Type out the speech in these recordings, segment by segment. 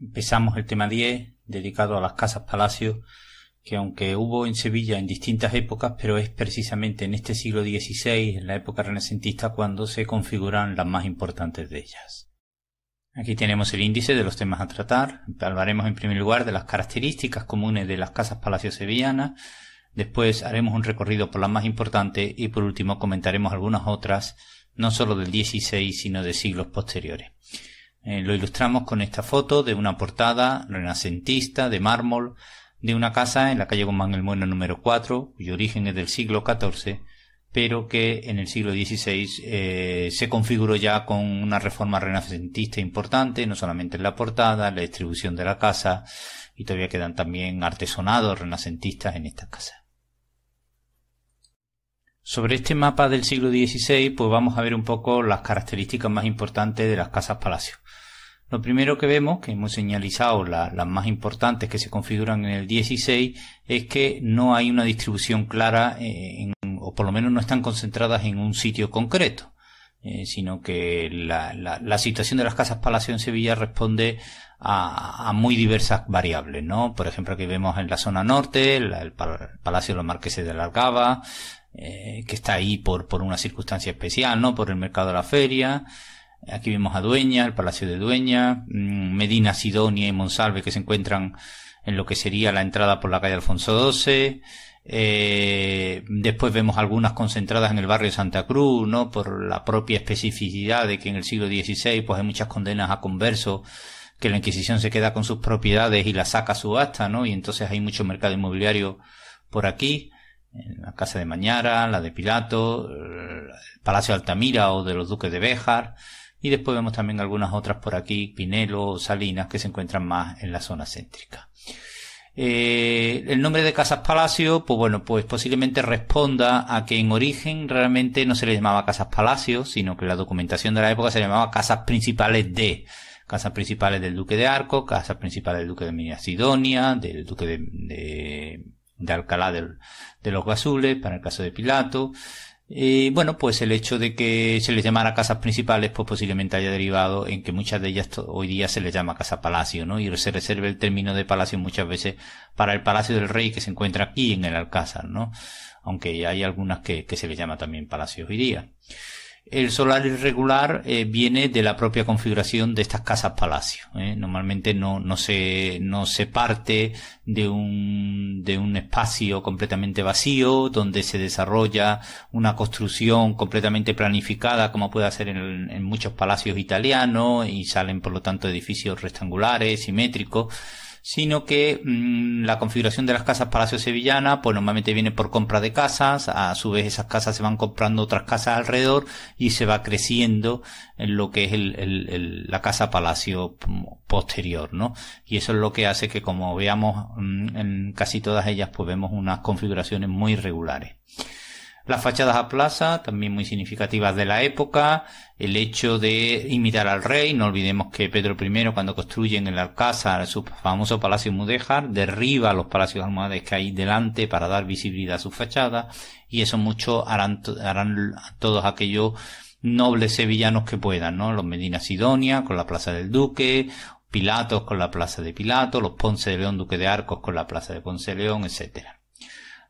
Empezamos el tema 10, dedicado a las casas palacio, que aunque hubo en Sevilla en distintas épocas, pero es precisamente en este siglo XVI, en la época renacentista, cuando se configuran las más importantes de ellas. Aquí tenemos el índice de los temas a tratar. Hablaremos en primer lugar de las características comunes de las casas palacio sevillanas. Después haremos un recorrido por las más importantes y por último comentaremos algunas otras, no solo del XVI, sino de siglos posteriores. Eh, lo ilustramos con esta foto de una portada renacentista de mármol de una casa en la calle Guzmán el Bueno número 4, cuyo origen es del siglo XIV, pero que en el siglo XVI eh, se configuró ya con una reforma renacentista importante, no solamente en la portada, la distribución de la casa, y todavía quedan también artesonados renacentistas en esta casa. Sobre este mapa del siglo XVI, pues vamos a ver un poco las características más importantes de las casas palacios Lo primero que vemos, que hemos señalizado las más importantes que se configuran en el XVI, es que no hay una distribución clara, eh, o por lo menos no están concentradas en un sitio concreto, eh, sino que la, situación de las casas palacio en Sevilla responde a, muy diversas variables, ¿no? Por ejemplo, aquí vemos en la zona norte, el, Palacio de los Marqueses de la eh, que está ahí por, por una circunstancia especial, ¿no? Por el mercado de la feria. Aquí vemos a Dueña, el Palacio de Dueña, mm, Medina, Sidonia y Monsalve que se encuentran en lo que sería la entrada por la calle Alfonso XII. Eh, después vemos algunas concentradas en el barrio de Santa Cruz, ¿no? Por la propia especificidad de que en el siglo XVI pues hay muchas condenas a converso... que la Inquisición se queda con sus propiedades y las saca a subasta, ¿no? Y entonces hay mucho mercado inmobiliario por aquí la casa de Mañara, la de Pilato, el Palacio de Altamira o de los Duques de Béjar, y después vemos también algunas otras por aquí, Pinelo Salinas, que se encuentran más en la zona céntrica. Eh, el nombre de Casas Palacio, pues bueno, pues posiblemente responda a que en origen realmente no se le llamaba Casas Palacio, sino que la documentación de la época se llamaba Casas Principales de casas principales del duque de Arco, casas principales del duque de Minas del duque de de Alcalá de los guazules eh, para el caso de Pilato. y eh, bueno, pues el hecho de que se les llamara casas principales, pues posiblemente haya derivado en que muchas de ellas hoy día se les llama casa palacio, ¿no? Y se reserva el término de palacio muchas veces para el palacio del rey que se encuentra aquí en el Alcázar, ¿no? Aunque hay algunas que, que se les llama también palacio hoy día. El solar irregular eh, viene de la propia configuración de estas casas palacio. ¿eh? Normalmente no, se, no se parte de un, de un espacio completamente vacío donde se desarrolla una construcción completamente planificada como puede hacer en, en muchos palacios italianos y salen por lo tanto edificios rectangulares, simétricos sino que mm, la configuración de las casas Palacio Sevillana, pues normalmente viene por compra de casas, a su vez esas casas se van comprando otras casas alrededor y se va creciendo en lo que es la casa Palacio mm, posterior, ¿no? Y eso es lo que hace que como veamos mm, en casi todas ellas, pues vemos unas configuraciones muy regulares. Las fachadas a plaza, también muy significativas de la época, el hecho de imitar al rey, no olvidemos que Pedro I cuando construye en el Alcázar su famoso palacio Mudéjar, derriba los palacios almohades que hay delante para dar visibilidad a sus fachadas, y eso mucho harán, todos aquellos nobles sevillanos que puedan, ¿no? Los Medina Sidonia con la Plaza del Duque, Pilatos con la Plaza de Pilato, los Ponce de León, Duque de Arcos con la Plaza de Ponce de León, etcétera.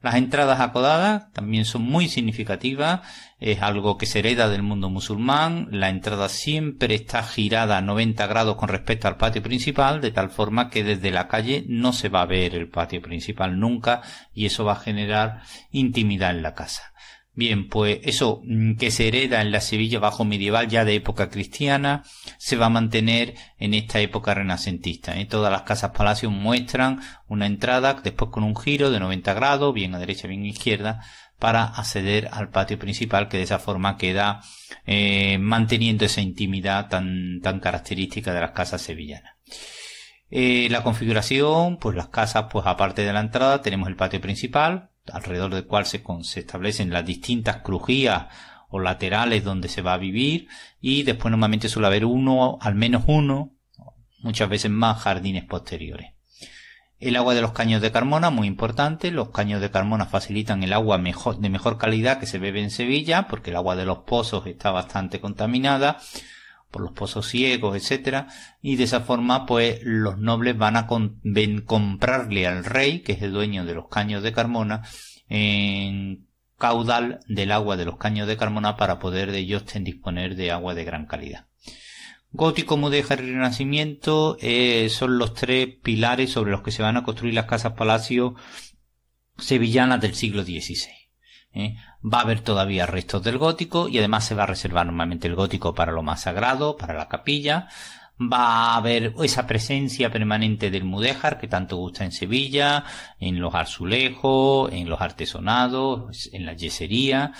Las entradas acodadas también son muy significativas, es algo que se hereda del mundo musulmán, la entrada siempre está girada a 90 grados con respecto al patio principal, de tal forma que desde la calle no se va a ver el patio principal nunca y eso va a generar intimidad en la casa. Bien, pues eso mm, que se hereda en la Sevilla bajo medieval ya de época cristiana se va a mantener en esta época renacentista. ¿eh? Todas las casas palacios muestran una entrada después con un giro de 90 grados, bien a derecha, bien a izquierda, para acceder al patio principal que de esa forma queda eh, manteniendo esa intimidad tan, tan característica de las casas sevillanas. Eh, la configuración, pues las casas, pues aparte de la entrada tenemos el patio principal, alrededor del cual se, establecen las distintas crujías o laterales donde se va a vivir y después normalmente suele haber uno, al menos uno, muchas veces más jardines posteriores. El agua de los caños de Carmona, muy importante, los caños de Carmona facilitan el agua de mejor calidad que se bebe en Sevilla, porque el agua de los pozos está bastante contaminada, por los pozos ciegos, etcétera, y de esa forma pues los nobles van a comprarle al rey, que es el dueño de los caños de Carmona, en caudal del agua de los caños de Carmona para poder de ellos disponer de agua de gran calidad. Gótico, Mudeja y Renacimiento eh, son los tres pilares sobre los que se van a construir las casas palacio sevillanas del siglo XVI. ¿eh? Va a haber todavía restos del gótico y además se va a reservar normalmente el gótico para lo más sagrado, para la capilla. Va a haber esa presencia permanente del mudéjar que tanto gusta en Sevilla, en los azulejos, en los artesonados, en la yesería.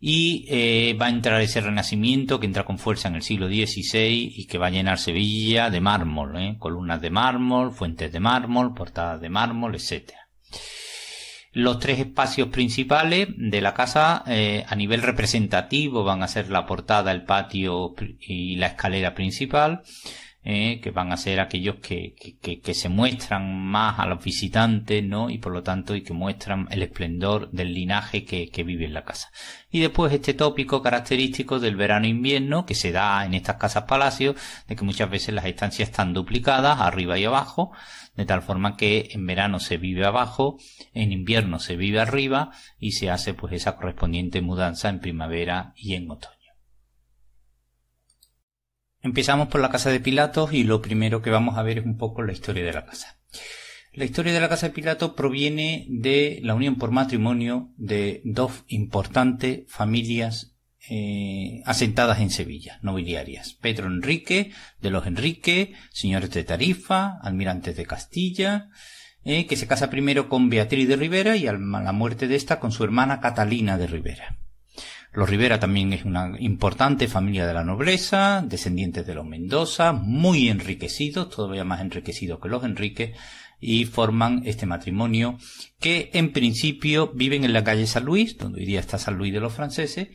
Y eh, va a entrar ese renacimiento que entra con fuerza en el siglo XVI y que va a llenar Sevilla de mármol, ¿eh? columnas de mármol, fuentes de mármol, portadas de mármol, etcétera. Los tres espacios principales de la casa eh, a nivel representativo van a ser la portada, el patio y la escalera principal, eh, que van a ser aquellos que, se muestran más a los visitantes, ¿no? Y por lo tanto, y que muestran el esplendor del linaje que, que vive en la casa. Y después este tópico característico del verano-invierno que se da en estas casas palacios, de que muchas veces las estancias están duplicadas, arriba y abajo, de tal forma que en verano se vive abajo, en invierno se vive arriba y se hace pues esa correspondiente mudanza en primavera y en otoño. Empezamos por la casa de Pilatos y lo primero que vamos a ver es un poco la historia de la casa. La historia de la casa de Pilato proviene de la unión por matrimonio de dos importantes familias eh, asentadas en Sevilla, nobiliarias. Pedro Enrique, de los Enrique, señores de Tarifa, almirantes de Castilla, eh, que se casa primero con Beatriz de Rivera y a la muerte de esta con su hermana Catalina de Rivera. Los Rivera también es una importante familia de la nobleza, descendientes de los Mendoza, muy enriquecidos, todavía más enriquecidos que los Enrique, y forman este matrimonio que en principio viven en la calle San Luis, donde hoy día está San Luis de los franceses,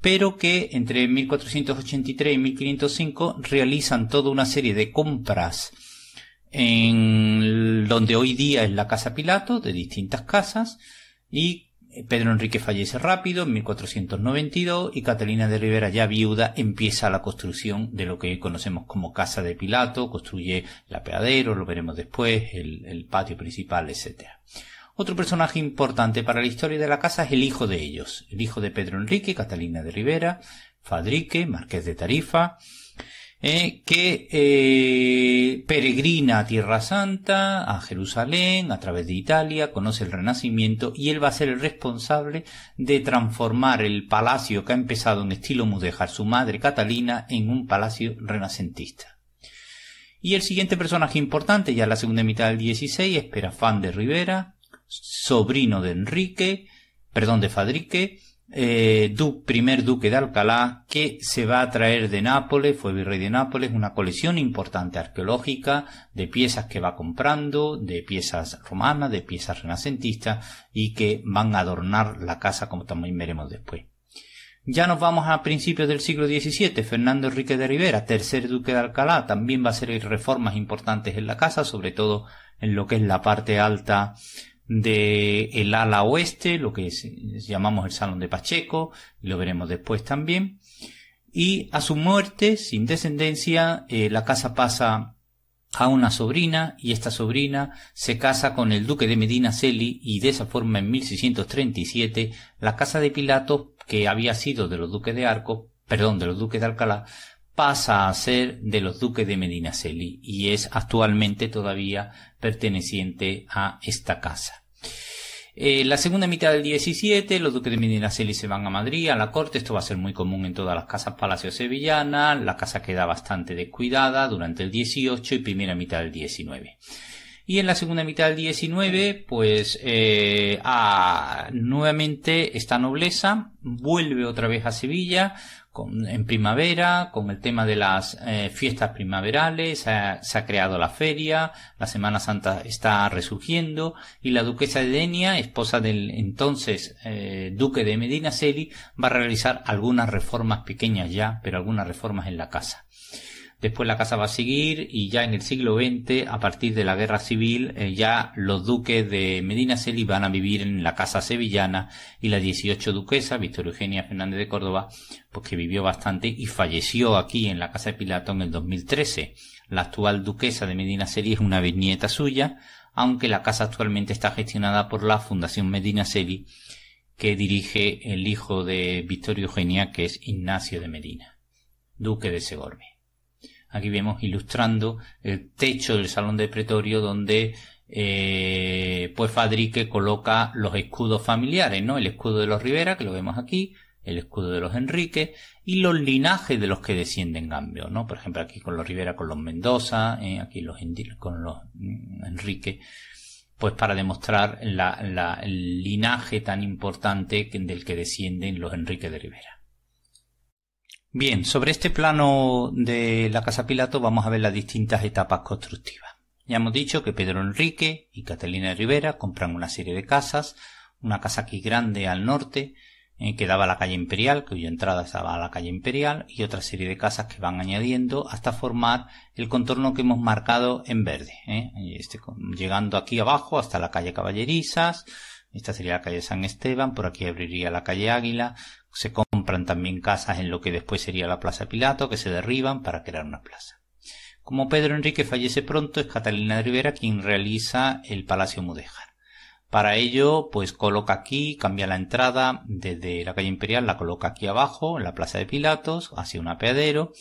pero que entre 1483 y 1505 realizan toda una serie de compras en donde hoy día es la Casa Pilato, de distintas casas, y Pedro Enrique fallece rápido en 1492 y Catalina de Rivera ya viuda empieza la construcción de lo que conocemos como Casa de Pilato, construye el apeadero, lo veremos después, el, el patio principal, etc. Otro personaje importante para la historia de la casa es el hijo de ellos, el hijo de Pedro Enrique, Catalina de Rivera, Fadrique, marqués de Tarifa, eh, que eh, peregrina a Tierra Santa, a Jerusalén, a través de Italia, conoce el Renacimiento y él va a ser el responsable de transformar el palacio que ha empezado en estilo mudéjar su madre Catalina en un palacio renacentista. Y el siguiente personaje importante, ya en la segunda mitad del 16, es Perafán de Rivera, sobrino de Enrique, perdón, de Fadrique, eh, primer duque de Alcalá, que se va a traer de Nápoles, fue virrey de Nápoles, una colección importante arqueológica de piezas que va comprando, de piezas romanas, de piezas renacentistas y que van a adornar la casa como también veremos después. Ya nos vamos a principios del siglo XVII. Fernando Enrique de Rivera, tercer duque de Alcalá, también va a hacer reformas importantes en la casa, sobre todo en lo que es la parte alta de el ala oeste, lo que llamamos el Salón de Pacheco, lo veremos después también. Y a su muerte, sin descendencia, eh, la casa pasa a una sobrina y esta sobrina se casa con el duque de Medina y de esa forma en 1637 la casa de Pilato, que había sido de los duques de Arco, perdón, de los duques de Alcalá, pasa a ser de los duques de Medinaceli y es actualmente todavía perteneciente a esta casa en eh, la segunda mitad del 17, los duques de Medinaceli se van a Madrid, a la corte. Esto va a ser muy común en todas las casas palacio sevillanas. La casa queda bastante descuidada durante el 18 y primera mitad del 19. Y en la segunda mitad del 19, pues eh, a, ah, nuevamente esta nobleza vuelve otra vez a Sevilla, en primavera, con el tema de las eh, fiestas primaverales, se ha, creado la feria, la Semana Santa está resurgiendo y la duquesa de Denia, esposa del entonces eh, duque de medina celi va a realizar algunas reformas pequeñas ya, pero algunas reformas en la casa. Después la casa va a seguir y ya en el siglo XX, a partir de la guerra civil, eh, ya los duques de Medina Celi van a vivir en la casa sevillana y la 18 duquesa, Victoria Eugenia Fernández de Córdoba, pues que vivió bastante y falleció aquí en la casa de Pilato en el 2013. La actual duquesa de Medina Celi es una bisnieta suya, aunque la casa actualmente está gestionada por la Fundación Medina Celi, que dirige el hijo de Victoria Eugenia, que es Ignacio de Medina, duque de Segorbe. Aquí vemos ilustrando el techo del salón de pretorio donde eh, pues Fadrique coloca los escudos familiares, ¿no? El escudo de los Rivera, que lo vemos aquí, el escudo de los Enrique y los linajes de los que descienden Gambio, ¿no? Por ejemplo, aquí con los Rivera, con los Mendoza, eh, aquí con los mm, Enrique, pues para demostrar el linaje tan importante del que descienden los Enrique de Rivera. Bien, sobre este plano de la Casa Pilato vamos a ver las distintas etapas constructivas. Ya hemos dicho que Pedro Enrique y Catalina Rivera compran una serie de casas, una casa aquí grande al norte, eh, que daba a la calle Imperial, cuya entrada estaba a la calle Imperial, y otra serie de casas que van añadiendo hasta formar el contorno que hemos marcado en verde, eh. este llegando aquí abajo hasta la calle Caballerizas, esta sería la calle San Esteban, por aquí abriría la calle Águila, se compran también casas en lo que después sería la Plaza Pilato, que se derriban para crear una plaza. Como Pedro Enrique fallece pronto, es Catalina de Rivera quien realiza el Palacio Mudéjar. Para ello, pues coloca aquí, cambia la entrada desde la calle Imperial, la coloca aquí abajo, en la Plaza de Pilatos, hacia un apeadero,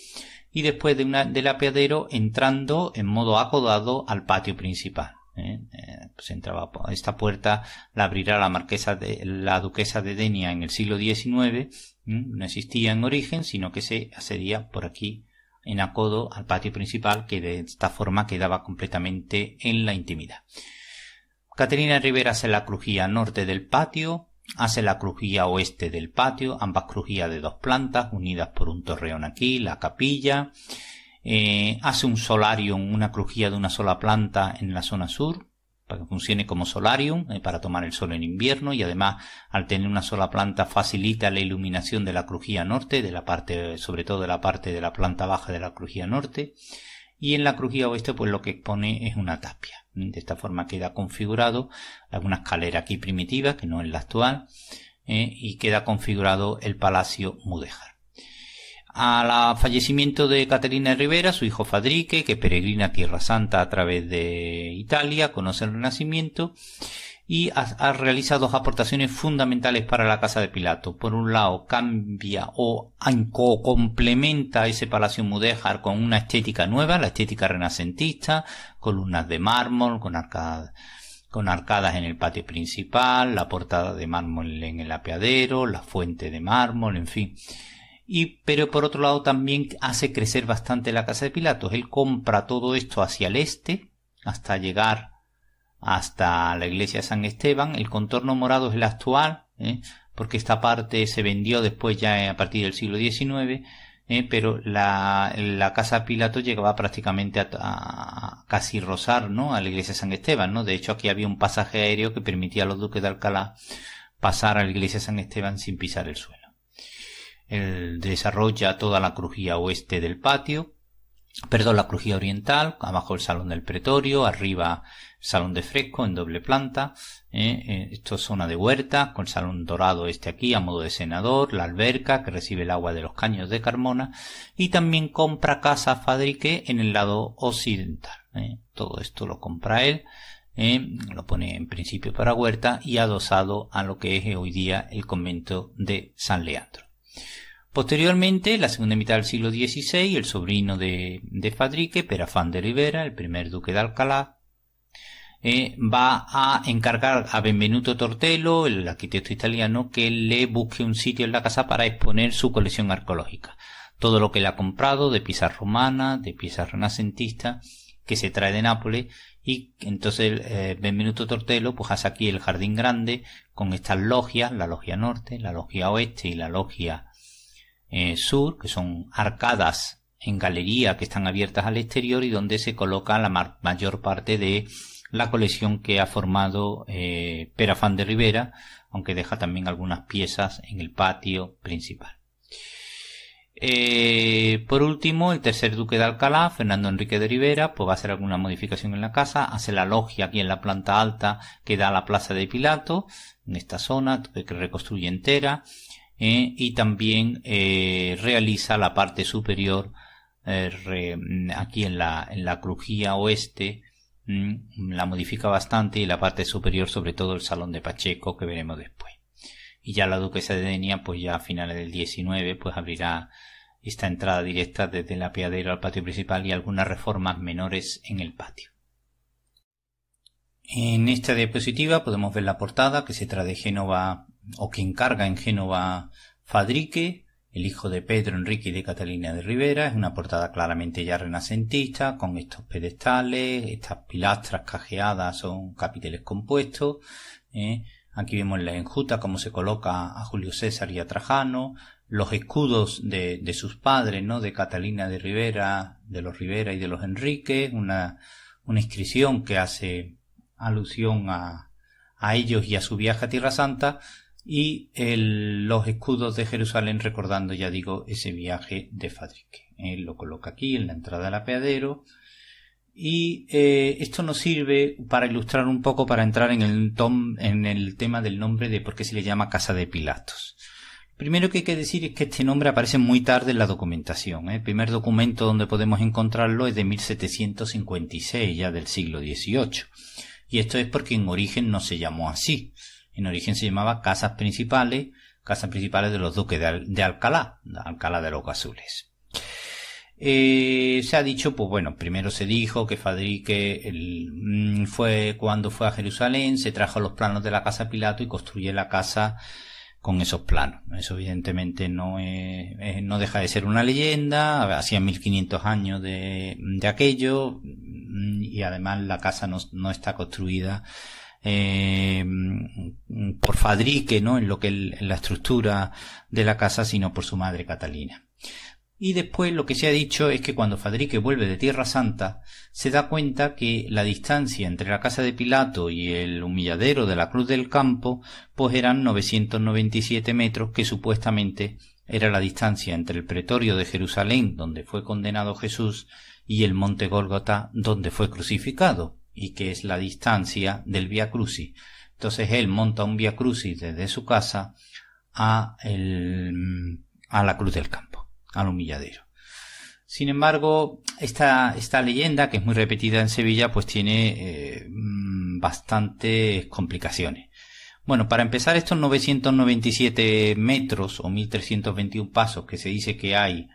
y después de del apeadero entrando en modo acodado al patio principal. ¿eh? Eh, pues entraba esta puerta, la abrirá la marquesa de la duquesa de Denia en el siglo XIX. No existía en origen, sino que se accedía por aquí en acodo al patio principal, que de esta forma quedaba completamente en la intimidad. Caterina Rivera hace la crujía norte del patio, hace la crujía oeste del patio, ambas crujías de dos plantas, unidas por un torreón aquí, la capilla. Eh, hace un solarium, una crujía de una sola planta en la zona sur, para que funcione como solarium, eh, para tomar el sol en invierno, y además al tener una sola planta facilita la iluminación de la crujía norte, de la parte, sobre todo de la parte de la planta baja de la crujía norte, y en la crujía oeste pues lo que expone es una tapia. De esta forma queda configurado alguna escalera aquí primitiva, que no es la actual, eh, y queda configurado el Palacio Mudéjar al fallecimiento de Catalina Rivera, su hijo Fadrique, que peregrina a Tierra Santa a través de Italia, conoce el Renacimiento, y ha, realizado dos aportaciones fundamentales para la Casa de Pilato. Por un lado, cambia o, complementa ese Palacio Mudéjar con una estética nueva, la estética renacentista, columnas de mármol, con arcadas con arcadas en el patio principal, la portada de mármol en el apeadero, la fuente de mármol, en fin pero por otro lado también hace crecer bastante la casa de Pilatos. Él compra todo esto hacia el este hasta llegar hasta la iglesia de San Esteban. El contorno morado es el actual, ¿eh? porque esta parte se vendió después ya a partir del siglo XIX, ¿eh? pero la, casa de Pilatos llegaba prácticamente a, casi rozar ¿no? a la iglesia de San Esteban. ¿no? De hecho aquí había un pasaje aéreo que permitía a los duques de Alcalá pasar a la iglesia de San Esteban sin pisar el suelo. Él desarrolla toda la crujía oeste del patio, perdón, la crujía oriental, abajo el salón del pretorio, arriba salón de fresco en doble planta, eh, eh, esto es zona de huerta, con el salón dorado este aquí a modo de senador, la alberca que recibe el agua de los caños de Carmona y también compra casa Fadrique en el lado occidental. Eh. Todo esto lo compra él, eh, lo pone en principio para huerta y adosado a lo que es hoy día el convento de San Leandro. Posteriormente, la segunda mitad del siglo XVI, el sobrino de, de Fadrique, Perafán de Rivera, el primer duque de Alcalá, eh, va a encargar a Benvenuto Tortello, el arquitecto italiano, que le busque un sitio en la casa para exponer su colección arqueológica. Todo lo que le ha comprado de piezas romanas, de piezas renacentistas, que se trae de Nápoles, y entonces eh, Benvenuto Tortello pues, hace aquí el jardín grande con estas logias, la logia norte, la logia oeste y la logia eh, sur, que son arcadas en galería que están abiertas al exterior y donde se coloca la mayor parte de la colección que ha formado eh, Perafán de Rivera, aunque deja también algunas piezas en el patio principal. Eh, por último, el tercer duque de Alcalá, Fernando Enrique de Rivera, pues va a hacer alguna modificación en la casa, hace la logia aquí en la planta alta que da a la plaza de Pilato, en esta zona, que reconstruye entera, ¿eh? y también eh, realiza la parte superior eh, aquí en la, crujía oeste mm, la modifica bastante y la parte superior sobre todo el salón de Pacheco que veremos después y ya la duquesa de Denia pues ya a finales del 19 pues abrirá esta entrada directa desde la piadera al patio principal y algunas reformas menores en el patio. En esta diapositiva podemos ver la portada que se trae de Génova o que encarga en Génova Fadrique, el hijo de Pedro Enrique y de Catalina de Rivera, es una portada claramente ya renacentista, con estos pedestales, estas pilastras cajeadas son capiteles compuestos. ¿eh? Aquí vemos en la enjuta cómo se coloca a Julio César y a Trajano, los escudos de, sus padres, ¿no? de Catalina de Rivera, de los Rivera y de los Enrique, una, inscripción que hace alusión a, a ellos y a su viaje a Tierra Santa, y los escudos de Jerusalén recordando, ya digo, ese viaje de Fadrique. Eh, lo coloca aquí en la entrada del apeadero y eh, esto nos sirve para ilustrar un poco, para entrar en el, en el tema del nombre de por qué se le llama Casa de Pilatos. Primero que hay que decir es que este nombre aparece muy tarde en la documentación. ¿eh? El primer documento donde podemos encontrarlo es de 1756, ya del siglo XVIII. Y esto es porque en origen no se llamó así. En origen se llamaba Casas Principales, Casas Principales de los Duques de, Alcalá, de Alcalá de los Azules. Eh, se ha dicho, pues bueno, primero se dijo que Fadrique mm, fue cuando fue a Jerusalén, se trajo los planos de la casa Pilato y construye la casa con esos planos. Eso evidentemente no, no deja de ser una leyenda, hacía 1500 años de, aquello mm, y además la casa no está construida eh, por Fadrique, ¿no? En lo que la estructura de la casa, sino por su madre Catalina. Y después lo que se ha dicho es que cuando Fadrique vuelve de Tierra Santa, se da cuenta que la distancia entre la casa de Pilato y el humilladero de la Cruz del Campo, pues eran 997 metros, que supuestamente era la distancia entre el pretorio de Jerusalén, donde fue condenado Jesús, y el monte Gólgota, donde fue crucificado y que es la distancia del Via Crucis. Entonces él monta un Via Crucis desde su casa mm, a, la Cruz del Campo, al humilladero. Sin embargo, esta, esta leyenda, que es muy repetida en Sevilla, pues tiene eh, mm, bastantes complicaciones. Bueno, para empezar, estos 997 metros o 1321 pasos que se dice que hay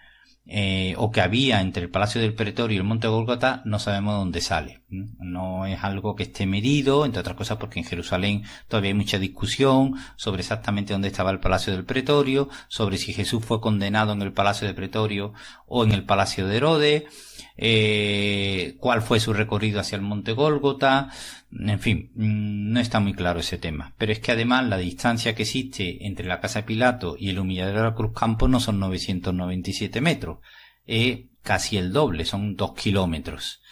eh, o que había entre el Palacio del Pretorio y el Monte Gólgota, no sabemos dónde sale. No es algo que esté medido, entre otras cosas porque en Jerusalén todavía hay mucha discusión sobre exactamente dónde estaba el Palacio del Pretorio, sobre si Jesús fue condenado en el Palacio del Pretorio o en el Palacio de Herodes, eh, cuál fue su recorrido hacia el Monte Gólgota, en fin, mm, no está muy claro ese tema. Pero es que además la distancia que existe entre la Casa de Pilato y el humilladero de Cruz Campo no son 997 metros. Es casi el doble, son dos kilómetros.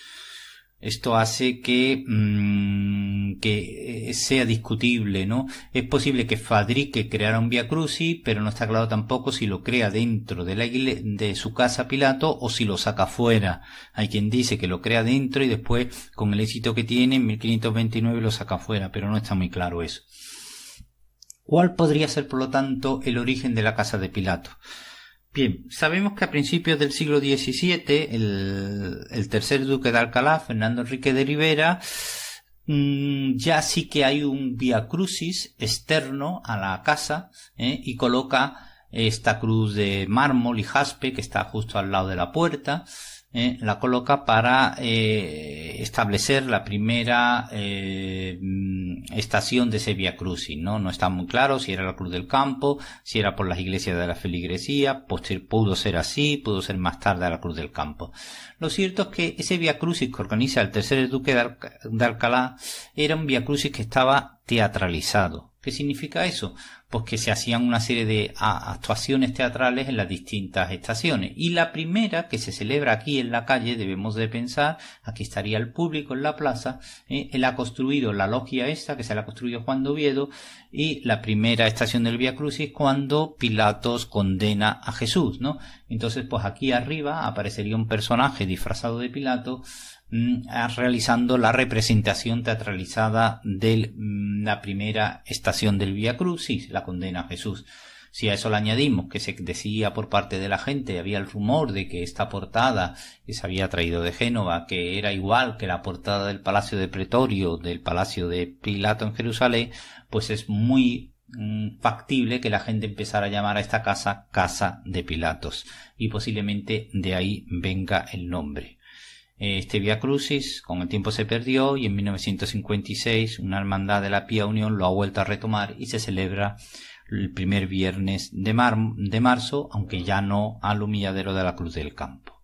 Esto hace que, mm, que eh, sea discutible, ¿no? Es posible que Fadrique creara un Via Cruci, pero no está claro tampoco si lo crea dentro de, de su casa Pilato o si lo saca fuera. Hay quien dice que lo crea dentro y después, con el éxito que tiene, en 1529 lo saca fuera, pero no está muy claro eso. ¿Cuál podría ser, por lo tanto, el origen de la casa de Pilato? Bien, sabemos que a principios del siglo XVII el, tercer duque de Alcalá, Fernando Enrique de Rivera, mm, ya sí que hay un via crucis externo a la casa ¿eh? y coloca esta cruz de mármol y jaspe que está justo al lado de la puerta ¿eh? la coloca para eh, establecer la primera eh, mm, estación de ese vía Crucis, ¿no? No está muy claro si era la Cruz del Campo, si era por las iglesias de la feligresía, pudo ser así, pudo ser más tarde a la Cruz del Campo. Lo cierto es que ese Via Crucis que organiza el tercer duque de, Alcalá era un Via Crucis que estaba teatralizado. ¿Qué significa eso? pues que se hacían una serie de actuaciones teatrales en las distintas estaciones. Y la primera que se celebra aquí en la calle, debemos de pensar, aquí estaría el público en la plaza, eh, él ha construido la logia esta, que se la construyó Juan Oviedo, y la primera estación del Via Crucis cuando Pilatos condena a Jesús, ¿no? Entonces, pues aquí arriba aparecería un personaje disfrazado de Pilato, Mm, ah, realizando la representación teatralizada de mm, la primera estación del Vía Crucis, la condena a Jesús. Si a eso le añadimos que se decía por parte de la gente, había el rumor de que esta portada que se había traído de Génova, que era igual que la portada del Palacio de Pretorio, del Palacio de Pilato en Jerusalén, pues es muy mm, factible que la gente empezara a llamar a esta casa casa de Pilatos y posiblemente de ahí venga el nombre. Este Via Crucis con el tiempo se perdió y en 1956 una hermandad de la Pía Unión lo ha vuelto a retomar y se celebra el primer viernes de, marzo, aunque ya no al humilladero de la Cruz del Campo.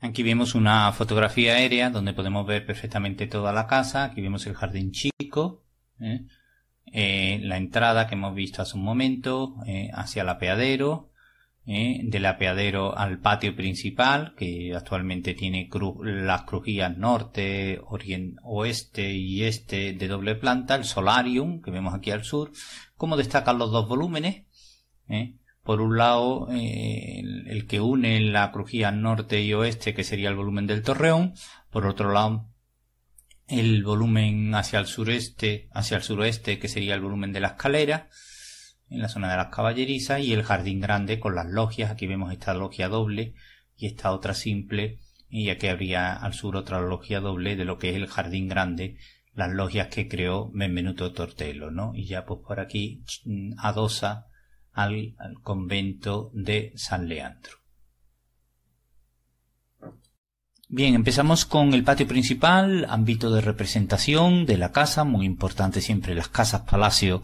Aquí vemos una fotografía aérea donde podemos ver perfectamente toda la casa. Aquí vemos el jardín chico, ¿eh? Eh, la entrada que hemos visto hace un momento eh, hacia el apeadero, ¿eh? del apeadero al patio principal, que actualmente tiene las crujías norte, oeste y este de doble planta, el solarium, que vemos aquí al sur, como destacan los dos volúmenes. ¿Eh? por un lado, eh, el, el, que une la crujía norte y oeste, que sería el volumen del torreón, por otro lado, el volumen hacia el sureste, hacia el suroeste, que sería el volumen de la escalera, en la zona de las caballerizas y el jardín grande con las logias. Aquí vemos esta logia doble y esta otra simple y aquí habría al sur otra logia doble de lo que es el jardín grande, las logias que creó Benvenuto Tortelo, ¿no? Y ya pues por aquí mm, adosa al convento de San Leandro. Bien, empezamos con el patio principal, ámbito de representación de la casa, muy importante siempre las casas palacio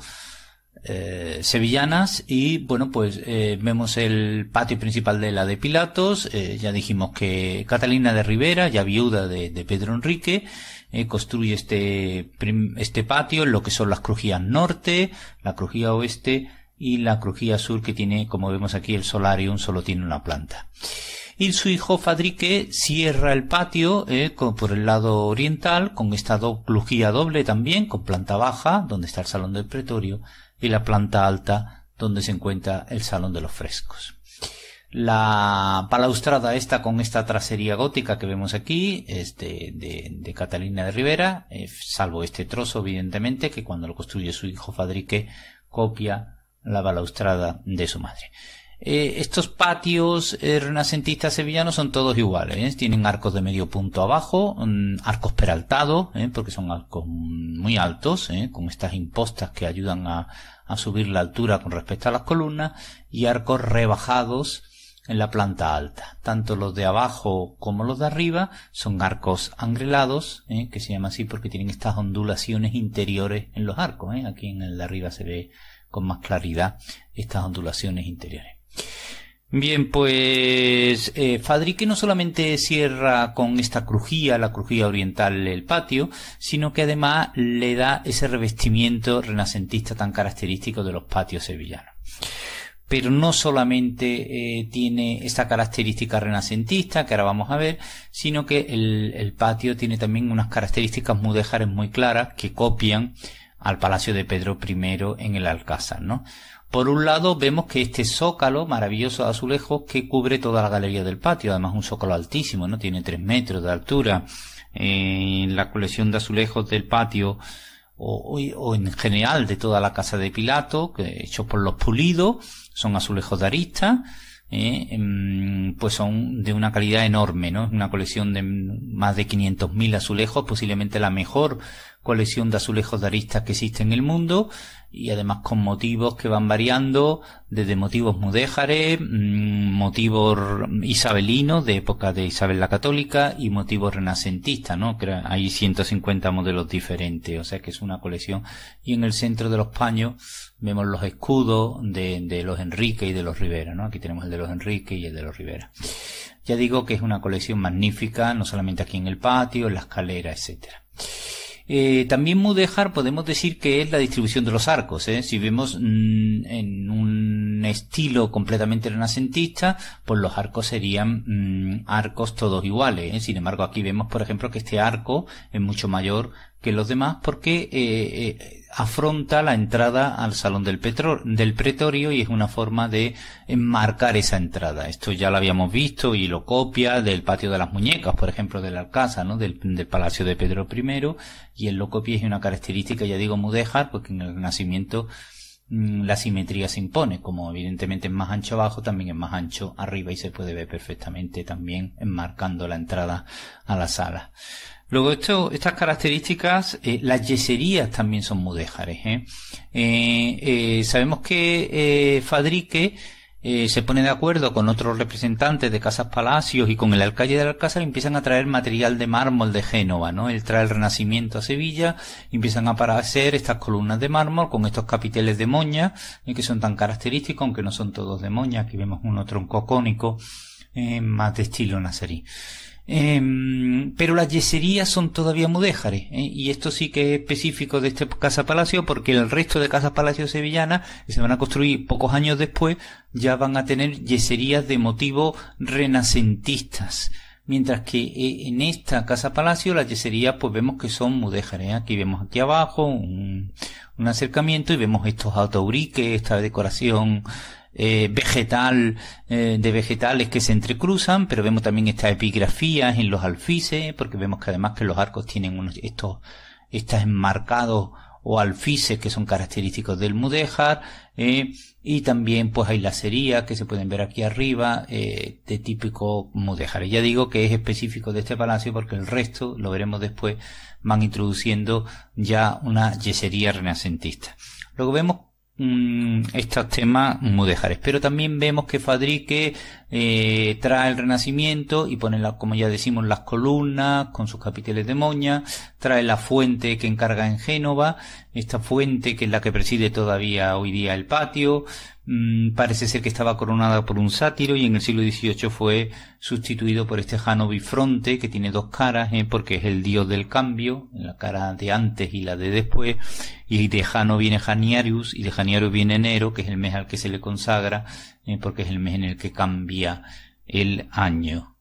eh, sevillanas y bueno pues eh, vemos el patio principal de la de Pilatos eh, ya dijimos que Catalina de Rivera ya viuda de, Pedro Enrique construye este este patio lo que son las crujías norte la crujía oeste y la crujía sur que tiene como vemos aquí el solarium solo tiene una planta y su hijo Fadrique cierra el patio eh, por el lado oriental con esta do, crujía doble también con planta baja donde está el salón del pretorio y la planta alta donde se encuentra el Salón de los Frescos. La balaustrada está con esta tracería gótica que vemos aquí, es de, Catalina de Rivera, eh, salvo este trozo evidentemente que cuando lo construye su hijo Fadrique copia la balaustrada de su madre. Eh, estos patios eh, renacentistas sevillanos son todos iguales. ¿eh? Tienen arcos de medio punto abajo, mm, arcos peraltados, porque son arcos muy altos, con estas impostas que ayudan a, subir la altura con respecto a las columnas, y arcos rebajados, en la planta alta. Tanto los de abajo como los de arriba son arcos angrelados, que se llama así porque tienen estas ondulaciones interiores en los arcos. Aquí en el de arriba se ve con más claridad estas ondulaciones interiores. Bien, pues eh, Fadrique no solamente cierra con esta crujía, la crujía oriental, el patio, sino que además le da ese revestimiento renacentista tan característico de los patios sevillanos. Pero no solamente eh, tiene esta característica renacentista, que ahora vamos a ver, sino que el, el patio tiene también unas características mudéjares muy claras que copian al palacio de Pedro I en el Alcázar, ¿no? Por un lado vemos que este zócalo maravilloso de azulejos que cubre toda la galería del patio, además un zócalo altísimo, ¿no? Tiene tres metros de altura. En eh, la colección de azulejos del patio o, en general de toda la casa de Pilato, que hechos por los pulidos, son azulejos de arista, eh, em, pues son de una calidad enorme, ¿no? una colección de más de 500.000 azulejos, posiblemente la mejor colección de azulejos de aristas que existe en el mundo y además con motivos que van variando desde motivos mudéjares, mm, motivos isabelinos de época de Isabel la Católica y motivos renacentistas, ¿no? hay 150 modelos diferentes, o sea que es una colección. Y en el centro de los paños vemos los escudos de, de los Enrique y de los Rivera, ¿no? Aquí tenemos el de los Enrique y el de los Rivera. Ya digo que es una colección magnífica, no solamente aquí en el patio, en la escalera, etcétera. Eh, también Mudejar podemos decir que es la distribución de los arcos. ¿eh? Si vemos mm, en un estilo completamente renacentista, pues los arcos serían mm, arcos todos iguales. ¿eh? Sin embargo, aquí vemos, por ejemplo, que este arco es mucho mayor que los demás porque eh, afronta la entrada al Salón del, del Pretorio y es una forma de eh, marcar esa entrada. Esto ya lo habíamos visto y lo copia del Patio de las Muñecas, por ejemplo, la Alcázar, ¿no? del, Palacio de Pedro I, y él lo copia es una característica, ya digo, mudéjar, porque en el nacimiento... Mm, la simetría se impone, como evidentemente es más ancho abajo, también es más ancho arriba y se puede ver perfectamente también enmarcando la entrada a la sala. Luego esto, estas características, eh, las yeserías también son mudéjares. ¿eh? Eh, ¿eh? sabemos que Fadrique eh, se pone de acuerdo con otros representantes de casas palacios y con el alcalde del Alcázar empiezan a traer material de mármol de Génova, ¿no? Él trae el Renacimiento a Sevilla, empiezan a aparecer estas columnas de mármol con estos capiteles de moña, eh, que son tan característicos, aunque no son todos de moña, aquí vemos uno tronco cónico eh, más de estilo nazarí. Em, pero las yeserías son todavía mudéjares, ¿eh? y esto sí que es específico de este Casa Palacio, porque el resto de Casas Palacio sevillanas, que se van a construir pocos años después, ya van a tener yeserías de motivo renacentistas. Mientras que eh, en esta Casa Palacio las yeserías pues vemos que son mudéjares. ¿eh? Aquí vemos aquí abajo un, acercamiento y vemos estos autobriques, esta decoración eh, vegetal, eh, de vegetales que se entrecruzan, pero vemos también estas epigrafías en los alfices, porque vemos que además que los arcos tienen unos, estos, estas enmarcados o alfices que son característicos del mudéjar eh, y también pues hay lacería que se pueden ver aquí arriba de típico mudéjar ya digo que es específico de este palacio porque el resto lo veremos después van introduciendo ya una yesería renacentista luego vemos mmm, estos temas mudéjares. Pero también vemos que Fadrique eh, trae el Renacimiento y pone, como ya decimos, las columnas con sus capiteles de moña, trae la fuente que encarga en Génova, esta fuente que es la que preside todavía hoy día el patio, mm, parece ser que estaba coronada por un sátiro y en el siglo XVIII fue sustituido por este Jano Bifronte que tiene dos caras, eh, porque es el dios del cambio, la cara de antes y la de después, y de Jano viene Janiarius y de Janiarius viene Enero, que es el mes al que se le consagra eh, porque es el mes en el que cambia el año.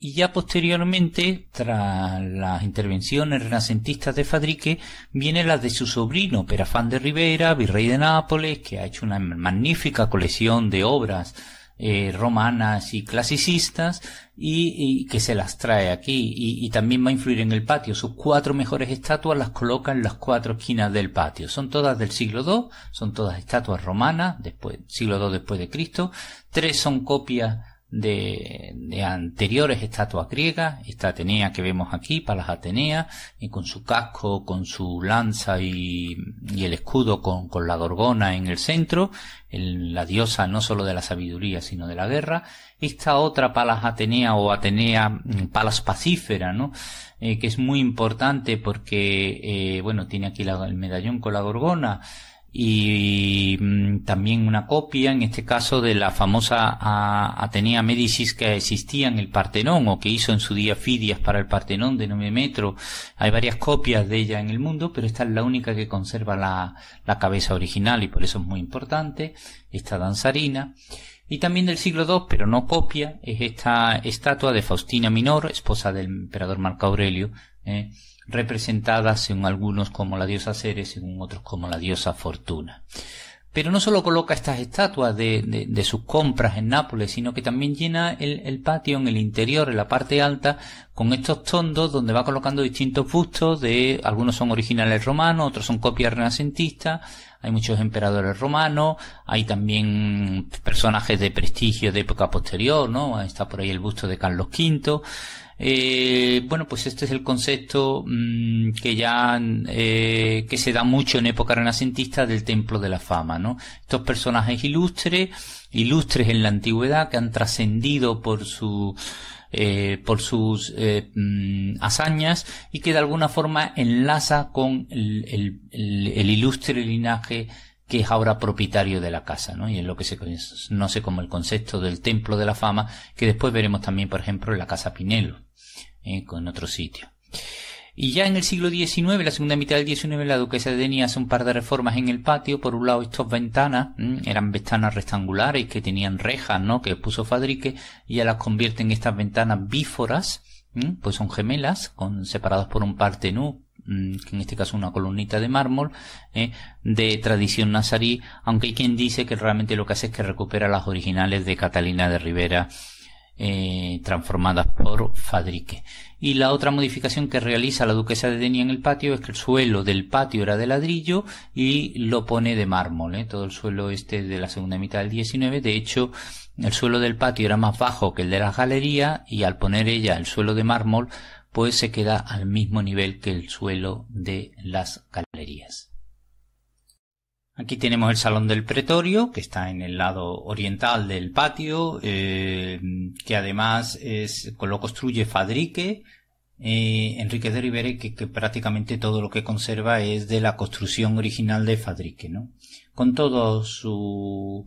Y ya posteriormente, tras las intervenciones renacentistas de Fadrique, viene la de su sobrino, Perafán de Rivera, virrey de Nápoles, que ha hecho una magnífica colección de obras eh, romanas y clasicistas y, que se las trae aquí y, también va a influir en el patio. Sus cuatro mejores estatuas las coloca en las cuatro esquinas del patio. Son todas del siglo II, son todas estatuas romanas, después, siglo II después de Cristo. Tres son copias de, anteriores estatuas griegas, esta Atenea que vemos aquí, para las y con su casco, con su lanza y, el escudo con, la gorgona en el centro, la diosa no solo de la sabiduría, sino de la guerra, esta otra Palas Atenea o Atenea mm, Palas Pacífera, eh, que es muy importante porque, eh, bueno, tiene aquí el medallón con la gorgona, y mm, también una copia, en este caso, de la famosa Atenea Médicis que existía en el Partenón o que hizo en su día Fidias para el Partenón de 9 metros. Hay varias copias de ella en el mundo, pero esta es la única que conserva la, cabeza original y por eso es muy importante, esta danzarina. Y también del siglo II, pero no copia, es esta estatua de Faustina Minor, esposa del emperador Marco Aurelio, ¿eh? representadas según algunos como la diosa Ceres, según otros como la diosa Fortuna. Pero no solo coloca estas estatuas de, sus compras en Nápoles, sino que también llena el, el, patio en el interior, en la parte alta, con estos tondos donde va colocando distintos bustos de, algunos son originales romanos, otros son copias renacentistas, hay muchos emperadores romanos, hay también personajes de prestigio de época posterior, ¿no? Está por ahí el busto de Carlos V, eh, bueno, pues este es el concepto mm, que ya eh, que se da mucho en época renacentista del templo de la fama, ¿no? Estos personajes ilustres, ilustres en la antigüedad, que han trascendido por su eh, por sus mm, hazañas y que de alguna forma enlaza con el, ilustre linaje que es ahora propietario de la casa, ¿no? Y es lo que se conoce como el concepto del templo de la fama, que después veremos también, por ejemplo, en la casa Pinelo en eh, otro sitio. Y ya en el siglo XIX, la segunda mitad del XIX, la duquesa de hace un par de reformas en el patio. Por un lado, estas ventanas mm, eran ventanas rectangulares que tenían rejas, ¿no? Que puso Fadrique y ya las convierte en estas ventanas bíforas, mm, pues son gemelas, con, separadas por un partenú, mm, que en este caso una columnita de mármol, eh, de tradición nazarí, aunque hay quien dice que realmente lo que hace es que recupera las originales de Catalina de Rivera eh, transformadas por Fadrique. Y la otra modificación que realiza la duquesa de Denia en el patio es que el suelo del patio era de ladrillo y lo pone de mármol. ¿eh? Todo el suelo este de la segunda mitad del 19, de hecho, el suelo del patio era más bajo que el de la galería y al poner ella el suelo de mármol, pues se queda al mismo nivel que el suelo de las galerías. Aquí tenemos el salón del pretorio, que está en el lado oriental del patio, eh, que además es, lo construye Fadrique, eh, Enrique de Rivera, que, prácticamente todo lo que conserva es de la construcción original de Fadrique, ¿no? Con toda su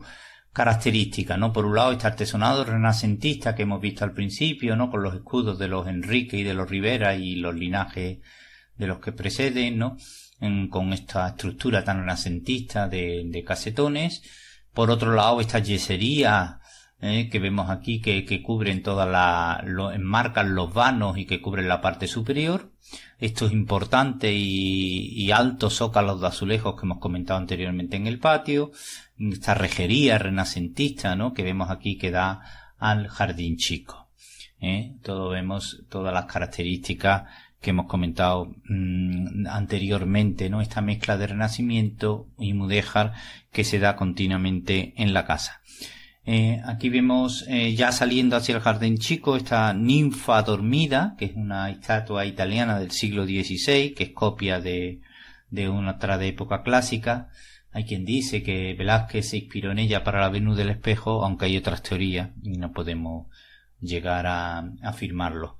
características, ¿no? Por un lado este artesonado renacentista que hemos visto al principio, ¿no? Con los escudos de los Enrique y de los Rivera y los linajes de los que preceden, ¿no? con esta estructura tan renacentista de, casetones. Por otro lado, esta yesería eh, que vemos aquí que, cubren todas las, lo, enmarcan los vanos y que cubren la parte superior. Estos importantes y, y altos zócalos de azulejos que hemos comentado anteriormente en el patio. Esta rejería renacentista, Que vemos aquí que da al jardín chico. ¿eh? Todo vemos todas las características que hemos comentado mm, anteriormente, ¿no? Esta mezcla de Renacimiento y Mudéjar que se da continuamente en la casa. Eh, aquí vemos eh, ya saliendo hacia el jardín chico esta ninfa dormida, que es una estatua italiana del siglo XVI, que es copia de, de una otra de época clásica. Hay quien dice que Velázquez se inspiró en ella para la Venus del Espejo, aunque hay otras teorías y no podemos llegar a afirmarlo.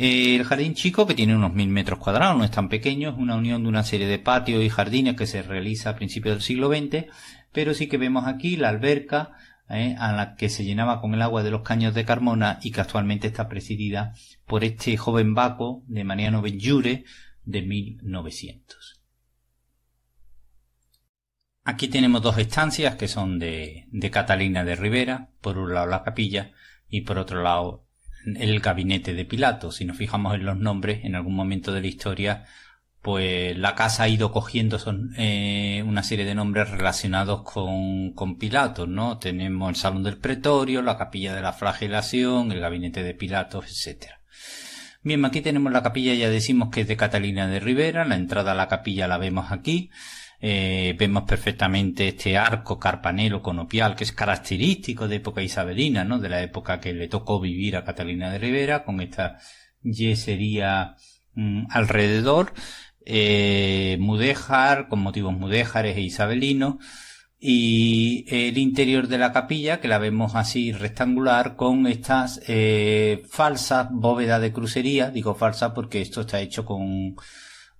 El jardín chico, que tiene unos mil metros cuadrados, no es tan pequeño, es una unión de una serie de patios y jardines que se realiza a principios del siglo XX, pero sí que vemos aquí la alberca eh, a la que se llenaba con el agua de los caños de Carmona y que actualmente está presidida por este joven Baco de Mariano Benjure de 1900. Aquí tenemos dos estancias que son de, de Catalina de Rivera, por un lado la capilla y por otro lado el gabinete de Pilato. Si nos fijamos en los nombres, en algún momento de la historia, pues la casa ha ido cogiendo son, eh, una serie de nombres relacionados con, con Pilato, ¿no? Tenemos el Salón del Pretorio, la Capilla de la Flagelación, el Gabinete de Pilato, etc. Bien, aquí tenemos la capilla, ya decimos que es de Catalina de Rivera, la entrada a la capilla la vemos aquí. Eh, vemos perfectamente este arco carpanelo conopial que es característico de época isabelina, ¿no? De la época que le tocó vivir a Catalina de Rivera con esta yesería mm, alrededor, eh, mudéjar, con motivos mudéjares e isabelinos, y el interior de la capilla, que la vemos así rectangular, con estas eh, falsas bóvedas de crucería, digo falsas porque esto está hecho con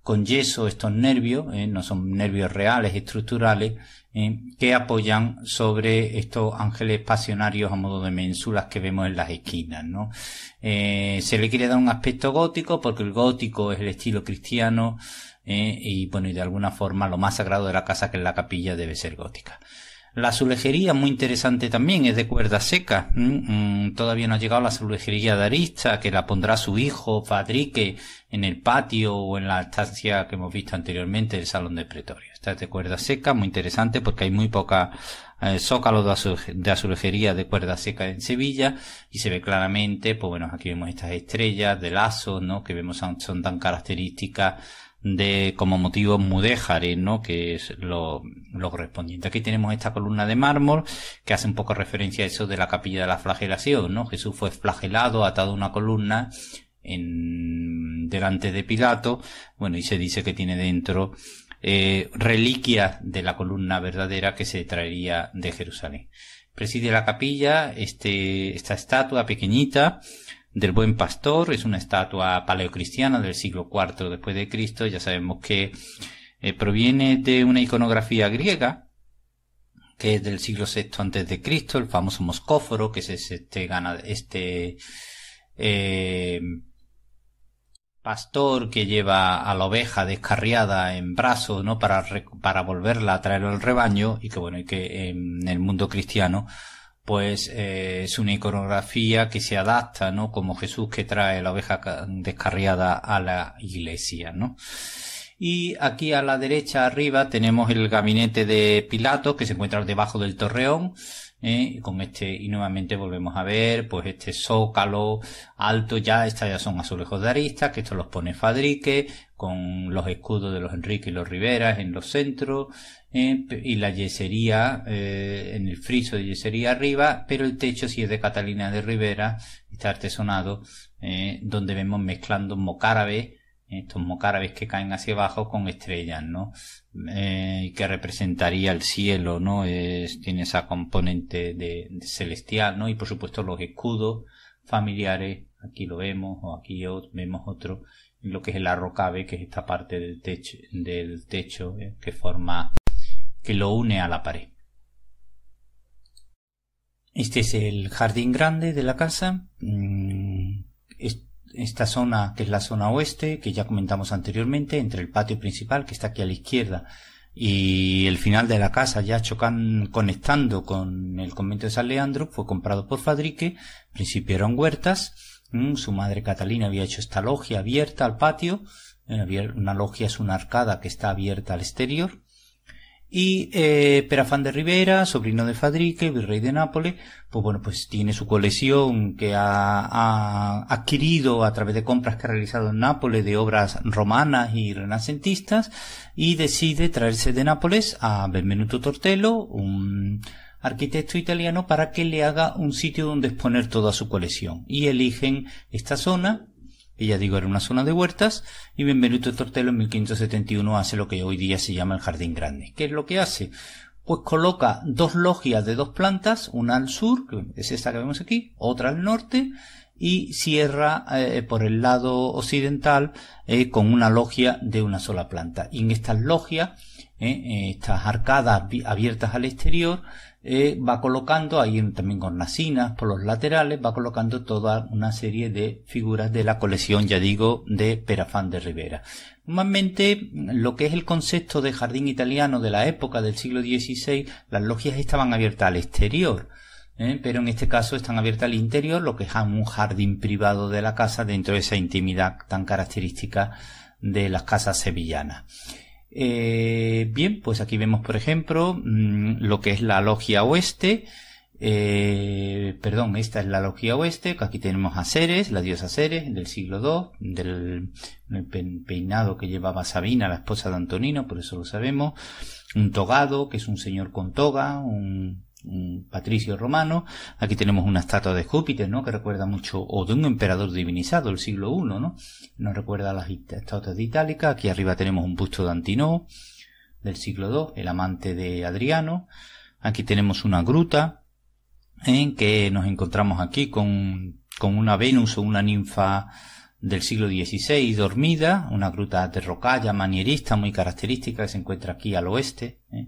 con yeso estos nervios, eh, no son nervios reales, estructurales, eh, que apoyan sobre estos ángeles pasionarios a modo de mensulas que vemos en las esquinas, ¿no? Eh, se le quiere dar un aspecto gótico porque el gótico es el estilo cristiano y bueno, y de alguna forma lo más sagrado de la casa que es la capilla debe ser gótica. La azulejería muy interesante también, es de cuerda seca. Mm, todavía no ha llegado la azulejería de arista, que la pondrá su hijo, Fadrique en el patio o en la estancia que hemos visto anteriormente, del salón de pretorio. Esta es de cuerda seca, muy interesante porque hay muy poca eh, zócalo de, de, azulejería de cuerda seca en Sevilla y se ve claramente, pues bueno, aquí vemos estas estrellas de lazo, ¿no? Que vemos son, son tan características de como motivo mudéjares, ¿no? Que es lo, lo correspondiente. Aquí tenemos esta columna de mármol que hace un poco referencia a eso de la capilla de la flagelación, ¿no? Jesús fue flagelado, atado a una columna en, delante de Pilato, bueno, y se dice que tiene dentro eh, reliquias de la columna verdadera que se traería de Jerusalén. Preside la capilla este, esta estatua pequeñita, del Buen Pastor, es una estatua paleocristiana del siglo IV después de Cristo, ya sabemos que eh, proviene de una iconografía griega que es del siglo VI antes de Cristo, el famoso moscóforo, que es este, este eh, pastor que lleva a la oveja descarriada en brazos, ¿no? Para, para volverla a traer al rebaño y que bueno, y que en el mundo cristiano pues eh, es una iconografía que se adapta, ¿no? Como Jesús que trae la oveja descarriada a la iglesia, ¿no? Y aquí a la derecha arriba tenemos el gabinete de Pilato que se encuentra debajo del torreón. ¿eh? con este y nuevamente volvemos a ver pues este zócalo alto ya estas ya son azulejos de aristas que esto los pone Fadrique con los escudos de los Enrique y los Riveras en los centros y la yesería, eh, en el friso de yesería arriba, pero el techo si es de Catalina de Rivera, está artesonado, eh, donde vemos mezclando mocárabes, estos mocárabes que caen hacia abajo con estrellas, ¿no? Eh, que representaría el cielo, ¿no? tiene esa componente de, celestial, ¿no? Y por supuesto los escudos familiares, aquí lo vemos, o aquí vemos otro, lo que es el arrocabe, que es esta parte del techo, del techo que forma que lo une a la pared. Este es el jardín grande de la casa. Mm, esta zona, que es la zona oeste, que ya comentamos anteriormente, entre el patio principal, que está aquí a la izquierda, y el final de la casa, ya chocan, conectando con el convento de San Leandro, fue comprado por Fadrique, Principieron huertas, mm, su madre Catalina había hecho esta logia abierta al patio, eh, una logia es una arcada que está abierta al exterior, y eh, Perafán de Rivera, sobrino de Fadrique, virrey de Nápoles, pues bueno, pues tiene su colección que ha, ha, adquirido a través de compras que ha realizado en Nápoles de obras romanas y renacentistas y decide traerse de Nápoles a Benvenuto Tortello, un arquitecto italiano, para que le haga un sitio donde exponer toda su colección. Y eligen esta zona ella digo, era una zona de huertas, y Benvenuto Tortelo en 1571 hace lo que hoy día se llama el Jardín Grande. ¿Qué es lo que hace? Pues coloca dos logias de dos plantas, una al sur, que es esta que vemos aquí, otra al norte, y cierra eh, por el lado occidental eh, con una logia de una sola planta. Y en estas logias, eh, estas arcadas abiertas al exterior, eh, va colocando, ahí también con cinas por los laterales, va colocando toda una serie de figuras de la colección, ya digo, de Perafán de Rivera. Normalmente, lo que es el concepto de jardín italiano de la época del siglo XVI, las logias estaban abiertas al exterior. Eh, pero en este caso están abiertas al interior, lo que es un jardín privado de la casa dentro de esa intimidad tan característica de las casas sevillanas. Eh, bien, pues aquí vemos, por ejemplo, mm, lo que es la logia oeste. Eh, perdón, esta es la logia oeste, aquí tenemos a Ceres, la diosa Ceres del siglo II, del peinado que llevaba Sabina, la esposa de Antonino, por eso lo sabemos, un togado, que es un señor con toga, un un patricio romano. Aquí tenemos una estatua de Júpiter, ¿no? Que recuerda mucho, o de un emperador divinizado, el siglo I, ¿no? Nos recuerda a las estatuas de Itálica. Aquí arriba tenemos un busto de Antinó, del siglo II, el amante de Adriano. Aquí tenemos una gruta, en ¿eh? que nos encontramos aquí con, con una Venus o una ninfa del siglo XVI dormida, una gruta de rocalla manierista muy característica que se encuentra aquí al oeste. ¿eh?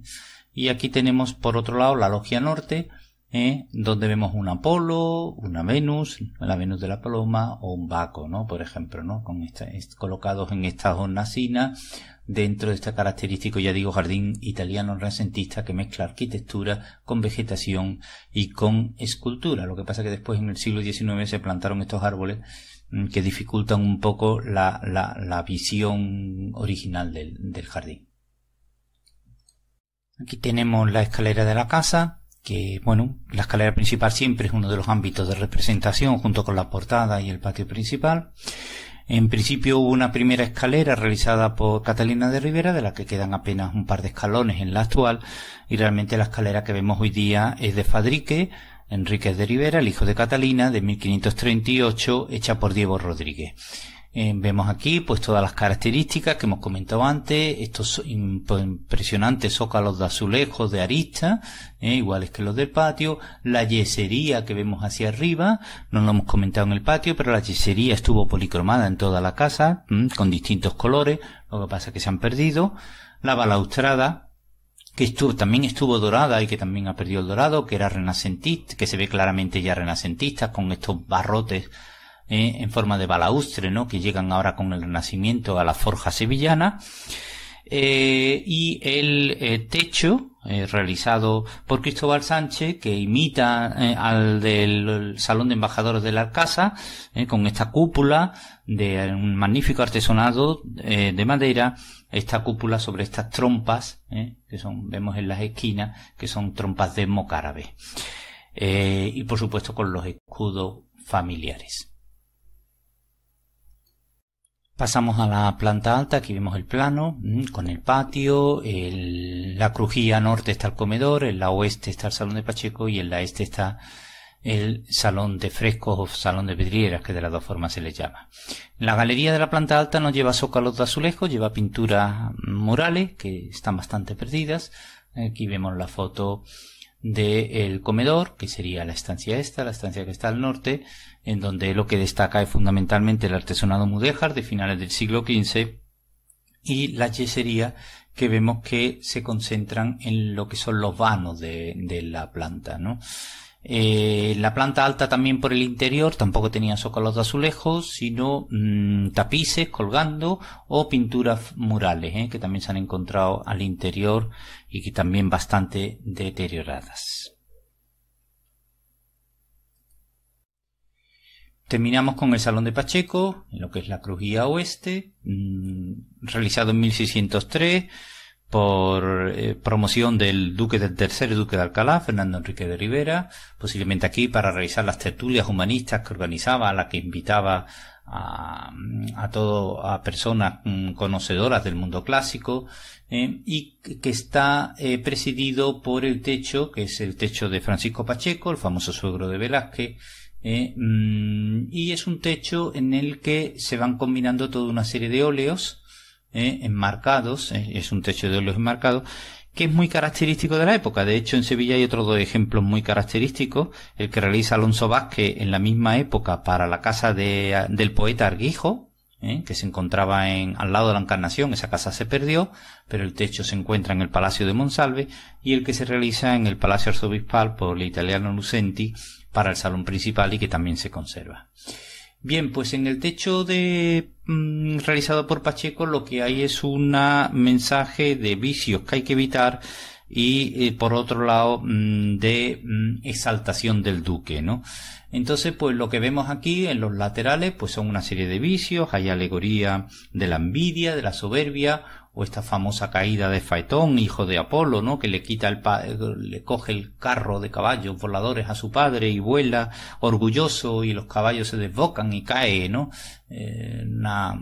Y aquí tenemos por otro lado la logia norte, ¿eh? donde vemos un Apolo, una Venus, la Venus de la Paloma o un Baco, ¿no? Por ejemplo, ¿no? Con esta, colocados en estas hornacinas dentro de este característico, ya digo, jardín italiano renacentista que mezcla arquitectura con vegetación y con escultura. Lo que pasa que después en el siglo XIX se plantaron estos árboles mm, que dificultan un poco la, la, la visión original del, del jardín. Aquí tenemos la escalera de la casa, que bueno, la escalera principal siempre es uno de los ámbitos de representación junto con la portada y el patio principal. En principio hubo una primera escalera realizada por Catalina de Rivera, de la que quedan apenas un par de escalones en la actual, y realmente la escalera que vemos hoy día es de Fadrique, Enrique de Rivera, el hijo de Catalina, de 1538, hecha por Diego Rodríguez. Eh, vemos aquí pues todas las características que hemos comentado antes, estos pues, impresionantes zócalos de azulejos de arista, eh, iguales que los del patio, la yesería que vemos hacia arriba, no lo hemos comentado en el patio, pero la yesería estuvo policromada en toda la casa, mm, con distintos colores, lo que pasa es que se han perdido, la balaustrada, que estuvo, también estuvo dorada y que también ha perdido el dorado, que era renacentista, que se ve claramente ya renacentista con estos barrotes ¿eh? en forma de balaustre, ¿no? Que llegan ahora con el Renacimiento a la forja sevillana. Eh, y el eh, techo realizado por Cristóbal Sánchez que imita al del Salón de Embajadores de la Casa, con esta cúpula de un magnífico artesonado de madera esta cúpula sobre estas trompas que son vemos en las esquinas que son trompas de mocárabe y por supuesto con los escudos familiares Pasamos a la planta alta, aquí vemos el plano, mm, con el patio, la crujía norte está el comedor, en la oeste está el salón de Pacheco y en la este está el salón de frescos o salón de vidrieras, que de las dos formas se les llama. La galería de la planta alta no lleva zócalos de azulejos, lleva pinturas murales, que están bastante perdidas. Aquí vemos la foto del comedor, que sería la estancia esta, la estancia que está al norte, en donde lo que destaca es fundamentalmente el artesonado mudéjar de finales del siglo XV y la yesería que vemos que se concentran en lo que son los vanos de, de la planta, ¿no? Eh, la planta alta también por el interior tampoco tenía zócalos de azulejos, sino mm, tapices colgando o pinturas murales, ¿eh? que también se han encontrado al interior y que también bastante deterioradas. Terminamos con el Salón de Pacheco, en lo que es la Crujía Oeste, mm, realizado en 1603 por eh, promoción del duque del tercer duque de Alcalá, Fernando Enrique de Rivera, posiblemente aquí para realizar las tertulias humanistas que organizaba, a la que invitaba a, todo, a personas mm, conocedoras del mundo clásico, eh, y que está eh, presidido por el techo, que es el techo de Francisco Pacheco, el famoso suegro de Velázquez, ¿eh? Mm, y es un techo en el que se van combinando toda una serie de óleos ¿eh? enmarcados, ¿eh? es un techo de óleos enmarcados que es muy característico de la época. De hecho, en Sevilla hay otros dos ejemplos muy característicos, el que realiza Alonso Vázquez en la misma época para la casa de, del poeta Arguijo, que se encontraba en, al lado de la Encarnación, esa casa se perdió, pero el techo se encuentra en el Palacio de Monsalve y el que se realiza en el Palacio Arzobispal por el italiano Lucenti para el salón principal y que también se conserva. Bien, pues en el techo de mm, realizado por Pacheco lo que hay es un mensaje de vicios que hay que evitar y eh, por otro lado mm, de mm, exaltación del duque, ¿no? Entonces, pues lo que vemos aquí en los laterales pues son una serie de vicios, hay alegoría de la envidia, de la soberbia, o esta famosa caída de Faetón, hijo de Apolo, ¿no? Que le quita el pa le coge el carro de caballos voladores a su padre y vuela orgulloso y los caballos se desbocan y cae, ¿no? Eh, una,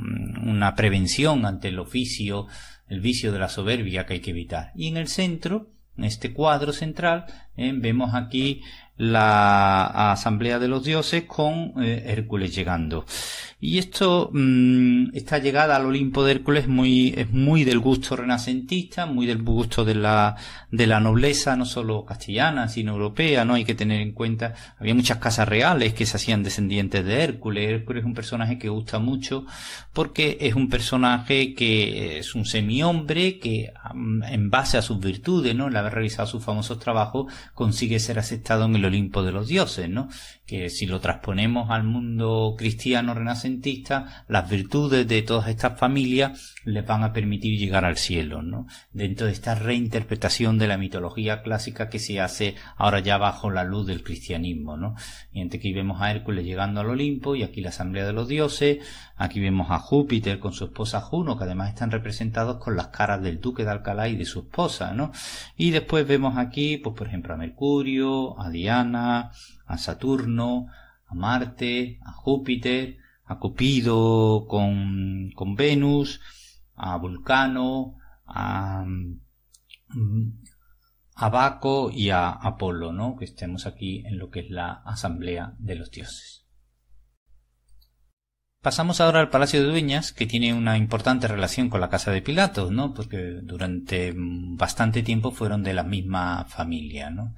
una prevención ante el oficio, el vicio de la soberbia que hay que evitar. Y en el centro, en este cuadro central, eh, vemos aquí la asamblea de los dioses con eh, Hércules llegando. Y esto, está mm, esta llegada al Olimpo de Hércules muy, es muy del gusto renacentista, muy del gusto de la, de la nobleza, no solo castellana, sino europea, ¿no? Hay que tener en cuenta, había muchas casas reales que se hacían descendientes de Hércules. Hércules es un personaje que gusta mucho porque es un personaje que es un semi-hombre que, mm, en base a sus virtudes, ¿no? El haber realizado sus famosos trabajos, consigue ser aceptado en el Olimpo de los dioses, ¿no? que si lo transponemos al mundo cristiano renacentista, las virtudes de todas estas familias les van a permitir llegar al cielo, ¿no? Dentro de esta reinterpretación de la mitología clásica que se hace ahora ya bajo la luz del cristianismo, ¿no? Y entre aquí vemos a Hércules llegando al Olimpo y aquí la asamblea de los dioses, aquí vemos a Júpiter con su esposa Juno, que además están representados con las caras del duque de Alcalá y de su esposa, ¿no? Y después vemos aquí, pues por ejemplo a Mercurio, a Diana, a Saturno, a Marte, a Júpiter, a Cupido con, Venus, a Vulcano, mm, a, Baco y a Apolo, ¿no? Que estemos aquí en lo que es la asamblea de los dioses. Pasamos ahora al Palacio de Dueñas, que tiene una importante relación con la casa de Pilatos, ¿no? Porque durante bastante tiempo fueron de la misma familia, ¿no?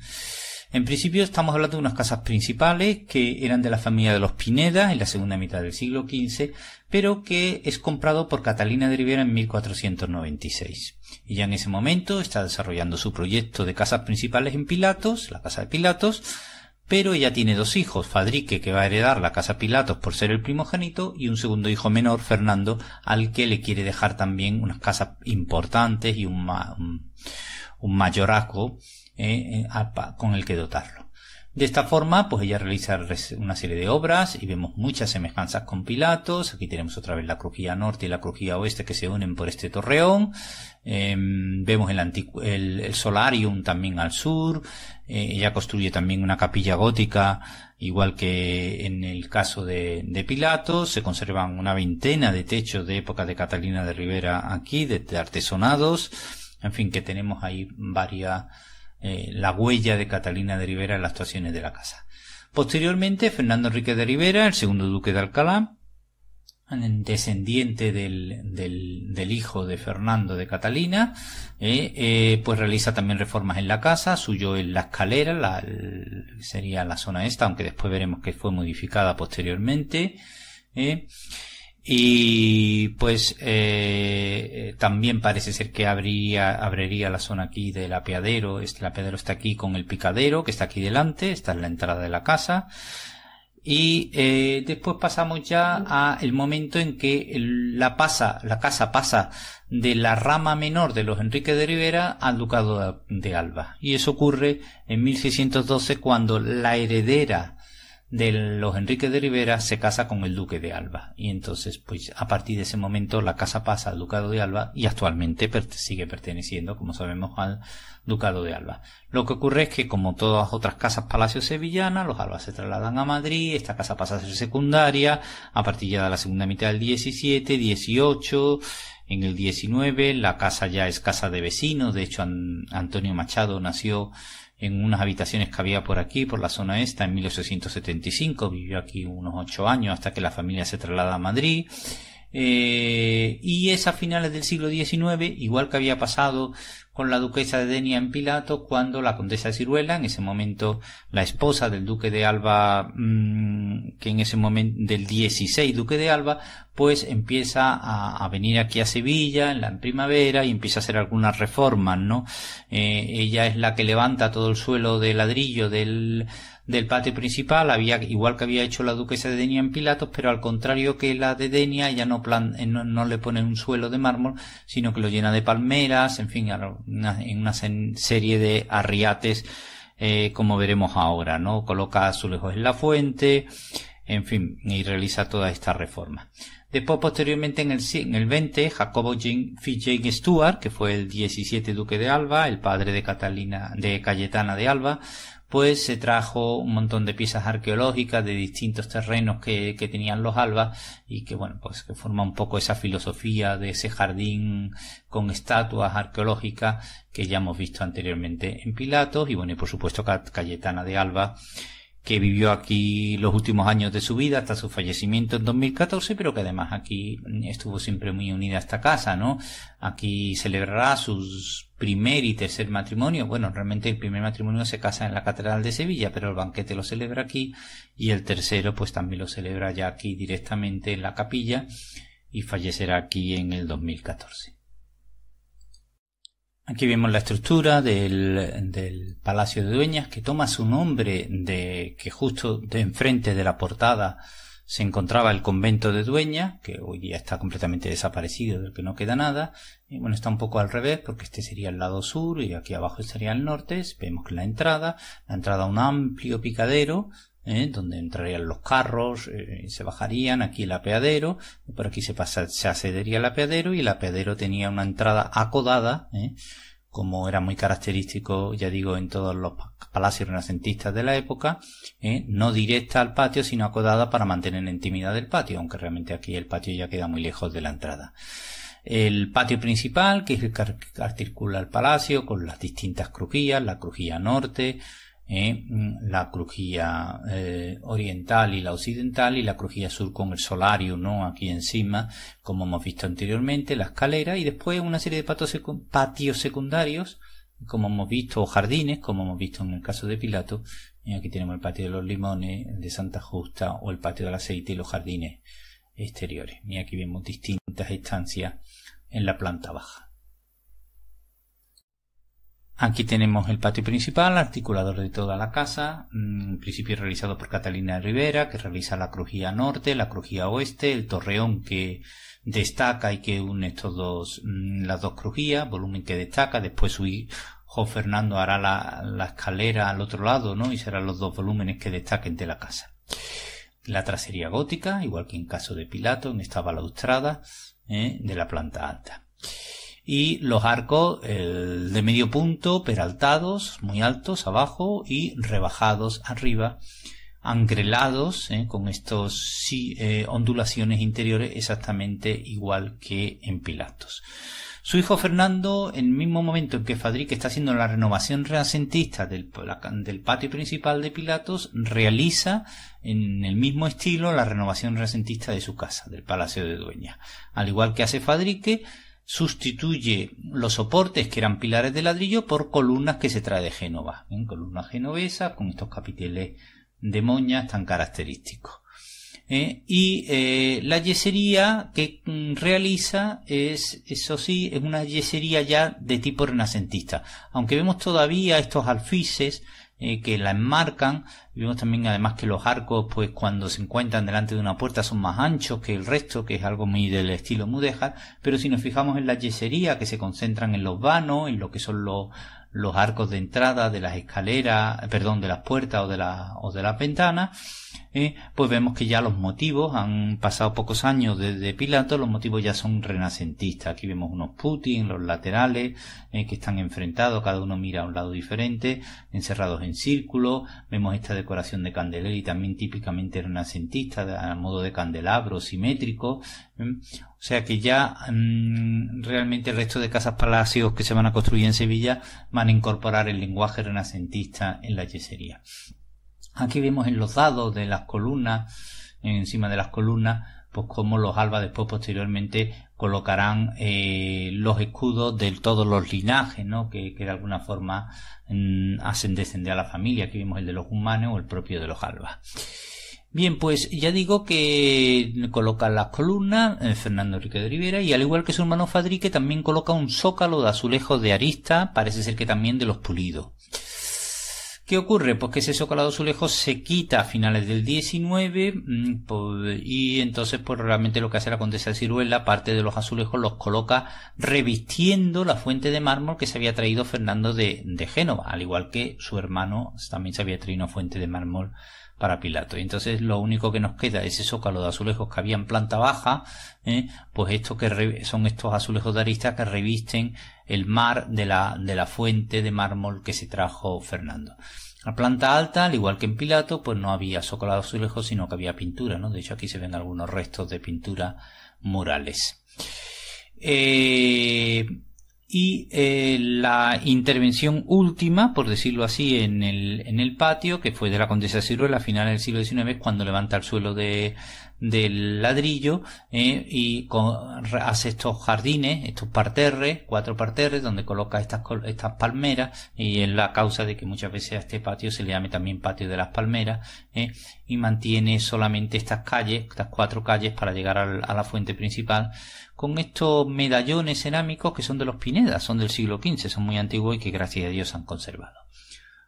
En principio estamos hablando de unas casas principales que eran de la familia de los Pineda en la segunda mitad del siglo XV, pero que es comprado por Catalina de Rivera en 1496. Y ya en ese momento está desarrollando su proyecto de casas principales en Pilatos, la casa de Pilatos, pero ella tiene dos hijos, Fadrique, que va a heredar la casa Pilatos por ser el primogénito, y un segundo hijo menor, Fernando, al que le quiere dejar también unas casas importantes y un, un mayorazgo eh, eh, con el que dotarlo. De esta forma, pues ella realiza una serie de obras y vemos muchas semejanzas con Pilatos. Aquí tenemos otra vez la crujía norte y la crujía oeste que se unen por este torreón. Em, vemos el, el, solarium también al sur. Eh, ella construye también una capilla gótica, igual que en el caso de, Pilatos. Se conservan una veintena de techos de época de Catalina de Rivera aquí, de artesonados. En fin, que tenemos ahí varias eh, la huella de Catalina de Rivera en las actuaciones de la casa. Posteriormente, Fernando Enrique de Rivera, el segundo duque de Alcalá, descendiente del, del, hijo de Fernando de Catalina, eh, eh, pues realiza también reformas en la casa, suyo en la escalera, la, sería la zona esta, aunque después veremos que fue modificada posteriormente. Y pues eh, eh, también parece ser que abriría abriría la zona aquí del apeadero. Este apeadero está aquí con el picadero, que está aquí delante. Esta es la entrada de la casa. Y eh, después pasamos ya al el momento en que la pasa, la casa pasa de la rama menor de los Enrique de Rivera al Ducado de Alba. Y eso ocurre en 1612 cuando la heredera de los Enrique de Rivera se casa con el Duque de Alba. Y entonces, pues a partir de ese momento la casa pasa al Ducado de Alba y actualmente sigue perteneciendo, como sabemos, al Ducado de Alba. Lo que ocurre es que, como todas otras casas palacios sevillanas, los Albas se trasladan a Madrid, esta casa pasa a ser secundaria, a partir ya de la segunda mitad del 17, 18, en el 19, la casa ya es casa de vecinos, de hecho Antonio Machado nació en unas habitaciones que había por aquí, por la zona esta, en 1875. Vivió aquí unos ocho años hasta que la familia se traslada a Madrid. Eh, y es a finales del siglo XIX, igual que había pasado la duquesa de Denia en Pilato cuando la condesa de Ciruela, en ese momento la esposa del duque de Alba, mm, que en ese momento del 16 duque de Alba, pues empieza a, venir aquí a Sevilla en la primavera y empieza a hacer algunas reformas, ¿no? Eh, ella es la que levanta todo el suelo de ladrillo del, del patio principal había, igual que había hecho la duquesa de Denia en Pilatos, pero al contrario que la de Denia, ya eh, no, le pone un suelo de mármol, sino que lo llena de palmeras, en fin, en una serie de arriates, eh, como veremos ahora, ¿no? Coloca azulejos en la fuente, en fin, y realiza toda esta reforma. Después, posteriormente, en el, en el 20, Jacobo Fitzjane Stuart, que fue el 17 duque de Alba, el padre de Catalina, de Cayetana de Alba, pues se trajo un montón de piezas arqueológicas de distintos terrenos que, tenían los albas y que bueno pues que forma un poco esa filosofía de ese jardín con estatuas arqueológicas que ya hemos visto anteriormente en Pilatos y bueno y por supuesto Cayetana de Alba que vivió aquí los últimos años de su vida hasta su fallecimiento en 2014, pero que además aquí estuvo siempre muy unida a esta casa, ¿no? Aquí celebrará sus primer y tercer matrimonio. Bueno, realmente el primer matrimonio se casa en la Catedral de Sevilla, pero el banquete lo celebra aquí y el tercero pues también lo celebra ya aquí directamente en la capilla y fallecerá aquí en el 2014. Aquí vemos la estructura del, del, Palacio de Dueñas que toma su nombre de que justo de enfrente de la portada se encontraba el convento de Dueñas, que hoy día está completamente desaparecido, del que no queda nada. Y bueno, está un poco al revés porque este sería el lado sur y aquí abajo estaría el norte. Vemos que la entrada, la entrada a un amplio picadero ¿eh? donde entrarían los carros, eh, eh, se bajarían, aquí el apeadero, por aquí se, pasa, se accedería al apeadero y el apeadero tenía una entrada acodada, como era muy característico, ya digo, en todos los palacios renacentistas de la época, no directa al patio, sino acodada para mantener la intimidad del patio, aunque realmente aquí el patio ya queda muy lejos de la entrada. El patio principal, que es el que articula el palacio, con las distintas crujías, la crujía norte, ¿eh? Mm, la crujía eh, oriental y la occidental y la crujía sur con el solario ¿no? aquí encima, como hemos visto anteriormente, la escalera y después una serie de patios secundarios, como hemos visto, o jardines, como hemos visto en el caso de Pilato. aquí tenemos el patio de los limones, de Santa Justa o el patio del aceite y los jardines exteriores. Y aquí vemos distintas estancias en la planta baja. Aquí tenemos el patio principal, articulador de toda la casa, un mm, principio realizado por Catalina Rivera, que realiza la crujía norte, la crujía oeste, el torreón que destaca y que une estos dos, mm, las dos crujías, volumen que destaca, después su hijo Fernando hará la, escalera al otro lado, ¿no? Y serán los dos volúmenes que destaquen de la casa. La tracería gótica, igual que en caso de Pilato, en esta balaustrada, ¿eh? de la planta alta y los arcos de medio punto, peraltados, muy altos abajo y rebajados arriba, angrelados ¿eh? con estas eh, ondulaciones interiores exactamente igual que en Pilatos. Su hijo Fernando, en el mismo momento en que Fadrique está haciendo la renovación renacentista del, del, patio principal de Pilatos, realiza en el mismo estilo la renovación renacentista de su casa, del Palacio de Dueña. Al igual que hace Fadrique, sustituye los soportes que eran pilares de ladrillo por columnas que se trae de Génova, ¿eh? columnas genovesas con estos capiteles de moñas tan característicos. ¿eh? y eh, la yesería que mm, realiza es, eso sí, es una yesería ya de tipo renacentista. Aunque vemos todavía estos alfices eh, que la enmarcan. Vimos también además que los arcos, pues cuando se encuentran delante de una puerta son más anchos que el resto, que es algo muy del estilo mudéjar. Pero si nos fijamos en la yesería, que se concentran en los vanos, en lo que son los los arcos de entrada de las escaleras, perdón, de las puertas o de, la, o de las ventanas, eh, pues vemos que ya los motivos han pasado pocos años desde Pilato, los motivos ya son renacentistas. Aquí vemos unos Putin, los laterales, eh, que están enfrentados, cada uno mira a un lado diferente, encerrados en círculo. Vemos esta decoración de y también típicamente renacentista, a modo de candelabro simétrico. Eh, o sea que ya mm, realmente el resto de casas palacios que se van a construir en Sevilla van a incorporar el lenguaje renacentista en la yesería. Aquí vemos en los dados de las columnas, encima de las columnas, pues como los Alba después posteriormente colocarán eh, los escudos de todos los linajes, ¿no? Que, de alguna forma mm, hacen descender a la familia. Aquí vemos el de los humanos o el propio de los albas. Bien, pues ya digo que coloca las columnas en eh, Fernando Enrique de Rivera y al igual que su hermano Fadrique también coloca un zócalo de azulejos de arista, parece ser que también de los pulidos. ¿Qué ocurre? Pues que ese zócalo de azulejos se quita a finales del 19 mm, pues, y entonces pues realmente lo que hace la condesa de Ciruela, parte de los azulejos los coloca revistiendo la fuente de mármol que se había traído Fernando de, de Génova, al igual que su hermano también se había traído una fuente de mármol para Pilato. Y entonces lo único que nos queda, ese zócalo de azulejos que había en planta baja, ¿eh? pues esto que son estos azulejos de arista que revisten el mar de la, de la fuente de mármol que se trajo Fernando. La planta alta, al igual que en Pilato, pues no había zócalo de azulejos, sino que había pintura, ¿no? De hecho aquí se ven algunos restos de pintura murales. Eh, y eh, la intervención última, por decirlo así, en el, en el patio, que fue de la Condesa Ciruela a finales del siglo XIX, cuando levanta el suelo de, del ladrillo eh, y hace estos jardines, estos parterres, cuatro parterres, donde coloca estas, estas palmeras y es la causa de que muchas veces a este patio se le llame también patio de las palmeras eh, y mantiene solamente estas calles, estas cuatro calles para llegar al, a la fuente principal con estos medallones cerámicos que son de los Pineda, son del siglo XV, son muy antiguos y que gracias a Dios han conservado.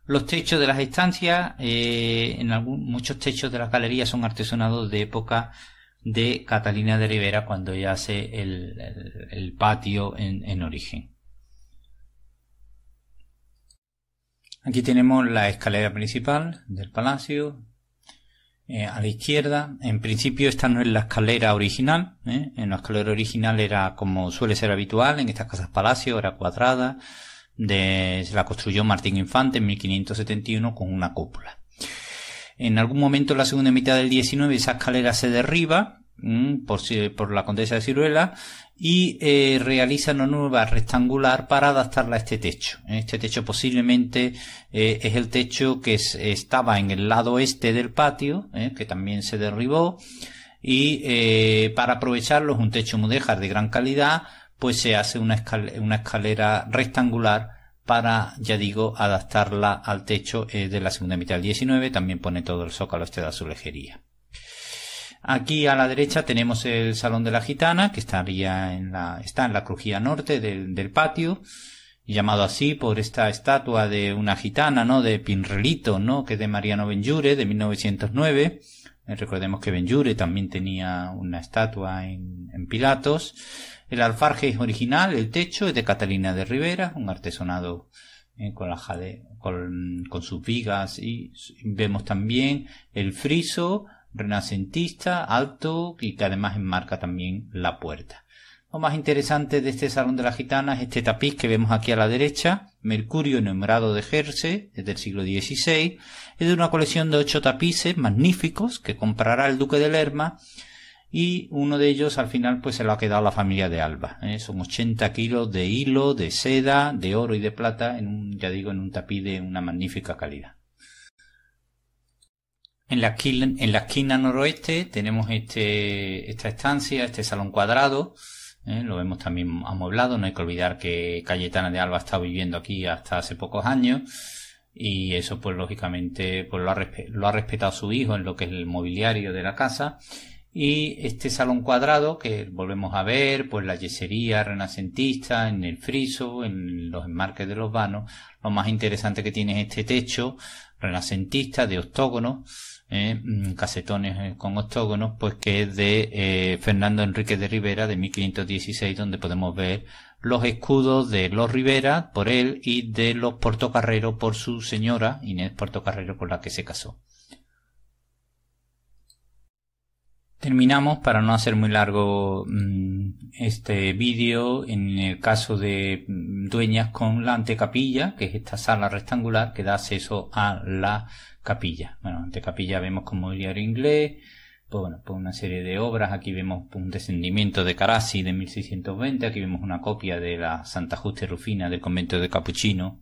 Los techos de las estancias, eh, en muchos techos de las galerías son artesonados de época de Catalina de Rivera cuando ella hace el, patio en, en origen. Aquí tenemos la escalera principal del palacio, eh, a la izquierda. En principio esta no es la escalera original. ¿eh? En la escalera original era como suele ser habitual en estas casas palacio, era cuadrada. De, se la construyó Martín Infante en 1571 con una cúpula. En algún momento en la segunda mitad del 19 esa escalera se derriba por, por la condesa de Ciruela y eh, realizan una nueva rectangular para adaptarla a este techo. Este techo posiblemente eh, es el techo que estaba en el lado este del patio, eh, que también se derribó, y eh, para aprovecharlo es un techo mudéjar de gran calidad, pues se hace una escalera, una escalera rectangular para, ya digo, adaptarla al techo de la segunda mitad del 19, también pone todo el zócalo este de azulejería. Aquí a la derecha tenemos el Salón de la Gitana, que estaría en la, está en la crujía norte del, patio, llamado así por esta estatua de una gitana, ¿no? De Pinrelito, ¿no? Que es de Mariano Benjure, de 1909. Eh, recordemos que Benjure también tenía una estatua en, en Pilatos. El alfarje es original, el techo es de Catalina de Rivera, un artesonado eh, con, la con, sus vigas y vemos también el friso renacentista, alto y que además enmarca también la puerta. Lo más interesante de este Salón de las Gitanas es este tapiz que vemos aquí a la derecha, Mercurio nombrado de Jersey, es del siglo XVI. Es de una colección de ocho tapices magníficos que comprará el duque de Lerma y uno de ellos al final pues se lo ha quedado la familia de Alba. ¿eh? Son 80 kilos de hilo, de seda, de oro y de plata, en un, ya digo, en un tapiz de una magnífica calidad. En la, esquina, noroeste tenemos este, esta estancia, este salón cuadrado. ¿eh? Lo vemos también amueblado. No hay que olvidar que Cayetana de Alba estaba viviendo aquí hasta hace pocos años. Y eso, pues lógicamente, pues, lo, ha lo ha respetado su hijo en lo que es el mobiliario de la casa. Y este salón cuadrado que volvemos a ver, pues la yesería renacentista, en el friso, en los enmarques de los vanos. Lo más interesante que tiene es este techo renacentista de octógono eh, mm, casetones eh, con octógonos, pues que es de eh, Fernando Enrique de Rivera de 1516, donde podemos ver los escudos de los Rivera por él y de los Portocarrero por su señora Inés Portocarrero con la que se casó. Terminamos para no hacer muy largo mm, este vídeo en el caso de mm, Dueñas con la antecapilla, que es esta sala rectangular que da acceso a la capilla. Bueno, ante capilla vemos como diario inglés, pues bueno, pues una serie de obras. Aquí vemos un descendimiento de Caracci de 1620, aquí vemos una copia de la Santa Justa Rufina del convento de Capuchino,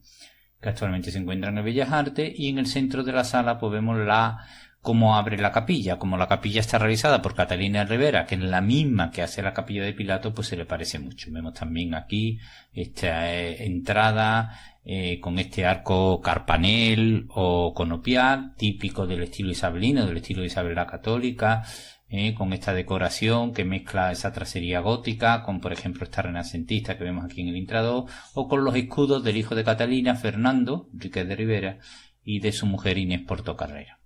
que actualmente se encuentra en el Bellas Artes, y en el centro de la sala pues vemos la cómo abre la capilla, como la capilla está realizada por Catalina Rivera, que es la misma que hace la capilla de Pilato, pues se le parece mucho. Vemos también aquí esta eh, entrada, eh, con este arco carpanel o conopial, típico del estilo isabelino, del estilo de Isabel la Católica, eh, con esta decoración que mezcla esa tracería gótica con, por ejemplo, esta renacentista que vemos aquí en el intrador, o con los escudos del hijo de Catalina, Fernando Enrique de Rivera, y de su mujer Inés Portocarrero.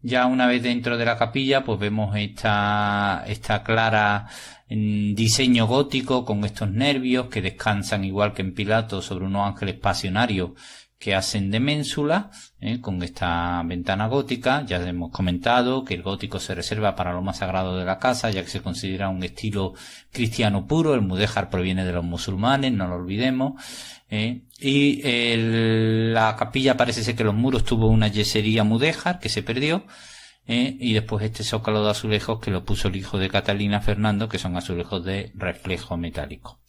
Ya una vez dentro de la capilla, pues vemos esta, esta clara mm, diseño gótico con estos nervios que descansan igual que en Pilato sobre unos ángeles pasionarios que hacen de ménsula ¿eh? con esta ventana gótica. Ya hemos comentado que el gótico se reserva para lo más sagrado de la casa, ya que se considera un estilo cristiano puro. El mudéjar proviene de los musulmanes, no lo olvidemos. ¿eh? Y eh, la capilla parece ser que los muros tuvo una yesería mudéjar que se perdió. ¿eh? Y después este zócalo de azulejos que lo puso el hijo de Catalina Fernando, que son azulejos de reflejo metálico.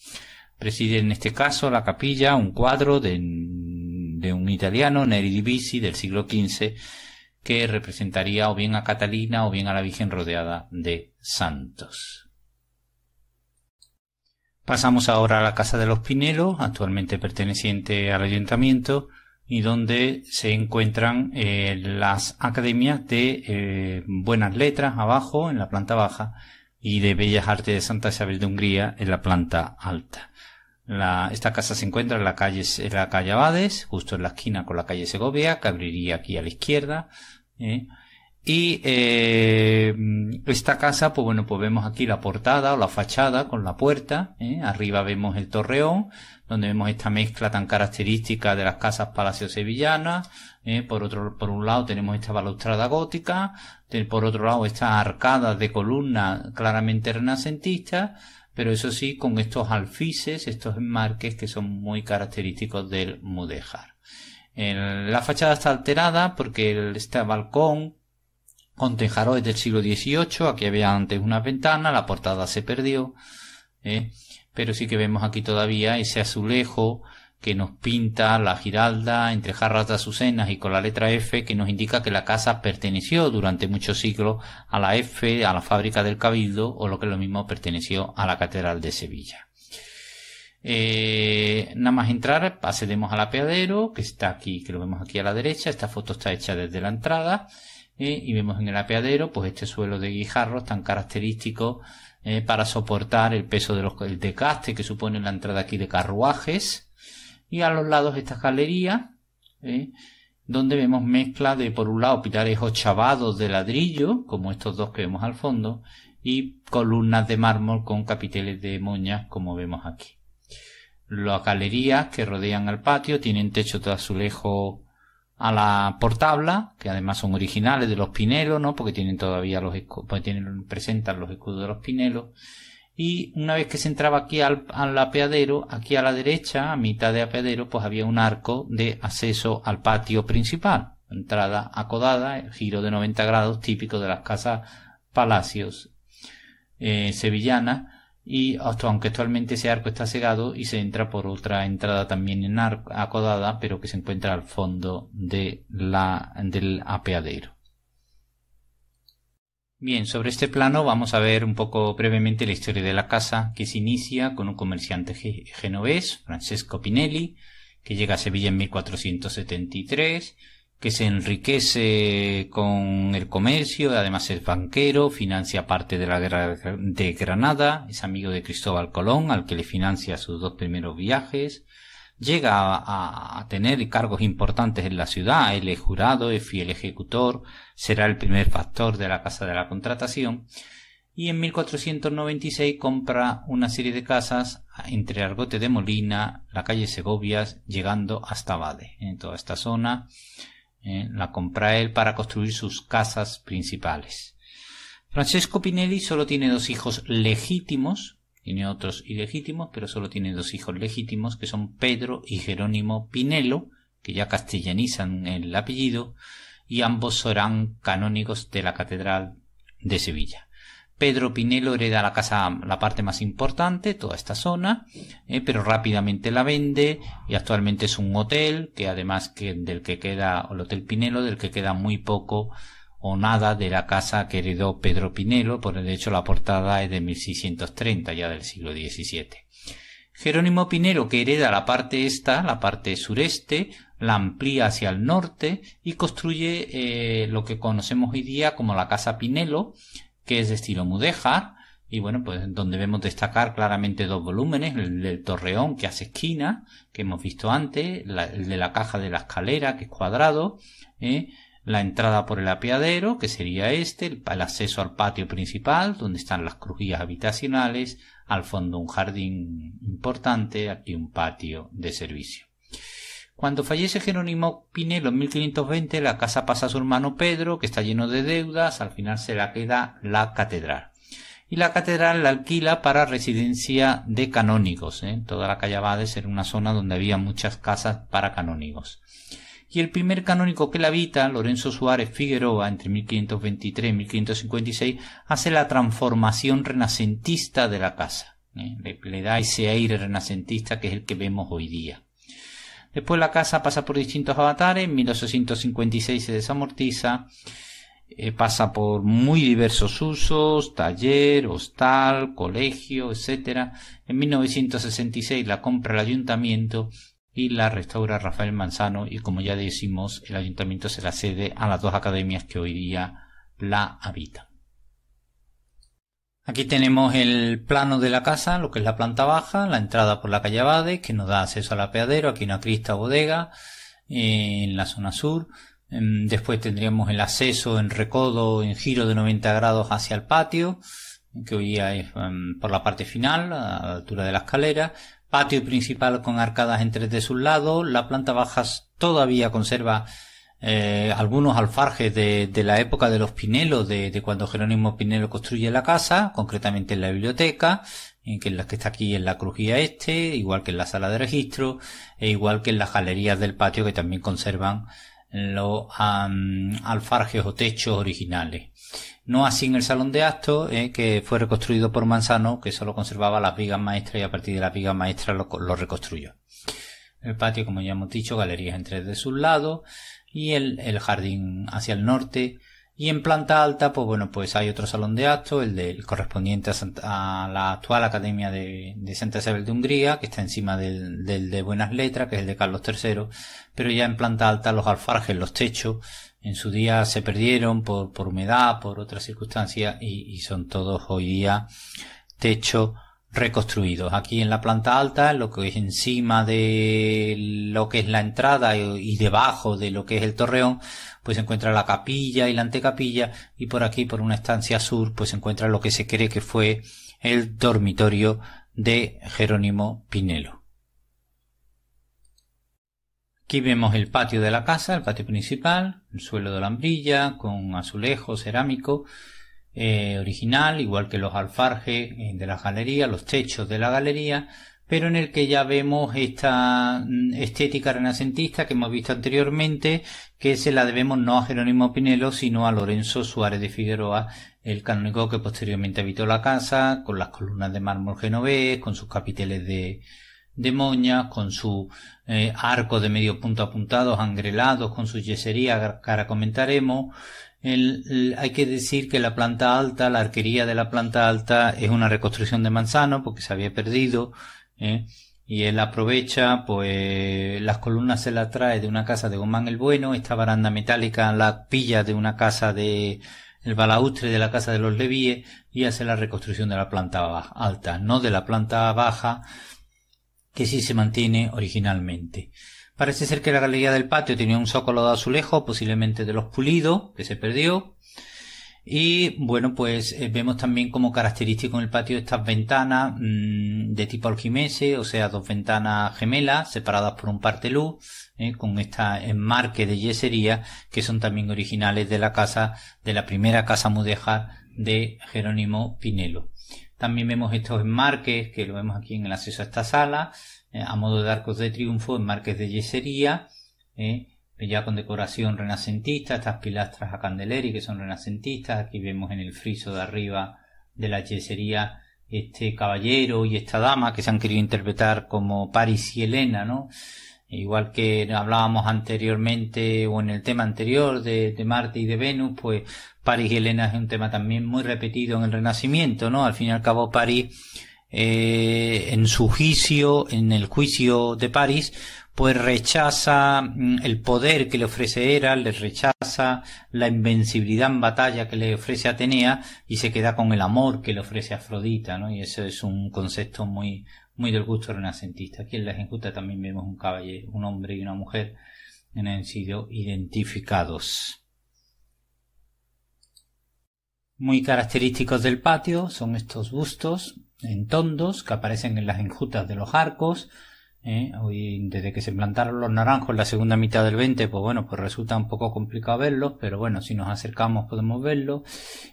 Preside en este caso la capilla un cuadro de, un italiano, Neri Divisi, del siglo XV, que representaría o bien a Catalina o bien a la Virgen rodeada de santos. Pasamos ahora a la Casa de los Pinelos, actualmente perteneciente al ayuntamiento, y donde se encuentran eh, las academias de eh, Buenas Letras abajo, en la planta baja, y de Bellas Artes de Santa Isabel de Hungría, en la planta alta. esta casa se encuentra en la calle, la calle Abades, justo en la esquina con la calle Segovia, que abriría aquí a la izquierda, eh. Y eh, esta casa, pues bueno, pues vemos aquí la portada o la fachada con la puerta. ¿eh? Arriba vemos el torreón, donde vemos esta mezcla tan característica de las casas palacio sevillanas. ¿eh? Por otro, por un lado tenemos esta balustrada gótica, por otro lado esta arcada de columna claramente renacentista pero eso sí con estos alfices, estos enmarques que son muy característicos del mudéjar. la fachada está alterada porque el, este balcón con del siglo XVIII, aquí había antes una ventana, la portada se perdió, ¿eh? pero sí que vemos aquí todavía ese azulejo que nos pinta la giralda entre jarras de azucenas y con la letra F que nos indica que la casa perteneció durante muchos siglos a la F, a la fábrica del Cabildo o lo que es lo mismo perteneció a la Catedral de Sevilla. Eh, nada más entrar accedemos al apeadero que está aquí, que lo vemos aquí a la derecha, esta foto está hecha desde la entrada y vemos en el apeadero pues este suelo de guijarros tan característico eh, para soportar el peso del los que supone la entrada aquí de carruajes y a los lados esta galerías, eh, donde vemos mezcla de por un lado pilares ochavados de ladrillo como estos dos que vemos al fondo y columnas de mármol con capiteles de moñas como vemos aquí las galerías que rodean al patio tienen techo de azulejo a la portabla, que además son originales de los pinelos, ¿no? Porque tienen todavía los pues, tienen, presentan los escudos de los pinelos. Y una vez que se entraba aquí al, apeadero, aquí a la derecha, a mitad de apeadero, pues había un arco de acceso al patio principal. Entrada acodada, giro de 90 grados, típico de las casas palacios eh, sevillanas y aunque actualmente ese arco está cegado y se entra por otra entrada también en acodada, pero que se encuentra al fondo de la, del apeadero. Bien, sobre este plano vamos a ver un poco brevemente la historia de la casa, que se inicia con un comerciante genovés, Francesco Pinelli, que llega a Sevilla en 1473 que se enriquece con el comercio, además es banquero, financia parte de la guerra de Granada, es amigo de Cristóbal Colón, al que le financia sus dos primeros viajes, llega a, tener cargos importantes en la ciudad, él es jurado, es fiel ejecutor, será el primer factor de la Casa de la Contratación, y en 1496 compra una serie de casas entre Argote de Molina, la calle Segovias, llegando hasta Bade, en toda esta zona ¿eh? la compra él para construir sus casas principales. Francesco Pinelli solo tiene dos hijos legítimos, tiene otros ilegítimos, pero solo tiene dos hijos legítimos, que son Pedro y Jerónimo Pinelo, que ya castellanizan el apellido, y ambos serán canónigos de la Catedral de Sevilla. Pedro Pinelo hereda la casa, la parte más importante, toda esta zona, eh, pero rápidamente la vende y actualmente es un hotel que además que del que queda, el Hotel Pinelo, del que queda muy poco o nada de la casa que heredó Pedro Pinelo, por de hecho la portada es de 1630, ya del siglo XVII. Jerónimo Pinelo, que hereda la parte esta, la parte sureste, la amplía hacia el norte y construye eh, lo que conocemos hoy día como la Casa Pinelo, que es de estilo mudéjar, y bueno, pues donde vemos destacar claramente dos volúmenes, el del torreón que hace esquina, que hemos visto antes, el de la caja de la escalera, que es cuadrado, ¿eh? la entrada por el apeadero, que sería este, el, acceso al patio principal, donde están las crujías habitacionales, al fondo un jardín importante, aquí un patio de servicio. Cuando fallece Jerónimo Pinelo en 1520, la casa pasa a su hermano Pedro, que está lleno de deudas, al final se la queda la catedral. Y la catedral la alquila para residencia de canónigos. ¿eh? Toda la calle Abades era una zona donde había muchas casas para canónigos. Y el primer canónigo que la habita, Lorenzo Suárez Figueroa, entre 1523 y 1556, hace la transformación renacentista de la casa. ¿eh? le da ese aire renacentista que es el que vemos hoy día. Después la casa pasa por distintos avatares, en 1856 se desamortiza, eh, pasa por muy diversos usos, taller, hostal, colegio, etc. En 1966 la compra el ayuntamiento y la restaura Rafael Manzano y como ya decimos el ayuntamiento se la cede a las dos academias que hoy día la habitan. Aquí tenemos el plano de la casa, lo que es la planta baja, la entrada por la calle Abade, que nos da acceso al apeadero, aquí una crista bodega, en la zona sur. Em, después tendríamos el acceso en recodo, en giro de 90 grados hacia el patio, que hoy es em, por la parte final, a la altura de la escalera. Patio principal con arcadas entre de sus lados. La planta baja todavía conserva eh, algunos alfarjes de, la época de los Pinelos, de, cuando Jerónimo Pinelo construye la casa, concretamente en la biblioteca, en que, la, que está aquí en la crujía este, igual que en la sala de registro, e igual que en las galerías del patio que también conservan los alfarjes o techos originales. No así en el salón de actos, eh, que fue reconstruido por Manzano, que solo conservaba las vigas maestras y a partir de las vigas maestras lo, reconstruyó. El patio, como ya hemos dicho, galerías entre de sus lados, y el, jardín hacia el norte. Y en planta alta, pues bueno, pues hay otro salón de actos, el del correspondiente a, la actual Academia de, Santa Isabel de Hungría, que está encima del, de Buenas Letras, que es el de Carlos III, pero ya en planta alta los alfarjes, los techos, en su día se perdieron por, por humedad, por otras circunstancias, y, y son todos hoy día techos reconstruidos. Aquí en la planta alta, lo que es encima de lo que es la entrada y debajo de lo que es el torreón, pues se encuentra la capilla y la antecapilla y por aquí, por una estancia sur, pues se encuentra lo que se cree que fue el dormitorio de Jerónimo Pinelo. Aquí vemos el patio de la casa, el patio principal, el suelo de alambrilla con azulejo cerámico, eh, original, igual que los alfarjes eh, de la galería, los techos de la galería, pero en el que ya vemos esta mm, estética renacentista que hemos visto anteriormente, que se la debemos no a Jerónimo Pinelo, sino a Lorenzo Suárez de Figueroa, el canónigo que posteriormente habitó la casa, con las columnas de mármol genovés, con sus capiteles de, de moñas, con su eh, arco de medio punto apuntados, angrelados, con su yesería, que ahora comentaremos, hay que decir que la planta alta, la arquería de la planta alta es una reconstrucción de Manzano porque se había perdido ¿eh? y él aprovecha, pues las columnas se la trae de una casa de Guzmán el Bueno, esta baranda metálica la pilla de una casa de el balaustre de la casa de los Levíes y hace la reconstrucción de la planta alta, no de la planta baja que sí se mantiene originalmente. Parece ser que la galería del patio tenía un zócalo de azulejo, posiblemente de los pulidos, que se perdió. Y bueno, pues eh, vemos también como característico en el patio estas ventanas mm, de tipo alquimese, o sea, dos ventanas gemelas separadas por un parteluz, eh, con esta enmarque de yesería que son también originales de la casa, de la primera casa mudéjar de Jerónimo Pinelo. También vemos estos enmarques que lo vemos aquí en el acceso a esta sala, eh, a modo de arcos de triunfo en marques de yesería, eh, ya con decoración renacentista, estas pilastras a candeleri que son renacentistas, aquí vemos en el friso de arriba de la yesería este caballero y esta dama que se han querido interpretar como París y Elena, ¿no? Igual que hablábamos anteriormente o en el tema anterior de, Marte y de Venus, pues París y Elena es un tema también muy repetido en el Renacimiento, ¿no? Al fin y al cabo París eh, en su juicio, en el juicio de París, pues rechaza mm, el poder que le ofrece Hera, le rechaza la invencibilidad en batalla que le ofrece Atenea y se queda con el amor que le ofrece Afrodita, ¿no? Y eso es un concepto muy, muy del gusto renacentista. Aquí en la ejecuta también vemos un caballero, un hombre y una mujer en han sido identificados. Muy característicos del patio son estos bustos, en tondos que aparecen en las enjutas de los arcos. ¿eh? Hoy, desde que se plantaron los naranjos en la segunda mitad del 20, pues bueno, pues resulta un poco complicado verlos, pero bueno, si nos acercamos podemos verlos.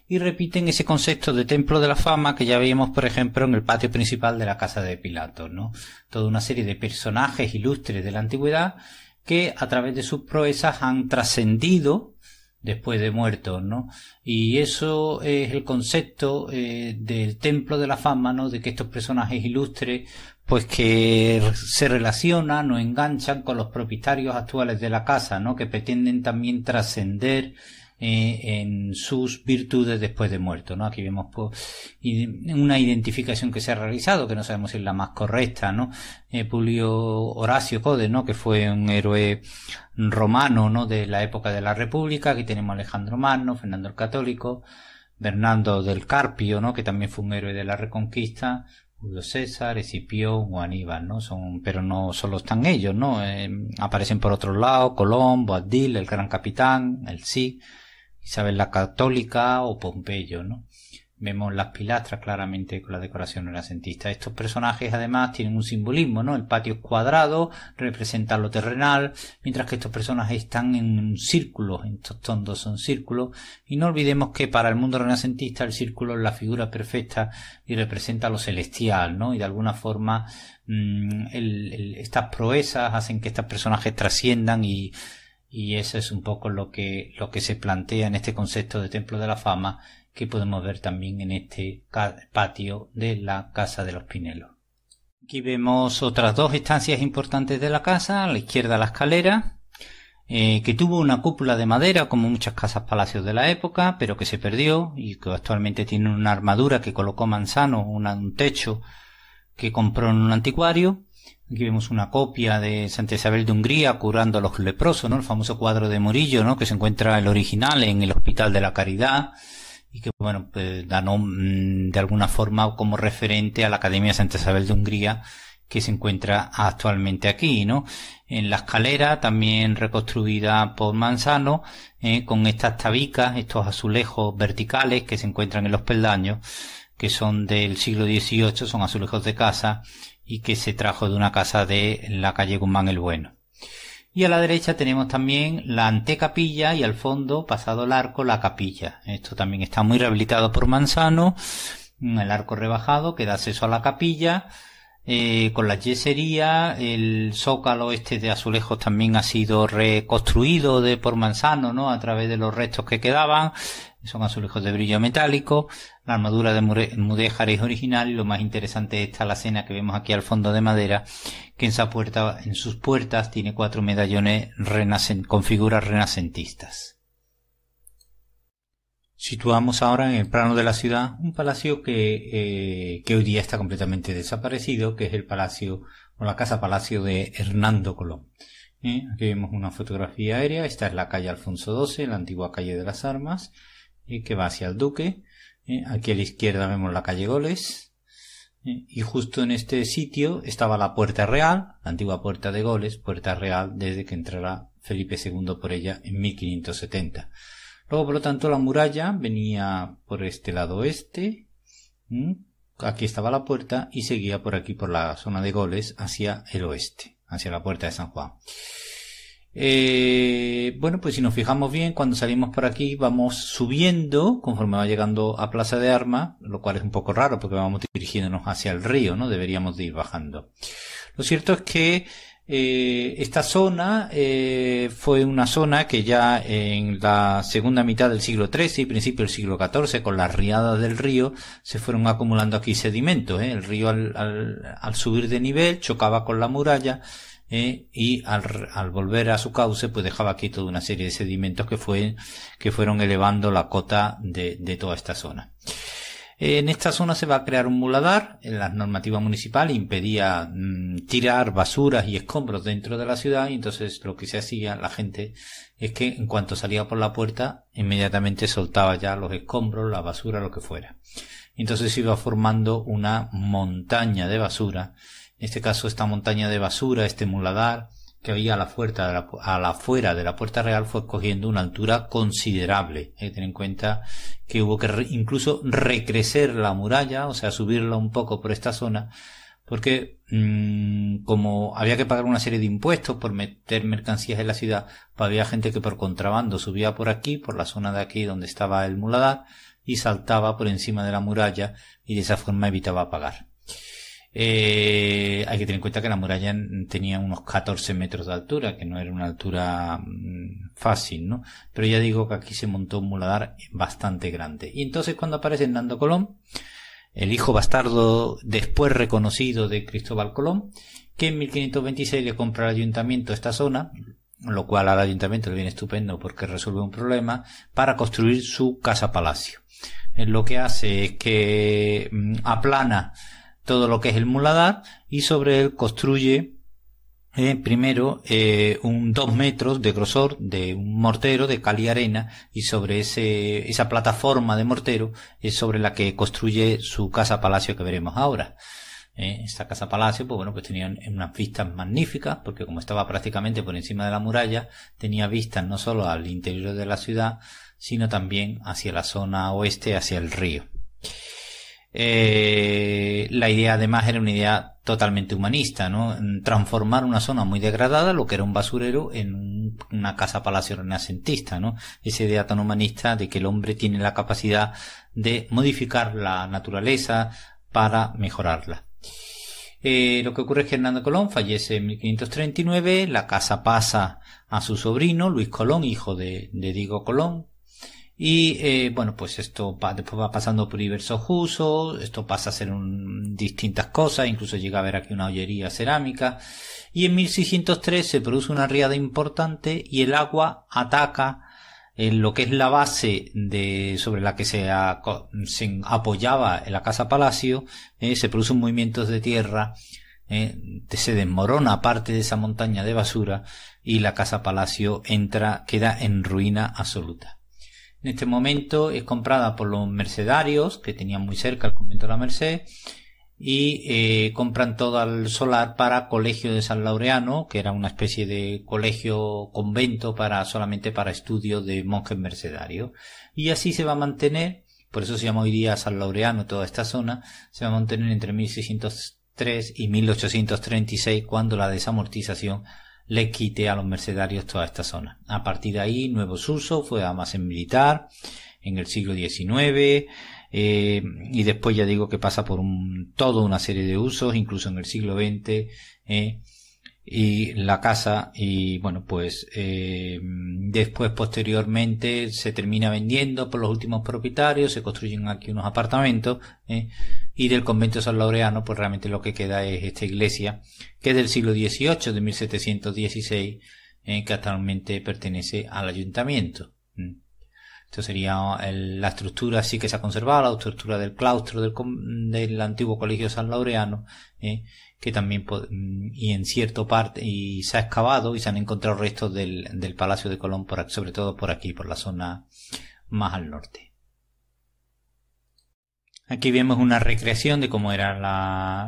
Y repiten ese concepto de templo de la fama que ya vimos, por ejemplo, en el patio principal de la casa de Pilato, ¿no? Toda una serie de personajes ilustres de la antigüedad que a través de sus proezas han trascendido después de muertos, ¿no? Y eso es el concepto eh, del templo de la fama, ¿no? De que estos personajes ilustres, pues que se relacionan o enganchan con los propietarios actuales de la casa, ¿no? Que pretenden también trascender eh, en sus virtudes después de muerto, ¿no? Aquí vemos una identificación que se ha realizado, que no sabemos si es la más correcta, ¿no? Eh, Horacio Code, ¿no? Que fue un héroe romano, ¿no? De la época de la República. Aquí tenemos Alejandro Magno, Fernando el Católico, Bernardo del Carpio, Que también fue un héroe de la Reconquista. Julio César, Escipión o Aníbal, ¿no? Son, pero no solo están ellos, ¿no? Eh, aparecen por otro lado Colón, Boadil, el gran capitán, el sí, Isabel la Católica o Pompeyo, ¿no? Vemos las pilastras claramente con la decoración renacentista. Estos personajes además tienen un simbolismo, ¿no? El patio es cuadrado, representa lo terrenal, mientras que estos personajes están en círculos, estos tondos son círculos. Y no olvidemos que para el mundo renacentista el círculo es la figura perfecta y representa lo celestial, ¿no? Y de alguna forma mm, estas proezas hacen que estos personajes trasciendan y y eso es un poco lo que, lo que se plantea en este concepto de templo de la fama que podemos ver también en este patio de la Casa de los Pinelos. Aquí vemos otras dos estancias importantes de la casa, a la izquierda la escalera, eh, que tuvo una cúpula de madera como muchas casas palacios de la época, pero que se perdió y que actualmente tiene una armadura que colocó Manzano, un techo que compró en un anticuario. Aquí vemos una copia de Santa Isabel de Hungría curando a los leprosos, ¿no? El famoso cuadro de Murillo, ¿no? Que se encuentra el original en el Hospital de la Caridad y que, bueno, pues, mm, de alguna forma como referente a la Academia Santa Isabel de Hungría que se encuentra actualmente aquí, ¿no? En la escalera, también reconstruida por Manzano, ¿eh? con estas tabicas, estos azulejos verticales que se encuentran en los peldaños, que son del siglo XVIII, son azulejos de casa, y que se trajo de una casa de la calle Guzmán el Bueno. Y a la derecha tenemos también la antecapilla y al fondo, pasado el arco, la capilla. Esto también está muy rehabilitado por Manzano. Mm, el arco rebajado que da acceso a la capilla. Eh, con la yesería, el zócalo este de azulejos también ha sido reconstruido de por Manzano, ¿no? A través de los restos que quedaban. Son azulejos de brillo metálico la armadura de Mudéjar es original lo más interesante está la cena que vemos aquí al fondo de madera, que en, sus puertas tiene cuatro medallones con figuras renacentistas. Situamos ahora en el plano de la ciudad un palacio eh, que, hoy día está completamente desaparecido, que es el palacio o la casa palacio de Hernando Colón. ¿Eh? Aquí vemos una fotografía aérea, esta es la calle Alfonso XII, la antigua calle de las armas, eh, que va hacia el duque. ¿eh? aquí a la izquierda vemos la calle Goles. ¿eh? y justo en este sitio estaba la Puerta Real, la antigua Puerta de Goles, Puerta Real desde que entrara Felipe II por ella en 1570. Luego, por lo tanto, la muralla venía por este lado oeste. Aquí estaba la puerta y seguía por aquí, por la zona de Goles, hacia el oeste, hacia la puerta de San Juan. Eh, bueno, pues si nos fijamos bien, cuando salimos por aquí vamos subiendo conforme va llegando a Plaza de Armas, lo cual es un poco raro porque vamos dirigiéndonos hacia el río, ¿no? Deberíamos de ir bajando. Lo cierto es que eh, esta zona eh, fue una zona que ya en la segunda mitad del siglo XIII y principio del siglo XIV, con las riadas del río, se fueron acumulando aquí sedimentos. El río al subir de nivel chocaba con la muralla ¿eh? y al, al, volver a su cauce pues dejaba aquí toda una serie de sedimentos que, fue, que fueron elevando la cota de, toda esta zona. En esta zona se va a crear un muladar. en La normativa municipal impedía mm, tirar basuras y escombros dentro de la ciudad y entonces lo que se hacía la gente es que en cuanto salía por la puerta inmediatamente soltaba ya los escombros, la basura, lo que fuera. Entonces se iba formando una montaña de basura en este caso esta montaña de basura, este muladar que había a la, puerta a la fuera de la Puerta Real fue cogiendo una altura considerable. Hay que tener en cuenta que hubo que incluso recrecer la muralla, o sea, subirla un poco por esta zona, porque mm, como había que pagar una serie de impuestos por meter mercancías en la ciudad, pues había gente que por contrabando subía por aquí, por la zona de aquí donde estaba el muladar, y saltaba por encima de la muralla y de esa forma evitaba pagar. Eh, hay que tener en cuenta que la muralla tenía unos 14 metros de altura, que no era una altura mm, fácil, ¿no? Pero ya digo que aquí se montó un muladar bastante grande. Y entonces cuando aparece Nando Colón, el hijo bastardo después reconocido de Cristóbal Colón, que en 1526 le compra al ayuntamiento esta zona, lo cual al ayuntamiento le viene estupendo porque resuelve un problema, para construir su casa palacio. Eh, lo que hace es que mm, aplana todo lo que es el muladar y sobre él construye eh, primero eh, un dos metros de grosor de un mortero de cal y arena y sobre esa plataforma de mortero es sobre la que construye su casa palacio que veremos ahora. Eh, esta casa palacio, pues bueno, pues tenía unas vistas magníficas, porque como estaba prácticamente por encima de la muralla, tenía vistas no solo al interior de la ciudad, sino también hacia la zona oeste, hacia el río. Eh, la idea además era una idea totalmente humanista, ¿no? Transformar una zona muy degradada, lo que era un basurero, en una casa palacio renacentista, ¿no? Esa idea tan humanista de que el hombre tiene la capacidad de modificar la naturaleza para mejorarla. Eh, lo que ocurre es que Hernando Colón fallece en 1539, la casa pasa a su sobrino, Luis Colón, hijo de, de Diego Colón, y eh, bueno, pues esto después va pasando por diversos usos, esto pasa a ser un, distintas cosas, incluso llega a haber aquí una hoyería cerámica. Y en 1603 se produce una riada importante y el agua ataca en eh, lo que es la base de, sobre la que se, apoyaba la Casa Palacio, eh, se producen movimientos de tierra, eh, se desmorona parte de esa montaña de basura y la Casa Palacio entra, queda en ruina absoluta en este momento es comprada por los mercedarios que tenían muy cerca el convento de la Merced y eh, compran todo el solar para Colegio de San Laureano, que era una especie de colegio convento para solamente para estudio de monjes mercedarios. Y así se va a mantener, por eso se llama hoy día San Laureano toda esta zona, se va a mantener entre 1603 y 1836 cuando la desamortización le quite a los mercenarios toda esta zona. A partir de ahí, nuevos usos, fue en militar en el siglo XIX, eh, y después ya digo que pasa por un, toda una serie de usos, incluso en el siglo XX, y la casa y bueno pues eh, después posteriormente se termina vendiendo por los últimos propietarios se construyen aquí unos apartamentos ¿eh? y del convento san laureano pues realmente lo que queda es esta iglesia que es del siglo XVIII de 1716 ¿eh? que actualmente pertenece al ayuntamiento esto sería la estructura sí que se ha conservado la estructura del claustro del, del antiguo colegio san laureano que también mm, y en cierto parte y se ha excavado y se han encontrado restos del, del Palacio de Colón, sobre todo por aquí, por la zona más al norte. Aquí vemos una recreación de cómo era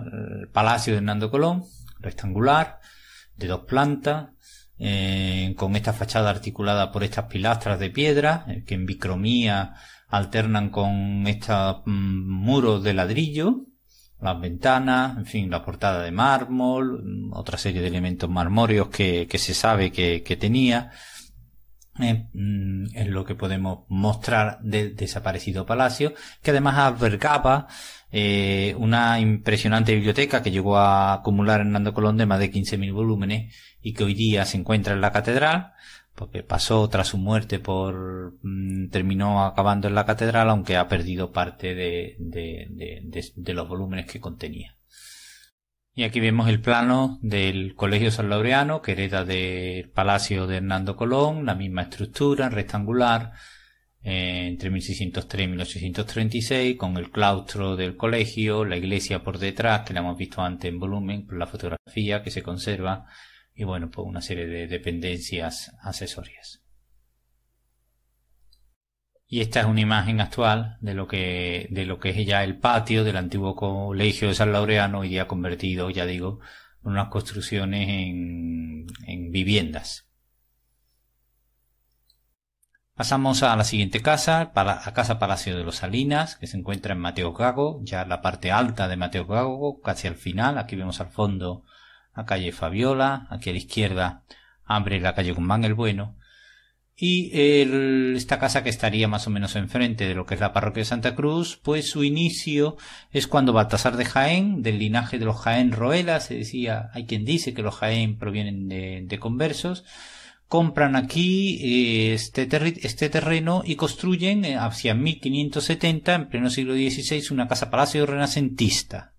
el Palacio de Hernando Colón, rectangular, de dos plantas, eh, con esta fachada articulada por estas pilastras de piedra, eh, que en bicromía alternan con estos mm, muros de ladrillo, las ventanas, en fin, la portada de mármol, otra serie de elementos marmóreos que, se sabe que, tenía. Eh, mm, es lo que podemos mostrar del desaparecido palacio, que además albergaba eh, una impresionante biblioteca que llegó a acumular Hernando Colón de más de 15.000 volúmenes y que hoy día se encuentra en la catedral porque pasó tras su muerte por mm, terminó acabando en la catedral aunque ha perdido parte de, los volúmenes que contenía y aquí vemos el plano del colegio san laureano que hereda del palacio de hernando colón la misma estructura rectangular eh, entre 1603 y 1836 con el claustro del colegio la iglesia por detrás que la hemos visto antes en volumen por la fotografía que se conserva y bueno, pues una serie de dependencias accesorias. Y esta es una imagen actual de lo que, de lo que es ya el patio del antiguo colegio de San Laureano, hoy día convertido, ya digo, unas construcciones en, viviendas. Pasamos a la siguiente casa, a Casa Palacio de los Salinas, que se encuentra en Mateo Gago, ya la parte alta de Mateo Gago, casi al final. Aquí vemos al fondo a calle Fabiola, aquí a la izquierda abre la calle Guzmán el Bueno, y esta casa que estaría más o menos enfrente de lo que es la parroquia de Santa Cruz, pues su inicio es cuando Baltasar de Jaén, del linaje de los Jaén Roela, se decía, hay quien dice que los Jaén provienen de, conversos, compran aquí eh, este, este, terreno y construyen eh, hacia 1570, en pleno siglo XVI, una casa palacio renacentista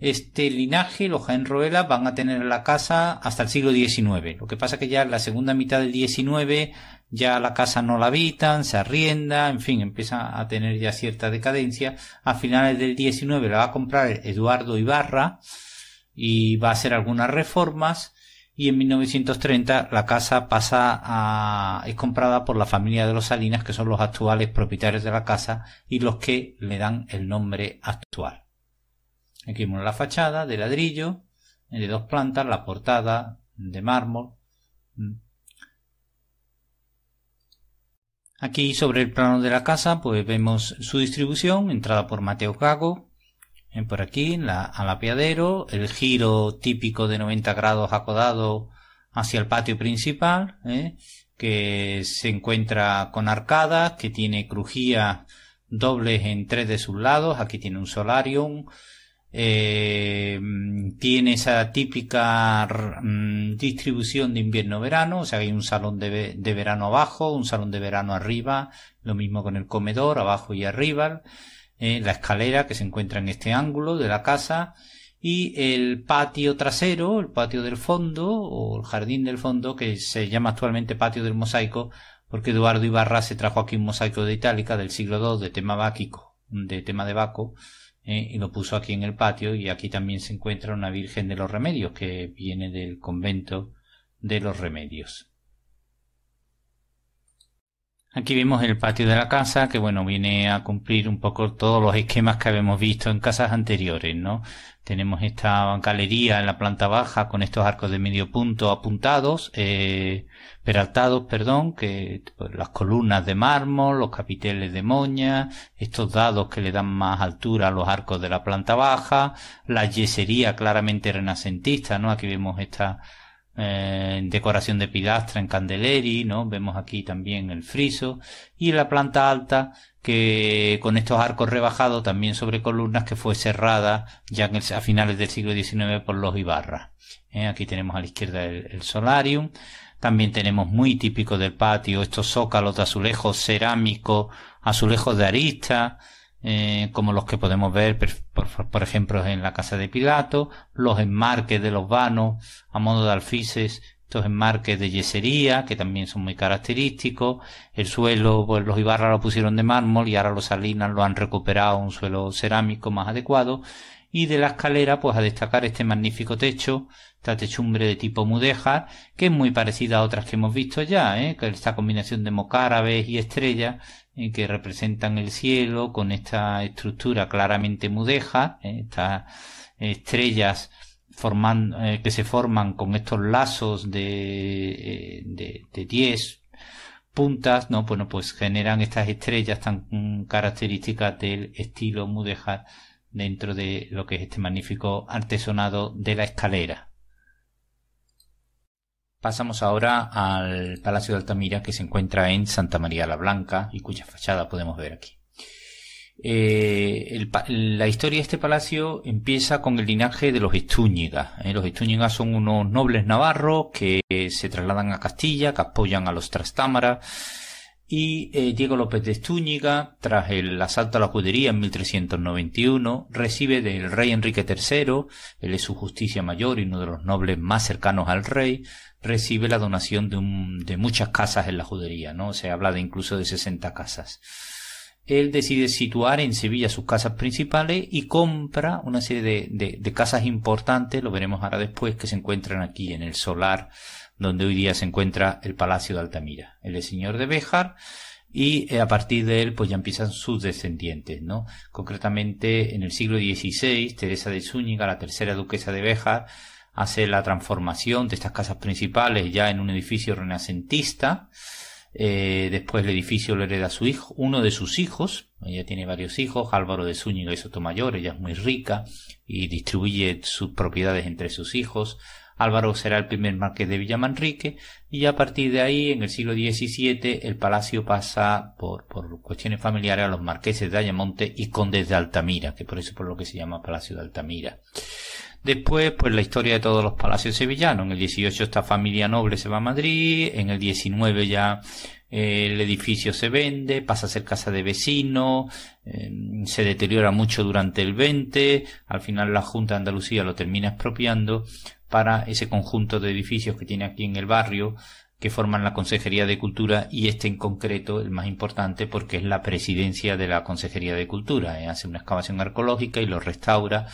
este linaje, los Jaén Roela, van a tener la casa hasta el siglo XIX. Lo que pasa que ya en la segunda mitad del XIX ya la casa no la habitan, se arrienda, en fin, empieza a tener ya cierta decadencia. A finales del XIX la va a comprar Eduardo Ibarra y va a hacer algunas reformas y en 1930 la casa pasa a es comprada por la familia de los Salinas que son los actuales propietarios de la casa y los que le dan el nombre actual. Aquí vemos la fachada de ladrillo, eh, de dos plantas, la portada de mármol. Mm. Aquí sobre el plano de la casa, pues vemos su distribución, entrada por Mateo Cago, eh, por aquí, la, al apiadero, el giro típico de 90 grados acodado hacia el patio principal, eh, que se encuentra con arcadas, que tiene crujías dobles en tres de sus lados, aquí tiene un solarium, eh, mm, tiene esa típica mm, distribución de invierno-verano, o sea, hay un salón de, verano abajo, un salón de verano arriba, lo mismo con el comedor, abajo y arriba, eh, la escalera que se encuentra en este ángulo de la casa y el patio trasero, el patio del fondo o el jardín del fondo que se llama actualmente patio del mosaico porque Eduardo Ibarra se trajo aquí un mosaico de Itálica del siglo II de tema báquico, de tema de Baco, ¿eh? y lo puso aquí en el patio y aquí también se encuentra una Virgen de los Remedios que viene del convento de los Remedios. Aquí vemos el patio de la casa, que bueno, viene a cumplir un poco todos los esquemas que habíamos visto en casas anteriores, ¿no? Tenemos esta bancalería en la planta baja con estos arcos de medio punto apuntados, eh, peraltados, perdón, que pues, las columnas de mármol, los capiteles de moña, estos dados que le dan más altura a los arcos de la planta baja, la yesería claramente renacentista, ¿no? Aquí vemos esta eh, decoración de pilastra en candeleri, ¿no? Vemos aquí también el friso y la planta alta que con estos arcos rebajados también sobre columnas que fue cerrada ya a finales del siglo XIX por los Ibarra. Eh, aquí tenemos a la izquierda el, solarium. También tenemos muy típico del patio estos zócalos de azulejos cerámicos, azulejos de arista, eh, como los que podemos ver, por, ejemplo, en la casa de Pilato, los enmarques de los vanos a modo de alfices, estos enmarques de yesería, que también son muy característicos, el suelo, pues los Ibarra lo pusieron de mármol y ahora los Salinas lo han recuperado un suelo cerámico más adecuado, y de la escalera, pues a destacar este magnífico techo, esta techumbre de tipo mudéjar, que es muy parecida a otras que hemos visto ya, ¿eh? esta combinación de mocárabes y estrellas eh, que representan el cielo con esta estructura claramente mudeja, eh, estas estrellas eh, que se forman con estos lazos de, de 10 puntas, ¿no? Bueno, pues generan estas estrellas tan características del estilo Mudeja dentro de lo que es este magnífico artesonado de la escalera. Pasamos ahora al Palacio de Altamira que se encuentra en Santa María la Blanca y cuya fachada podemos ver aquí. Eh, la historia de este palacio empieza con el linaje de los Estúñiga. ¿eh? los Estúñiga son unos nobles navarros que se trasladan a Castilla, que apoyan a los Trastámara. Y eh, Diego López de Estúñiga, tras el asalto a la judería en 1391, recibe del rey Enrique III, él es su justicia mayor y uno de los nobles más cercanos al rey, recibe la donación de, un, de muchas casas en la judería, ¿no? Se habla de incluso de 60 casas. Él decide situar en Sevilla sus casas principales y compra una serie de, casas importantes, lo veremos ahora después, que se encuentran aquí en el solar donde hoy día se encuentra el Palacio de Altamira. Él es señor de Béjar y eh, a partir de él pues ya empiezan sus descendientes, ¿no? Concretamente en el siglo XVI, Teresa de Zúñiga, la tercera duquesa de Béjar, hace la transformación de estas casas principales ya en un edificio renacentista. Eh, después el edificio lo hereda su hijo, uno de sus hijos, ella tiene varios hijos, Álvaro de Zúñiga y Sotomayor, ella es muy rica y distribuye sus propiedades entre sus hijos. Álvaro será el primer marqués de Villamanrique y a partir de ahí, en el siglo XVII, el palacio pasa por, por cuestiones familiares a los marqueses de Ayamonte y condes de Altamira, que por eso por lo que se llama Palacio de Altamira. Después, pues la historia de todos los palacios sevillanos. En el 18 esta familia noble se va a Madrid, en el 19 ya eh, el edificio se vende, pasa a ser casa de vecino, eh, se deteriora mucho durante el 20, al final la Junta de Andalucía lo termina expropiando para ese conjunto de edificios que tiene aquí en el barrio, que forman la Consejería de Cultura y este en concreto el más importante porque es la presidencia de la Consejería de Cultura. Eh, hace una excavación arqueológica y lo restaura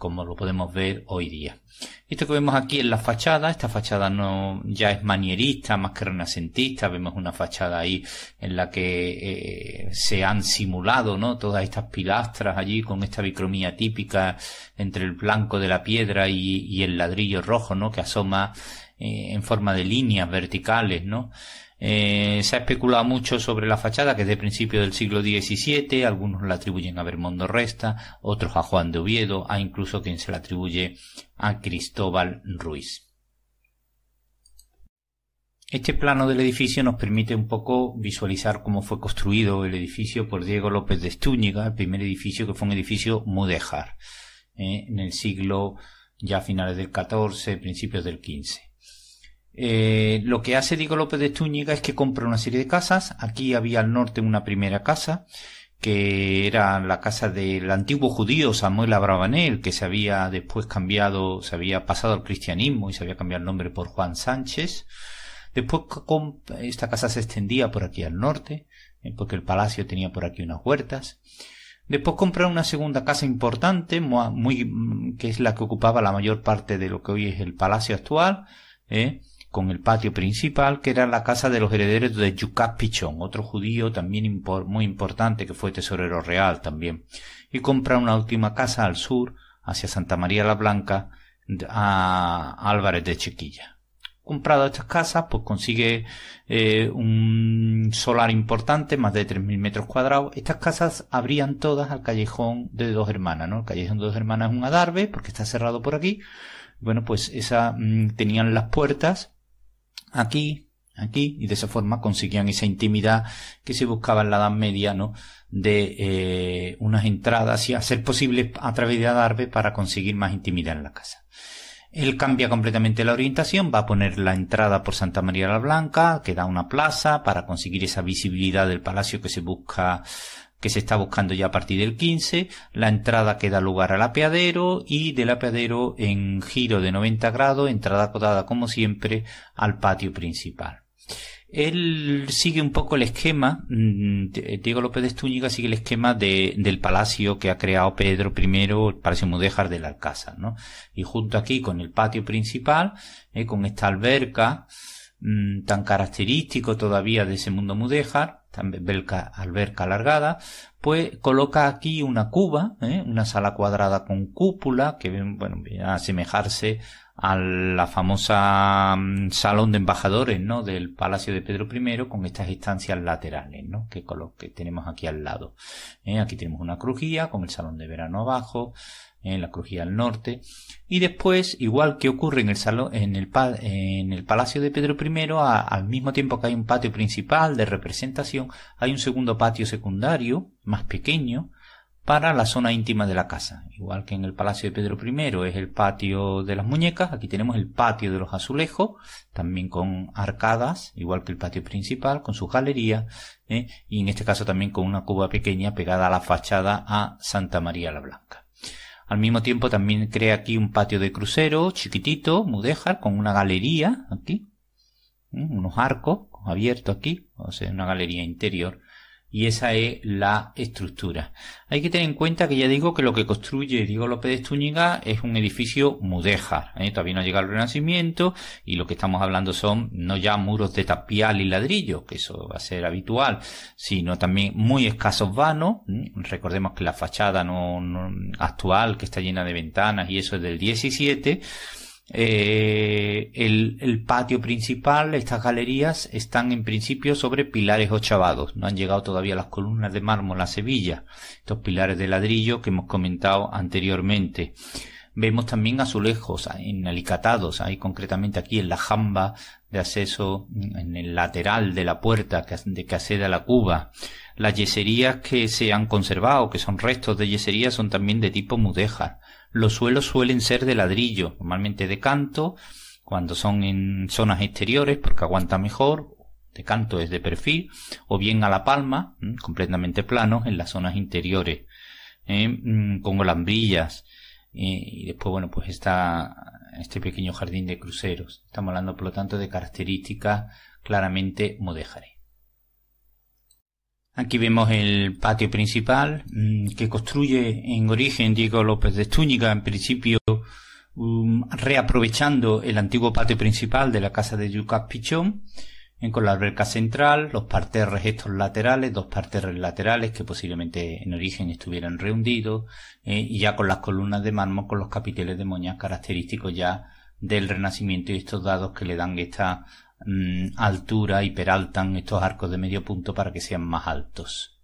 como lo podemos ver hoy día. Esto que vemos aquí es la fachada, esta fachada no ya es manierista más que renacentista, vemos una fachada ahí en la que eh, se han simulado ¿no? todas estas pilastras allí con esta bicromía típica entre el blanco de la piedra y, el ladrillo rojo ¿no? que asoma eh, en forma de líneas verticales, ¿no? Eh, se ha especulado mucho sobre la fachada, que es de principio del siglo XVII, algunos la atribuyen a Bermondo Resta, otros a Juan de Oviedo, a incluso quien se la atribuye a Cristóbal Ruiz. Este plano del edificio nos permite un poco visualizar cómo fue construido el edificio por Diego López de Estúñiga, el primer edificio que fue un edificio mudéjar, eh, en el siglo ya finales del XIV, principios del XV. Eh, lo que hace Diego López de Túñiga es que compra una serie de casas. Aquí había al norte una primera casa, que era la casa del antiguo judío Samuel Abravanel, que se había después cambiado, se había pasado al cristianismo y se había cambiado el nombre por Juan Sánchez. Después esta casa se extendía por aquí al norte, eh, porque el palacio tenía por aquí unas huertas. Después compra una segunda casa importante, muy, mm, que es la que ocupaba la mayor parte de lo que hoy es el palacio actual, eh, con el patio principal, que era la casa de los herederos de Yucat Pichón, otro judío también muy importante que fue tesorero real también, y compra una última casa al sur, hacia Santa María la Blanca, a Álvarez de Chequilla. Comprado estas casas, pues consigue eh, un solar importante, más de 3.000 metros cuadrados. Estas casas abrían todas al callejón de dos hermanas, ¿no? El callejón de dos hermanas es un adarve, porque está cerrado por aquí. Bueno, pues esa, mm, tenían las puertas aquí, aquí, y de esa forma conseguían esa intimidad que se buscaba en la Edad Media, De eh, unas entradas y hacer posible a través de adarve para conseguir más intimidad en la casa. Él cambia completamente la orientación, va a poner la entrada por Santa María la Blanca, que da una plaza para conseguir esa visibilidad del palacio que se busca que se está buscando ya a partir del 15, la entrada que da lugar al apeadero y del apeadero en giro de 90 grados, entrada acotada como siempre al patio principal. Él sigue un poco el esquema, mm, eh, Diego López de Estúñiga sigue el esquema del palacio que ha creado Pedro I, el Palacio Mudéjar del Alcázar, ¿no? Y junto aquí con el patio principal, eh, con esta alberca mm, tan característico todavía de ese mundo Mudéjar, también alberca alargada, pues coloca aquí una cuba, ¿eh? una sala cuadrada con cúpula, que bueno, a asemejarse a la famosa mm, salón de embajadores, ¿no? Del Palacio de Pedro I con estas estancias laterales, ¿no? Que, que tenemos aquí al lado. ¿eh? Aquí tenemos una crujía con el salón de verano abajo, en la crujía al norte. Y después, igual que ocurre en el, salón, en el, palacio de Pedro I, al mismo tiempo que hay un patio principal de representación, hay un segundo patio secundario, más pequeño, para la zona íntima de la casa. Igual que en el Palacio de Pedro I es el patio de las muñecas, aquí tenemos el patio de los azulejos, también con arcadas, igual que el patio principal, con su galería, ¿eh? y en este caso también con una cuba pequeña pegada a la fachada a Santa María la Blanca. Al mismo tiempo también crea aquí un patio de crucero chiquitito, mudéjar, con una galería aquí, unos arcos abiertos aquí, o sea, una galería interior y esa es la estructura. Hay que tener en cuenta que ya digo que lo que construye Diego López de Estúñiga es un edificio mudéjar, ¿eh? todavía no llega el Renacimiento y lo que estamos hablando son no ya muros de tapial y ladrillo, que eso va a ser habitual, sino también muy escasos vanos, ¿eh? recordemos que la fachada actual que está llena de ventanas y eso es del 17, eh, el, patio principal, estas galerías están en principio sobre pilares ochavados. No han llegado todavía las columnas de mármol a Sevilla, estos pilares de ladrillo que hemos comentado anteriormente. Vemos también azulejos en alicatados, ahí concretamente aquí en la jamba de acceso, en el lateral de la puerta de que accede a la cuba. Las yeserías que se han conservado, que son restos de yeserías, son también de tipo mudéjar los suelos suelen ser de ladrillo, normalmente de canto, cuando son en zonas exteriores porque aguanta mejor, de canto es de perfil, o bien a la palma, completamente plano, en las zonas interiores, ¿eh? mm, con golambrillas, y después, bueno, pues está este pequeño jardín de cruceros. Estamos hablando, por lo tanto, de características claramente modéjares. Aquí vemos el patio principal mm, que construye en origen Diego López de Estúñiga, en principio um, reaprovechando el antiguo patio principal de la casa de Yucas Pichón, con la alberca central, los parterres estos laterales, dos parterres laterales que posiblemente en origen estuvieran reunidos, eh, y ya con las columnas de mármol, con los capiteles de moñas característicos ya del Renacimiento y estos dados que le dan esta Mm, altura y peraltan estos arcos de medio punto para que sean más altos.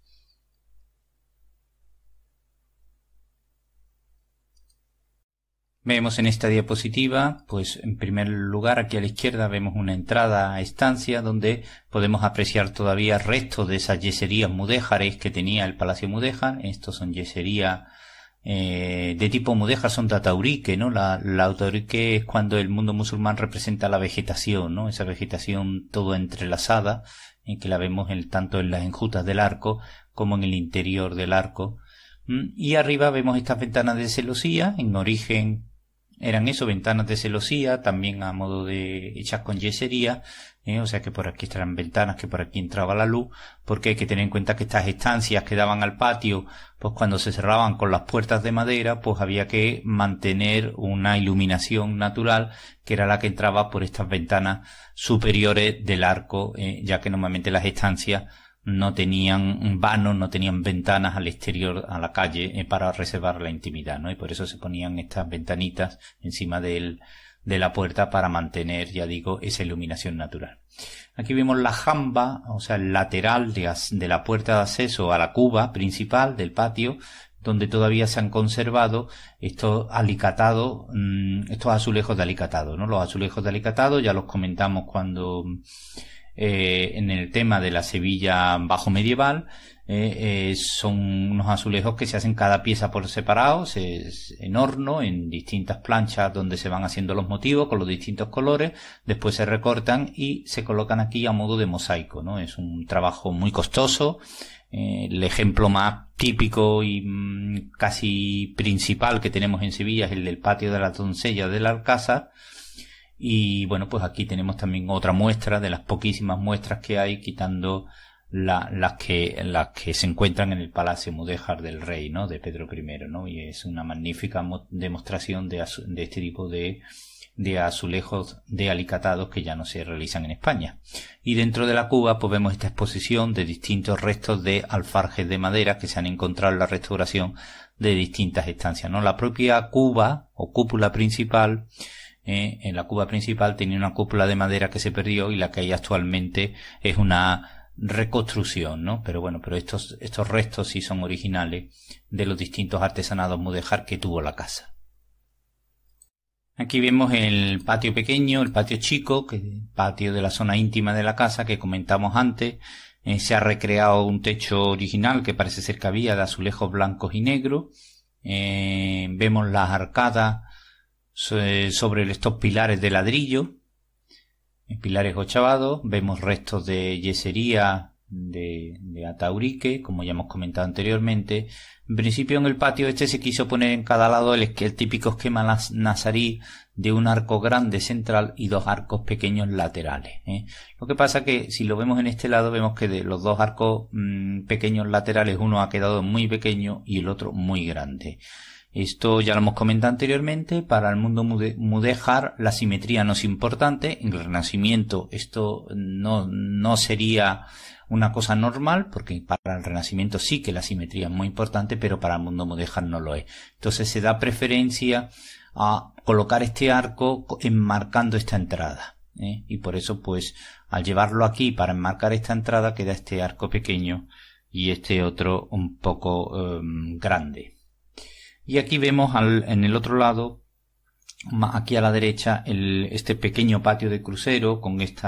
Vemos en esta diapositiva, pues en primer lugar aquí a la izquierda vemos una entrada a estancia donde podemos apreciar todavía restos de esas yeserías mudéjares que tenía el Palacio Mudéjar. Estos son yeserías eh, de tipo mudeja son tataurique, ¿no? La, la taurique es cuando el mundo musulmán representa la vegetación, ¿no? Esa vegetación todo entrelazada, en que la vemos tanto en las enjutas del arco como en el interior del arco. ¿Mm? Y arriba vemos estas ventanas de celosía, en origen eran eso, ventanas de celosía, también a modo de hechas con yesería, ¿eh? o sea que por aquí estarán ventanas, que por aquí entraba la luz, porque hay que tener en cuenta que estas estancias que daban al patio, pues cuando se cerraban con las puertas de madera, pues había que mantener una iluminación natural que era la que entraba por estas ventanas superiores del arco, ¿eh? ya que normalmente las estancias no tenían vanos, no tenían ventanas al exterior, a la calle, ¿eh? para reservar la intimidad, ¿no? Y por eso se ponían estas ventanitas encima del, de la puerta para mantener, ya digo, esa iluminación natural. Aquí vemos la jamba, o sea, el lateral de, la puerta de acceso a la cuba principal del patio, donde todavía se han conservado estos alicatados, mm, estos azulejos de alicatado, ¿no? Los azulejos de alicatado ya los comentamos cuando eh, en el tema de la Sevilla bajo medieval, eh, eh, son unos azulejos que se hacen cada pieza por separado, en horno, en distintas planchas donde se van haciendo los motivos con los distintos colores, después se recortan y se colocan aquí a modo de mosaico, ¿no? Es un trabajo muy costoso. Eh, el ejemplo más típico y mm, casi principal que tenemos en Sevilla es el del patio de las doncellas la Alcázar. Y bueno, pues aquí tenemos también otra muestra de las poquísimas muestras que hay, quitando la, las que las que se encuentran en el Palacio Mudéjar del Rey, De Pedro I, ¿no? Y es una magnífica demostración de, este tipo de, de azulejos de alicatados que ya no se realizan en España. Y dentro de la cuba pues vemos esta exposición de distintos restos de alfarjes de madera que se han encontrado en la restauración de distintas estancias. ¿no? La propia cuba o cúpula principal, eh, en la cuba principal tenía una cúpula de madera que se perdió y la que hay actualmente es una reconstrucción, ¿no? Pero bueno, pero estos, estos restos sí son originales de los distintos artesanados mudéjar que tuvo la casa. Aquí vemos el patio pequeño, el patio chico, que el patio de la zona íntima de la casa que comentamos antes. Eh, se ha recreado un techo original que parece ser que había de azulejos blancos y negros. Eh, vemos las arcadas sobre estos pilares de ladrillo en Pilares Gochavado vemos restos de yesería de, Ataurique, como ya hemos comentado anteriormente. En principio en el patio este se quiso poner en cada lado el, típico esquema nazarí de un arco grande central y dos arcos pequeños laterales. ¿eh? Lo que pasa que si lo vemos en este lado vemos que de los dos arcos mm, pequeños laterales uno ha quedado muy pequeño y el otro muy grande. Esto ya lo hemos comentado anteriormente, para el mundo mudéjar la simetría no es importante, en el Renacimiento esto no, no sería una cosa normal, porque para el Renacimiento sí que la simetría es muy importante, pero para el mundo mudéjar no lo es. Entonces se da preferencia a colocar este arco enmarcando esta entrada. ¿eh? Y por eso pues al llevarlo aquí para enmarcar esta entrada queda este arco pequeño y este otro un poco em, grande. Y aquí vemos al, en el otro lado, aquí a la derecha, este pequeño patio de crucero con este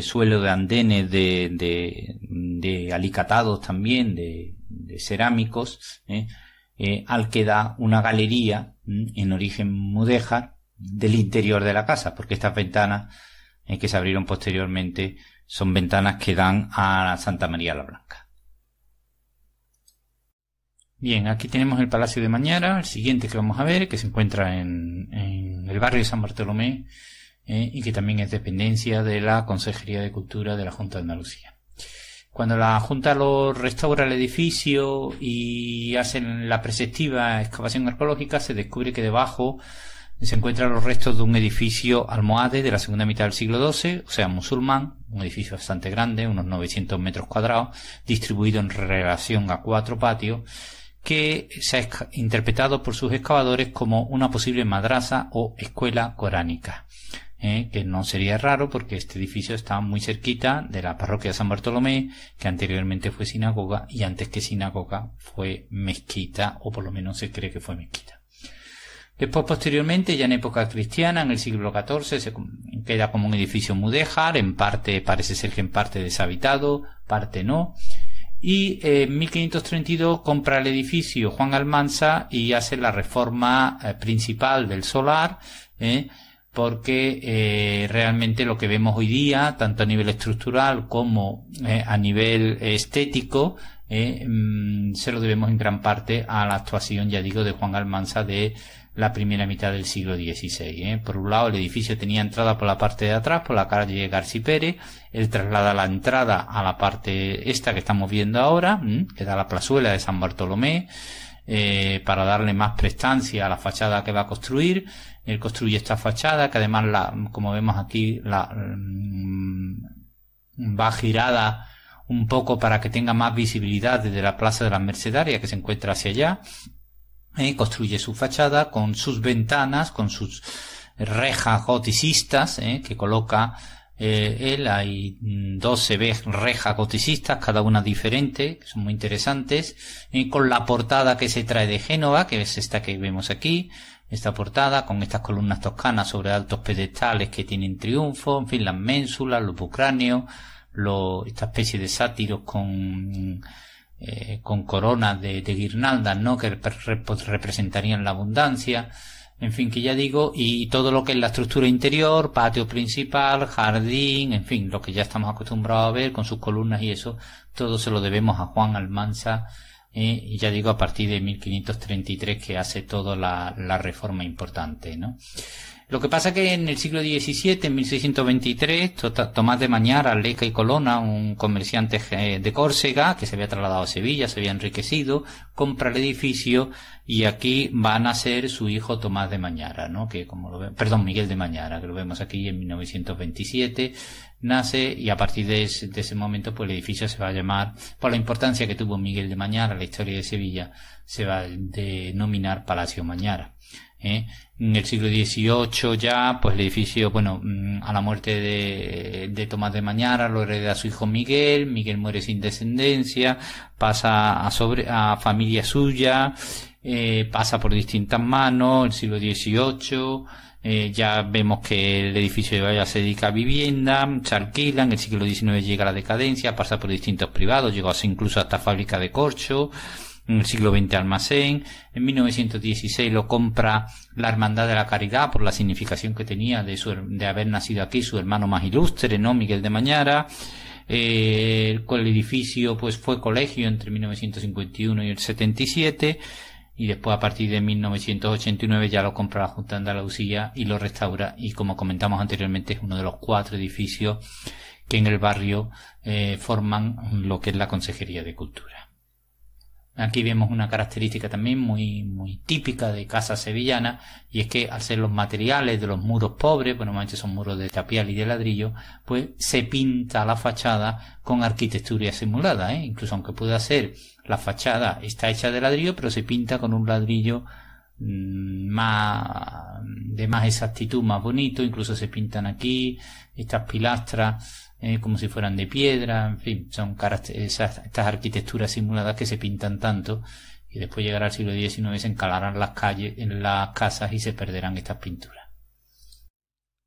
suelo de andenes de, alicatados también, de, cerámicos, ¿eh? Eh, al que da una galería en origen mudéjar del interior de la casa, porque estas ventanas que se abrieron posteriormente son ventanas que dan a Santa María la Blanca. Bien, aquí tenemos el Palacio de Mañara, el siguiente que vamos a ver, que se encuentra en, el barrio de San Bartolomé eh, y que también es dependencia de la Consejería de Cultura de la Junta de Andalucía. Cuando la Junta lo restaura el edificio y hacen la preceptiva excavación arqueológica, se descubre que debajo se encuentran los restos de un edificio almohade de la segunda mitad del siglo XII, o sea, musulmán, un edificio bastante grande, unos 900 metros cuadrados, distribuido en relación a cuatro patios, que se ha interpretado por sus excavadores como una posible madraza o escuela coránica. Eh, que no sería raro porque este edificio está muy cerquita de la parroquia de San Bartolomé, que anteriormente fue sinagoga y antes que sinagoga fue mezquita, o por lo menos se cree que fue mezquita. Después, posteriormente, ya en época cristiana, en el siglo XIV, se queda como un edificio mudéjar, en parte, parece ser que en parte deshabitado, parte no, y eh, en 1532 compra el edificio Juan Almanza y hace la reforma eh, principal del solar, ¿eh? porque realmente lo que vemos hoy día, tanto a nivel estructural como a nivel estético, mm, se lo debemos en gran parte a la actuación, ya digo, de Juan Almanza de la primera mitad del siglo XVI. ¿eh? Por un lado, el edificio tenía entrada por la parte de atrás, por la cara de Garci Pérez. Él traslada la entrada a la parte esta que estamos viendo ahora, que da la plazuela de San Bartolomé, eh, para darle más prestancia a la fachada que va a construir. Él construye esta fachada, que además, la, como vemos aquí, la, mm, va girada un poco para que tenga más visibilidad desde la Plaza de las Mercedarias, que se encuentra hacia allá. ¿eh? construye su fachada con sus ventanas, con sus rejas goticistas ¿eh? que coloca eh, él. Hay 12 rejas goticistas, cada una diferente, que son muy interesantes, con la portada que se trae de Génova, que es esta que vemos aquí, esta portada con estas columnas toscanas sobre altos pedestales que tienen triunfo, en fin, las ménsulas, los bucráneos, lo, esta especie de sátiros con eh, con coronas de, guirnaldas, ¿no? Que representarían la abundancia. En fin, que ya digo, y todo lo que es la estructura interior, patio principal, jardín, en fin, lo que ya estamos acostumbrados a ver con sus columnas y eso, todo se lo debemos a Juan Almanza, eh, y ya digo, a partir de 1533 que hace toda la, la reforma importante, ¿no? Lo que pasa que en el siglo XVII, en 1623, tota-, Tomás de Mañara, Leca y colona, un comerciante eh, de Córcega que se había trasladado a Sevilla, se había enriquecido, compra el edificio y aquí va a nacer su hijo Tomás de Mañara, ¿no? Que como lo ve, perdón, Miguel de Mañara, que lo vemos aquí en 1927, nace y a partir de ese, momento pues el edificio se va a llamar, por la importancia que tuvo Miguel de Mañara, la historia de Sevilla, se va a denominar Palacio Mañara. ¿eh? En el siglo XVIII ya, pues el edificio, bueno, mm, a la muerte de, Tomás de Mañara lo hereda su hijo Miguel, Miguel muere sin descendencia, pasa a, a familia suya, eh, pasa por distintas manos, el siglo XVIII, eh, ya vemos que el edificio ya se dedica a vivienda, se en el siglo XIX llega la decadencia, pasa por distintos privados, llegó incluso hasta fábrica de corcho, en el siglo XX Almacén, en 1916 lo compra la Hermandad de la Caridad por la significación que tenía de, su, de haber nacido aquí su hermano más ilustre, ¿no? Miguel de Mañara. Eh, el edificio pues fue colegio entre 1951 y el 77 y después a partir de 1989 ya lo compra la Junta de Andalucía y lo restaura y como comentamos anteriormente es uno de los cuatro edificios que en el barrio eh, forman lo que es la Consejería de Cultura. Aquí vemos una característica también muy, muy típica de casa sevillana, y es que al ser los materiales de los muros pobres, bueno, manches son muros de tapial y de ladrillo, pues se pinta la fachada con arquitectura simulada, ¿eh? incluso aunque pueda ser la fachada está hecha de ladrillo, pero se pinta con un ladrillo mm, más de más exactitud, más bonito, incluso se pintan aquí estas pilastras eh, como si fueran de piedra, en fin, son esas, estas arquitecturas simuladas que se pintan tanto y después llegará al siglo XIX se encalarán las calles, en las casas y se perderán estas pinturas.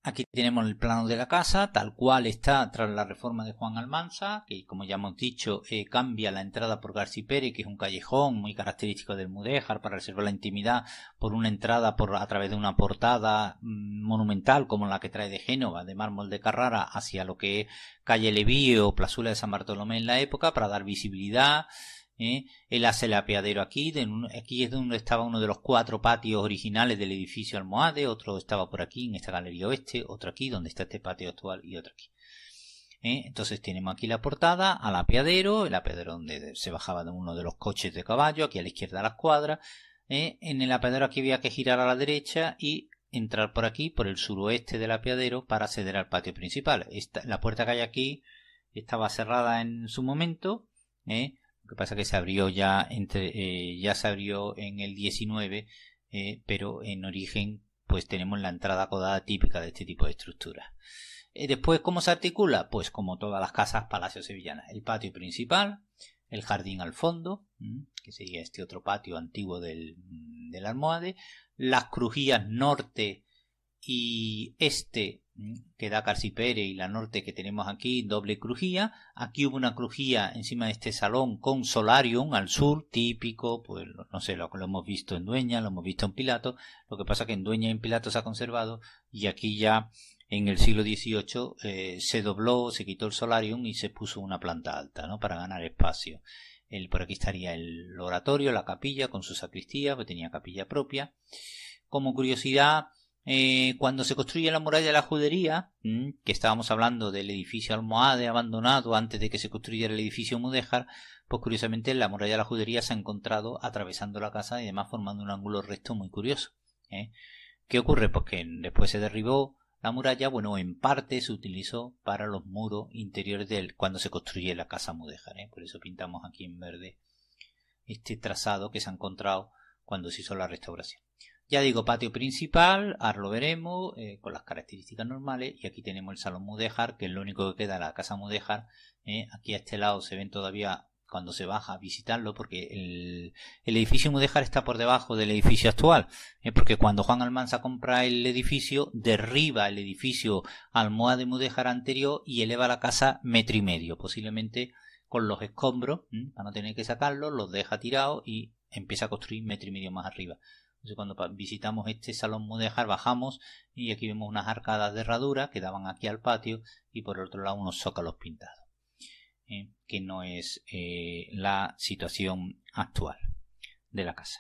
Aquí tenemos el plano de la casa, tal cual está tras la reforma de Juan Almanza, que como ya hemos dicho, eh, cambia la entrada por Garci Pérez, que es un callejón muy característico del Mudéjar, para reservar la intimidad por una entrada por, a través de una portada mm, monumental como la que trae de Génova, de mármol de Carrara, hacia lo que es calle Levío o Plazuela de San Bartolomé en la época, para dar visibilidad, ¿eh? Él hace el apeadero aquí, aquí es donde estaba uno de los cuatro patios originales del edificio Almohade, otro estaba por aquí, en esta galería oeste, otro aquí, donde está este patio actual, y otro aquí. ¿eh? Entonces tenemos aquí la portada, al apeadero, el apeadero donde se bajaba de uno de los coches de caballo, aquí a la izquierda la escuadra. ¿eh? En el apeadero aquí había que girar a la derecha y entrar por aquí, por el suroeste del apeadero, para acceder al patio principal. la puerta que hay aquí estaba cerrada en su momento. Lo que pasa que se abrió ya entre, eh, ya se abrió en el 19, eh, pero en origen pues tenemos la entrada codada típica de este tipo de estructuras. Eh, después, ¿cómo se articula? Pues como todas las casas palacios sevillanas, el patio principal, el jardín al fondo, que sería este otro patio antiguo del, del Almohade, las crujías norte y este que da Carcipere y la norte que tenemos aquí, doble crujía. Aquí hubo una crujía encima de este salón con solarium al sur, típico, pues no sé, lo, hemos visto en Dueña, lo hemos visto en Pilato. Lo que pasa que en Dueña y en Pilato se ha conservado y aquí ya en el siglo XVIII eh, se dobló, se quitó el solarium y se puso una planta alta, ¿no? Para ganar espacio. El, por aquí estaría el oratorio, la capilla con su sacristía, que pues tenía capilla propia. Como curiosidad, eh, cuando se construye la muralla de la judería, que estábamos hablando del edificio almohade abandonado antes de que se construyera el edificio mudéjar, pues curiosamente la muralla de la judería se ha encontrado atravesando la casa y además formando un ángulo recto muy curioso. ¿eh? ¿Qué ocurre? Pues que después se derribó la muralla, bueno, en parte se utilizó para los muros interiores del cuando se construye la casa mudéjar. ¿eh? Por eso pintamos aquí en verde este trazado que se ha encontrado cuando se hizo la restauración. Ya digo, patio principal, ahora lo veremos, eh, con las características normales. Y aquí tenemos el salón Mudéjar, que es lo único que queda de la casa Mudéjar. Eh, aquí a este lado se ven todavía cuando se baja a visitarlo, porque el, edificio Mudéjar está por debajo del edificio actual, eh, porque cuando Juan Almanza compra el edificio, derriba el edificio almohada de Mudéjar anterior y eleva la casa metro y medio, posiblemente con los escombros, para no tener que sacarlos, los deja tirados y empieza a construir metro y medio más arriba cuando visitamos este salón mudéjar bajamos y aquí vemos unas arcadas de herradura que daban aquí al patio y por otro lado unos zócalos pintados, ¿eh? que no es eh, la situación actual de la casa.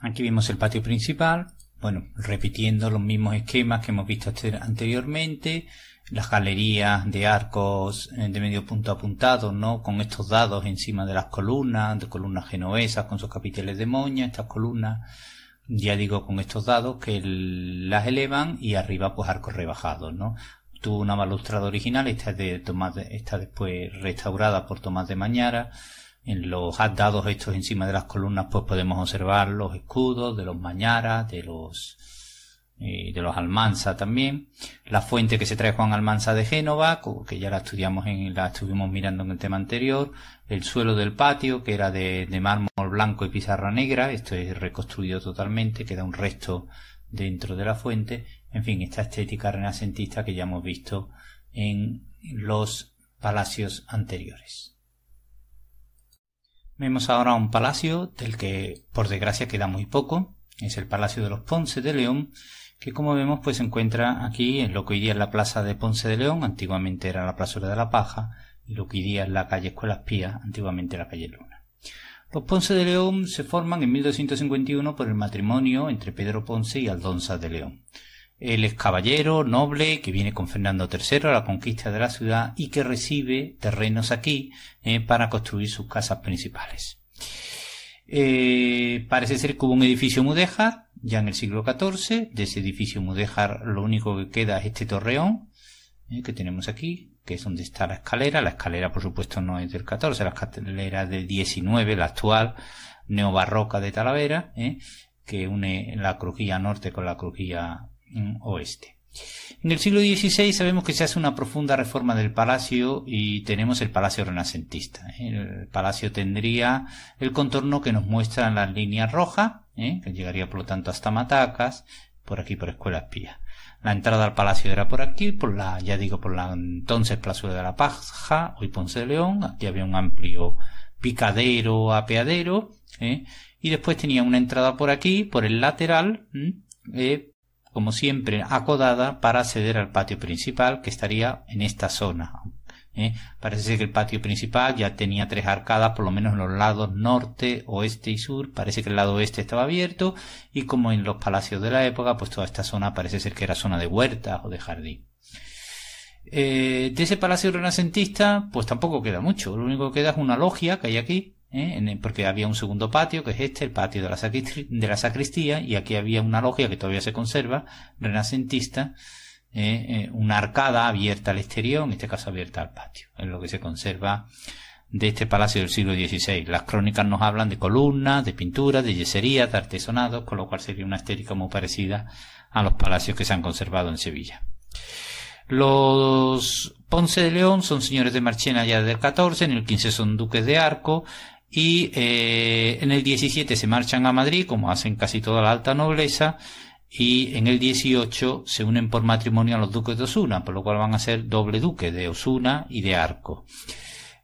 Aquí vemos el patio principal, bueno, repitiendo los mismos esquemas que hemos visto anteriormente, las galerías de arcos eh, de medio punto apuntado, ¿no? Con estos dados encima de las columnas, de columnas genovesas con sus capiteles de moña, estas columnas, ya digo, con estos dados que las elevan y arriba pues arcos rebajados, ¿no? Tuvo una balustrada original, esta es de Tomás, después restaurada por Tomás de Mañara. En los dados estos encima de las columnas pues podemos observar los escudos de los Mañara, de los eh, de los Almanza también. La fuente que se trae Juan Almanza de Génova, que ya la estudiamos en, la estuvimos mirando en el tema anterior. El suelo del patio, que era de, de mármol blanco y pizarra negra. Esto es reconstruido totalmente, queda un resto dentro de la fuente. En fin, esta estética renacentista que ya hemos visto en los palacios anteriores. Vemos ahora un palacio del que por desgracia queda muy poco. Es el Palacio de los Ponce de León que como vemos pues se encuentra aquí en lo que hoy día es la plaza de Ponce de León, antiguamente era la plaza de la Paja, y lo que hoy día es la calle Escuelas Pías, antiguamente la calle Luna. Los Ponce de León se forman en 1251 por el matrimonio entre Pedro Ponce y Aldonza de León. Él es caballero, noble, que viene con Fernando III a la conquista de la ciudad y que recibe terrenos aquí eh, para construir sus casas principales. Eh, parece ser que hubo un edificio mudéjar ya en el siglo XIV. De ese edificio mudéjar lo único que queda es este torreón eh, que tenemos aquí, que es donde está la escalera. La escalera, por supuesto, no es del XIV, la escalera de XIX, la actual neobarroca de Talavera, eh, que une la crujía norte con la crujía mm, oeste. En el siglo XVI sabemos que se hace una profunda reforma del palacio y tenemos el palacio renacentista. El palacio tendría el contorno que nos muestran las líneas rojas, ¿eh? que llegaría por lo tanto hasta Matacas, por aquí por Escuela Espía. La entrada al palacio era por aquí, por la, ya digo, por la entonces Plazuela de la Paja, hoy Ponce de León, aquí había un amplio picadero, apeadero, ¿eh? y después tenía una entrada por aquí, por el lateral, eh, como siempre, acodada para acceder al patio principal que estaría en esta zona, ¿eh? Parece ser que el patio principal ya tenía tres arcadas, por lo menos en los lados norte, oeste y sur. Parece que el lado oeste estaba abierto y como en los palacios de la época, pues toda esta zona parece ser que era zona de huertas o de jardín. Eh, de ese palacio renacentista, pues tampoco queda mucho. Lo único que queda es una logia que hay aquí, ¿eh? porque había un segundo patio, que es este, el patio de la sacristía, y aquí había una logia que todavía se conserva, renacentista, ¿eh? Eh, una arcada abierta al exterior, en este caso abierta al patio. Es lo que se conserva de este palacio del siglo XVI. Las crónicas nos hablan de columnas, de pinturas, de yeserías, de artesonados, con lo cual sería una estética muy parecida a los palacios que se han conservado en Sevilla. Los Ponce de León son señores de Marchena ya del XIV, en el 15 son duques de Arco y eh, en el XVII se marchan a Madrid, como hacen casi toda la alta nobleza, y en el 18 se unen por matrimonio a los duques de Osuna, por lo cual van a ser doble duque de Osuna y de Arco.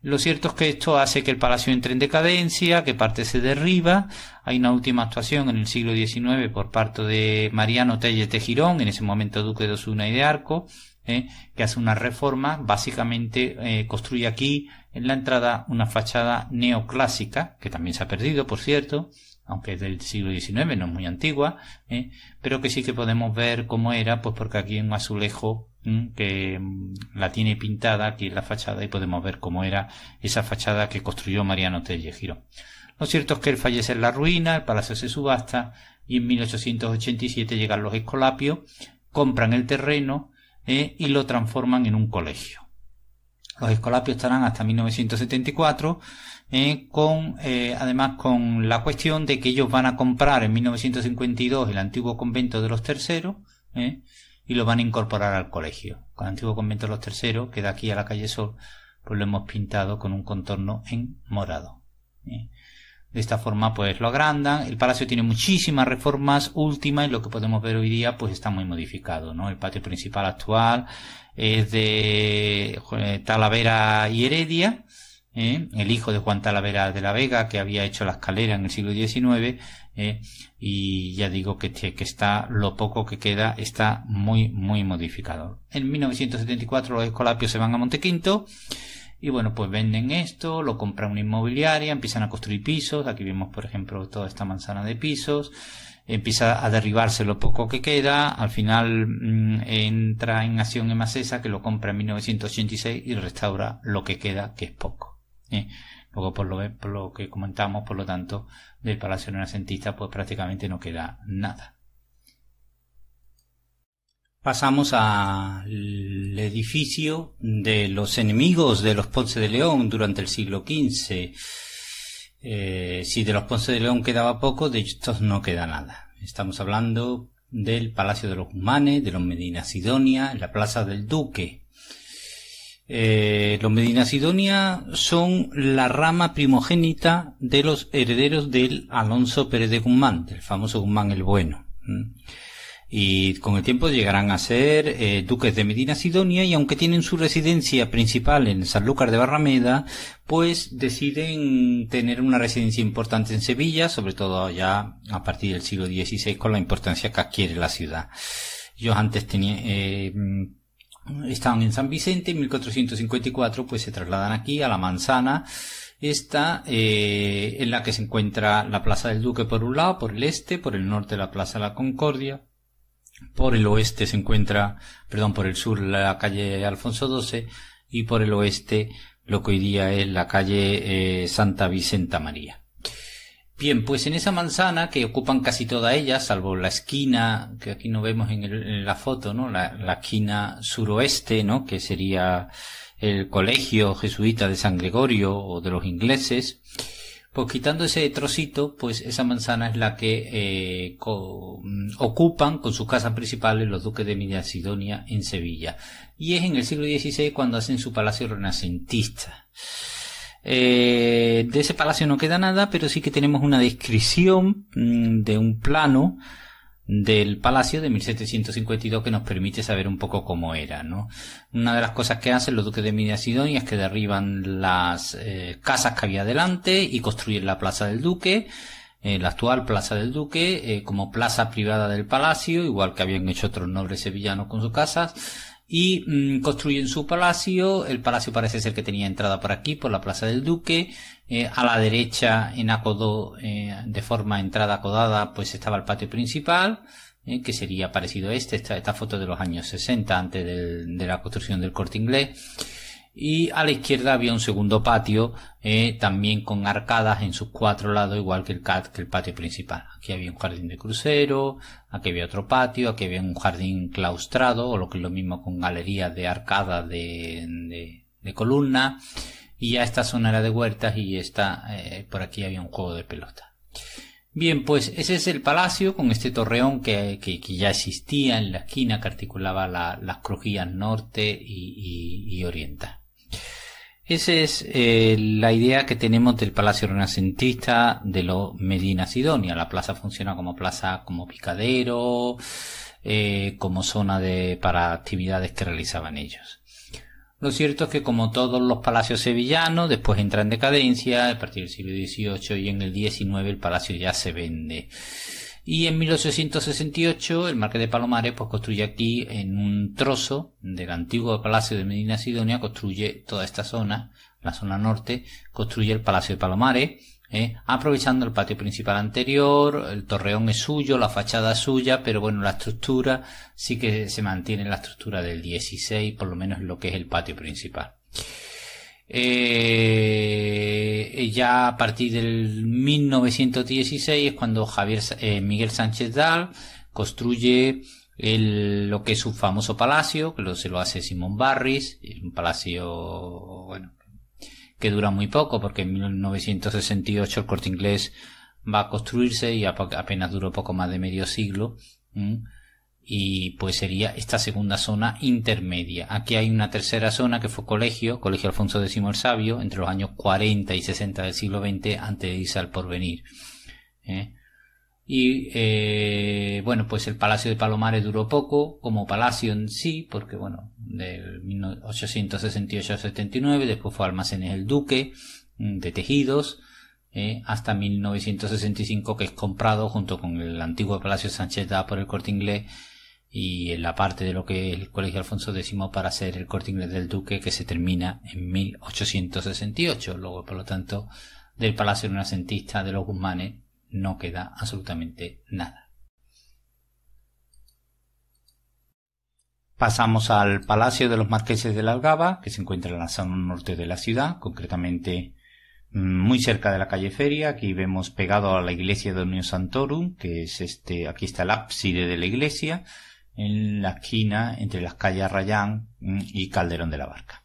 Lo cierto es que esto hace que el palacio entre en decadencia, que parte se derriba. Hay una última actuación en el siglo XIX por parte de Mariano Telles de Girón, en ese momento duque de Osuna y de Arco, ¿eh? que hace una reforma, básicamente eh, construye aquí en la entrada una fachada neoclásica, que también se ha perdido, por cierto, aunque es del siglo XIX, no es muy antigua, ¿eh? pero que sí que podemos ver cómo era, pues porque aquí en un azulejo que mm, la tiene pintada aquí en la fachada y podemos ver cómo era esa fachada que construyó Mariano Telle Lo cierto es que él fallece en la ruina, el palacio se subasta y en 1887 llegan los Escolapios, compran el terreno ¿eh? y lo transforman en un colegio. Los Escolapios estarán hasta 1974 eh, con, eh, además con la cuestión de que ellos van a comprar en 1952 el antiguo convento de los terceros eh, y lo van a incorporar al colegio. Con el antiguo convento de los terceros, que da aquí a la calle Sol, pues lo hemos pintado con un contorno en morado. De esta forma, pues lo agrandan. El palacio tiene muchísimas reformas últimas y lo que podemos ver hoy día, pues está muy modificado, ¿no? El patio principal actual es de Talavera y Heredia ¿eh? el hijo de Juan Talavera de la Vega, que había hecho la escalera en el siglo XIX, ¿eh? y ya digo que, este, que está, lo poco que queda está muy, muy modificado. En 1974 los escolapios se van a Montequinto, y bueno, pues venden esto, lo compran una inmobiliaria, empiezan a construir pisos, aquí vemos por ejemplo toda esta manzana de pisos, empieza a derribarse lo poco que queda, al final mm, entra en acción Emacesa que lo compra en 1986 y restaura lo que queda, que es poco. Eh, luego, por lo, que comentamos, por lo tanto, del Palacio Renacentista, pues prácticamente no queda nada. Pasamos al edificio de los enemigos de los Ponce de León durante el siglo XV. Eh, si de los Ponce de León quedaba poco, de estos no queda nada. Estamos hablando del Palacio de los Humanes, de los Medina Sidonia, la Plaza del Duque, eh, los Medina Sidonia son la rama primogénita de los herederos del Alonso Pérez de Guzmán, del famoso Guzmán el Bueno. Y con el tiempo llegarán a ser eh, duques de Medina Sidonia y aunque tienen su residencia principal en Sanlúcar de Barrameda, pues deciden tener una residencia importante en Sevilla, sobre todo ya a partir del siglo XVI con la importancia que adquiere la ciudad. Yo antes tenía... Eh, Estaban en San Vicente, en 1454 pues se trasladan aquí a la manzana esta eh, en la que se encuentra la Plaza del Duque por un lado, por el este, por el norte la Plaza de la Concordia, por el oeste se encuentra, perdón, por el sur la calle Alfonso XII y por el oeste lo que hoy día es la calle eh, Santa Vicenta María. Bien, pues en esa manzana, que ocupan casi toda ella, salvo la esquina, que aquí no vemos en, la foto, ¿no? La, esquina suroeste, ¿no? Que sería el colegio jesuita de San Gregorio o de los ingleses. Pues quitando ese trocito, pues esa manzana es la que eh, mm, ocupan con sus casas principales los duques de Media en Sevilla. Y es en el siglo XVI cuando hacen su palacio renacentista. Eh, de ese palacio no queda nada, pero sí que tenemos una descripción mm, de un plano del palacio de 1752 que nos permite saber un poco cómo era, ¿no? Una de las cosas que hacen los duques de Media es que derriban las eh, casas que había delante y construyen la plaza del duque, eh, la actual plaza del duque, como plaza privada del palacio, igual que habían hecho otros nobles sevillanos con sus casas y mm, construyen su palacio. El palacio parece ser que tenía entrada por aquí, por la Plaza del Duque. Eh, a la derecha, en acodo, eh, de forma entrada acodada, pues estaba el patio principal, eh, que sería parecido a este, esta, foto de los años 60, antes de la construcción del corte inglés y a la izquierda había un segundo patio eh, también con arcadas en sus cuatro lados igual que el, que el patio principal aquí había un jardín de crucero aquí había otro patio aquí había un jardín claustrado o lo que es lo mismo con galerías de arcadas de, columna y ya esta zona era de huertas y esta eh, por aquí había un juego de pelota Bien, pues ese es el palacio con este torreón que, ya existía en la esquina que articulaba las crujías norte y, y oriental. Esa es eh, la idea que tenemos del Palacio Renacentista de los Medina Sidonia. La plaza funciona como plaza, como picadero, eh, como zona de, para actividades que realizaban ellos. Lo cierto es que como todos los palacios sevillanos, después entra en decadencia, a partir del siglo XVIII y en el XIX el palacio ya se vende. Y en 1868 el marqués de Palomares pues construye aquí en un trozo del antiguo Palacio de Medina Sidonia, construye toda esta zona, la zona norte, construye el Palacio de Palomares, ¿eh? aprovechando el patio principal anterior, el torreón es suyo, la fachada es suya, pero bueno, la estructura sí que se mantiene la estructura del 16, por lo menos lo que es el patio principal. Eh, ya a partir del 1916 es cuando Javier, eh, Miguel Sánchez Dal construye lo que es su famoso palacio, que lo, se lo hace Simón Barris, un palacio, bueno, que dura muy poco porque en 1968 el corte inglés va a construirse y apenas duró poco más de medio siglo y pues sería esta segunda zona intermedia. Aquí hay una tercera zona que fue colegio, Colegio Alfonso X el Sabio, entre los años 40 y 60 del siglo XX antes de irse al porvenir. ¿eh? Y eh, bueno, pues el Palacio de Palomares duró poco como palacio en sí, porque bueno, de 1868 a 79, después fue Almacenes el Duque mm, de Tejidos, ¿eh? hasta 1965 que es comprado junto con el antiguo Palacio Sánchez da por el corte inglés y en la parte de lo que el Colegio Alfonso X para hacer el corte inglés del Duque que se termina en 1868. Luego, por lo tanto, del Palacio Renacentista de los Guzmanes no queda absolutamente nada. Pasamos al Palacio de los Marqueses de la Algaba, que se encuentra en la zona norte de la ciudad, concretamente mm, muy cerca de la calle Feria. Aquí vemos pegado a la iglesia de Santorum, que es este, aquí está el ábside de la iglesia, en la esquina entre las calles Rayán mm, y Calderón de la Barca.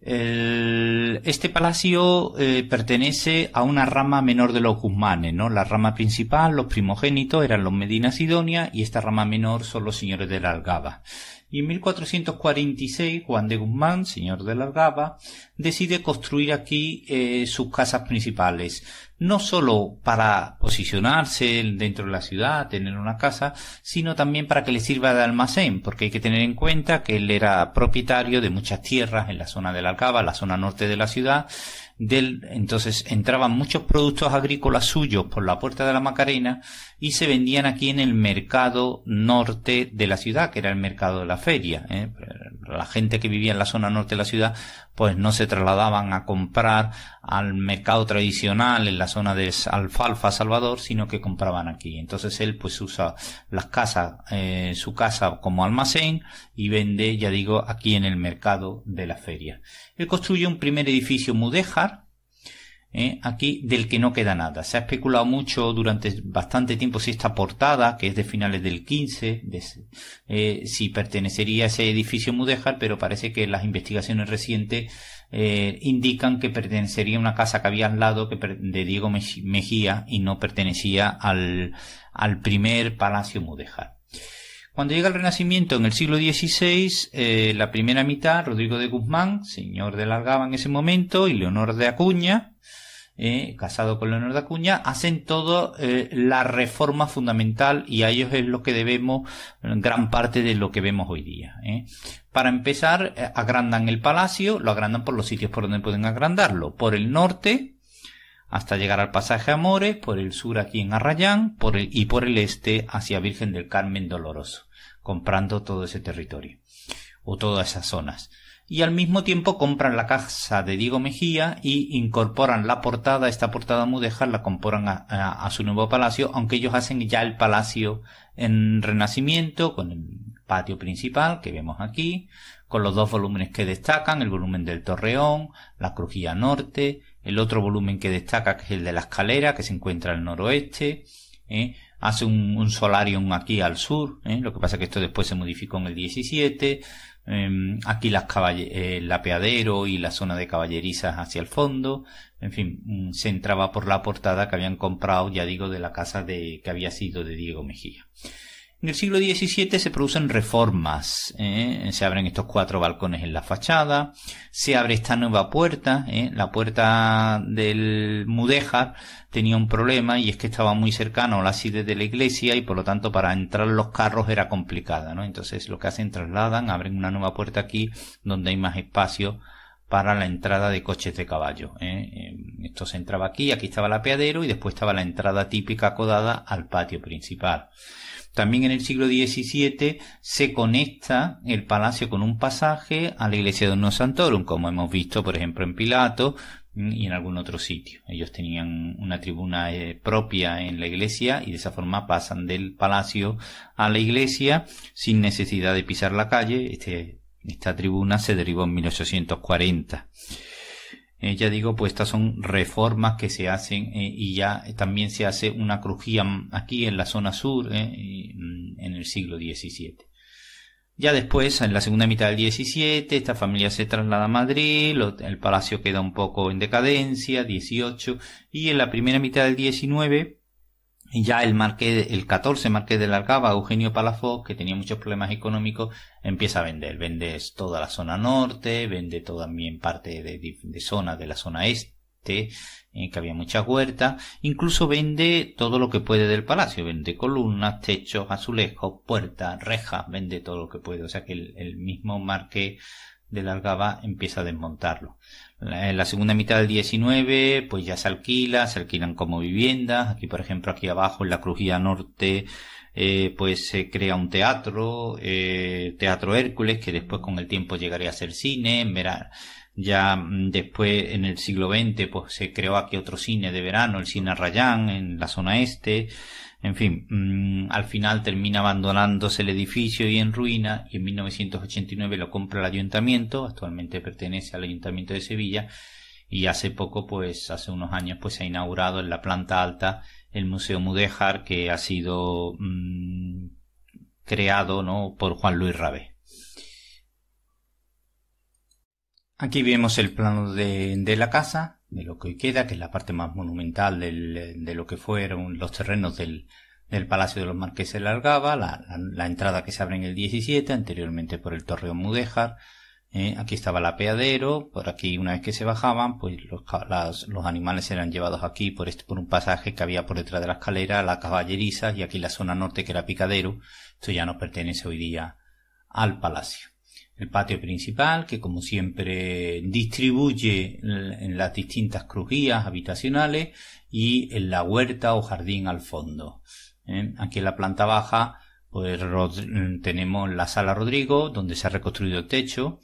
este palacio eh, pertenece a una rama menor de los Guzmanes, ¿no? La rama principal, los primogénitos, eran los Medina Sidonia y esta rama menor son los señores de la Algaba y en 1446 Juan de Guzmán, señor de la Algaba, decide construir aquí eh, sus casas principales, no solo para posicionarse dentro de la ciudad, tener una casa, sino también para que le sirva de almacén, porque hay que tener en cuenta que él era propietario de muchas tierras en la zona de la Algaba, la zona norte de la ciudad, del, entonces entraban muchos productos agrícolas suyos por la puerta de la Macarena y se vendían aquí en el mercado norte de la ciudad, que era el mercado de la feria. ¿eh? La gente que vivía en la zona norte de la ciudad, pues no se trasladaban a comprar al mercado tradicional en la zona de Alfalfa, Salvador, sino que compraban aquí. Entonces él pues usa las casas, eh, su casa como almacén y vende, ya digo, aquí en el mercado de la feria. Él construye un primer edificio mudéjar, ¿eh? aquí del que no queda nada. Se ha especulado mucho durante bastante tiempo si esta portada, que es de finales del 15, eh, si pertenecería a ese edificio Mudejar, pero parece que las investigaciones recientes eh, indican que pertenecería a una casa que había al lado que de Diego Mejía y no pertenecía al, al primer Palacio Mudéjar. Cuando llega el Renacimiento en el siglo XVI, eh, la primera mitad, Rodrigo de Guzmán, señor de Largaba en ese momento, y Leonor de Acuña, eh, casado con Leonor de Acuña, hacen todo eh, la reforma fundamental y a ellos es lo que debemos gran parte de lo que vemos hoy día. Para empezar, agrandan el palacio, lo agrandan por los sitios por donde pueden agrandarlo, por el norte hasta llegar al pasaje Amores, por el sur aquí en Arrayán por el, y por el este hacia Virgen del Carmen Doloroso comprando todo ese territorio o todas esas zonas. Y al mismo tiempo compran la casa de Diego Mejía y incorporan la portada, esta portada mudéjar la compran a, su nuevo palacio, aunque ellos hacen ya el palacio en renacimiento con el patio principal que vemos aquí, con los dos volúmenes que destacan, el volumen del Torreón, la Crujía Norte, el otro volumen que destaca que es el de la escalera que se encuentra al noroeste, ¿eh? hace un, solarium aquí al sur, ¿eh? lo que pasa que esto después se modificó en el 17, em, aquí las el apeadero y la zona de caballerizas hacia el fondo, en fin, mm, se entraba por la portada que habían comprado, ya digo, de la casa de que había sido de Diego Mejía. En el siglo XVII se producen reformas, ¿eh? se abren estos cuatro balcones en la fachada, se abre esta nueva puerta, ¿eh? la puerta del Mudéjar tenía un problema y es que estaba muy cercano a la sede de la iglesia y por lo tanto para entrar los carros era complicada, Entonces lo que hacen trasladan, abren una nueva puerta aquí donde hay más espacio para la entrada de coches de caballo. ¿eh? Em, esto se entraba aquí, aquí estaba el apeadero y después estaba la entrada típica acodada al patio principal. También en el siglo XVII se conecta el palacio con un pasaje a la iglesia de Unos Santorum, como hemos visto, por ejemplo, en Pilato mm, y en algún otro sitio. Ellos tenían una tribuna eh, propia en la iglesia y de esa forma pasan del palacio a la iglesia sin necesidad de pisar la calle. Este, esta tribuna se derivó en 1840. Eh, ya digo, pues estas son reformas que se hacen eh, y ya eh, también se hace una crujía mm, aquí en la zona sur mm, en el siglo XVII. Ya después, en la segunda mitad del XVII, esta familia se traslada a Madrid, el palacio queda un poco en decadencia, XVIII, y en la primera mitad del XIX ya el marqués, el 14 marqués de Largaba, Eugenio Palafox, que tenía muchos problemas económicos, empieza a vender. Vende toda la zona norte, vende también parte de, de zona de la zona este, en eh, que había muchas huertas. Incluso vende todo lo que puede del palacio. Vende columnas, techos, azulejos, puertas, rejas, vende todo lo que puede. O sea que el, mismo marqués de Largaba empieza a desmontarlo. En la segunda mitad del 19, pues ya se alquila, se alquilan como viviendas. Aquí, por ejemplo, aquí abajo en la Crujía Norte, eh, pues se crea un teatro, eh, Teatro Hércules, que después con el tiempo llegaría a ser cine, Ya mm, después, en el siglo XX, pues se creó aquí otro cine de verano, el Cine Rayán, en la zona este. En fin, mm, al final termina abandonándose el edificio y en ruina y en 1989 lo compra el ayuntamiento, actualmente pertenece al ayuntamiento de Sevilla y hace poco, pues hace unos años, pues se ha inaugurado en la planta alta el Museo Mudéjar que ha sido mm, creado ¿no? por Juan Luis Rabé. Aquí vemos el plano de la casa, de lo que hoy queda, que es la parte más monumental de lo que fueron los terrenos del, Palacio de los Marqueses Largaba, la, entrada que se abre en el 17, anteriormente por el Torreón Mudéjar. Eh, aquí estaba el peadero, por aquí una vez que se bajaban, pues los, animales eran llevados aquí por, este, por un pasaje que había por detrás de la escalera, la caballeriza y aquí la zona norte que era picadero. Esto ya no pertenece hoy día al palacio el patio principal, que como siempre distribuye en las distintas crujías habitacionales y en la huerta o jardín al fondo. ¿Eh? Aquí en la planta baja pues tenemos la sala Rodrigo, donde se ha reconstruido el techo,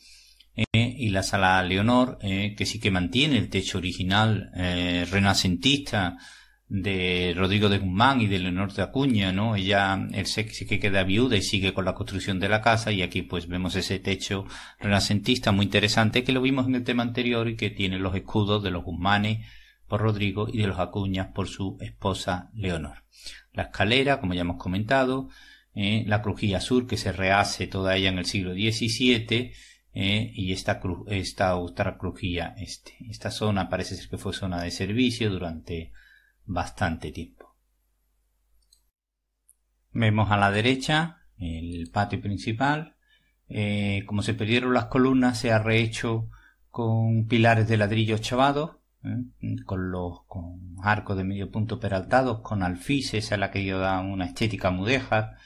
¿eh? y la sala Leonor, ¿eh? que sí que mantiene el techo original renacentista, de Rodrigo de Guzmán y de Leonor de Acuña, ¿no? Ella, él se, que queda viuda y sigue con la construcción de la casa y aquí pues vemos ese techo renacentista muy interesante que lo vimos en el tema anterior y que tiene los escudos de los Guzmanes por Rodrigo y de los Acuñas por su esposa Leonor. La escalera, como ya hemos comentado, eh, la crujía sur que se rehace toda ella en el siglo XVII eh, y esta, esta otra crujía este. Esta zona parece ser que fue zona de servicio durante bastante tiempo. Vemos a la derecha el patio principal. Eh, como se perdieron las columnas, se ha rehecho con pilares de ladrillo chavados, ¿eh? con los arcos de medio punto peraltados, con alfices a la que yo da una estética mudeja.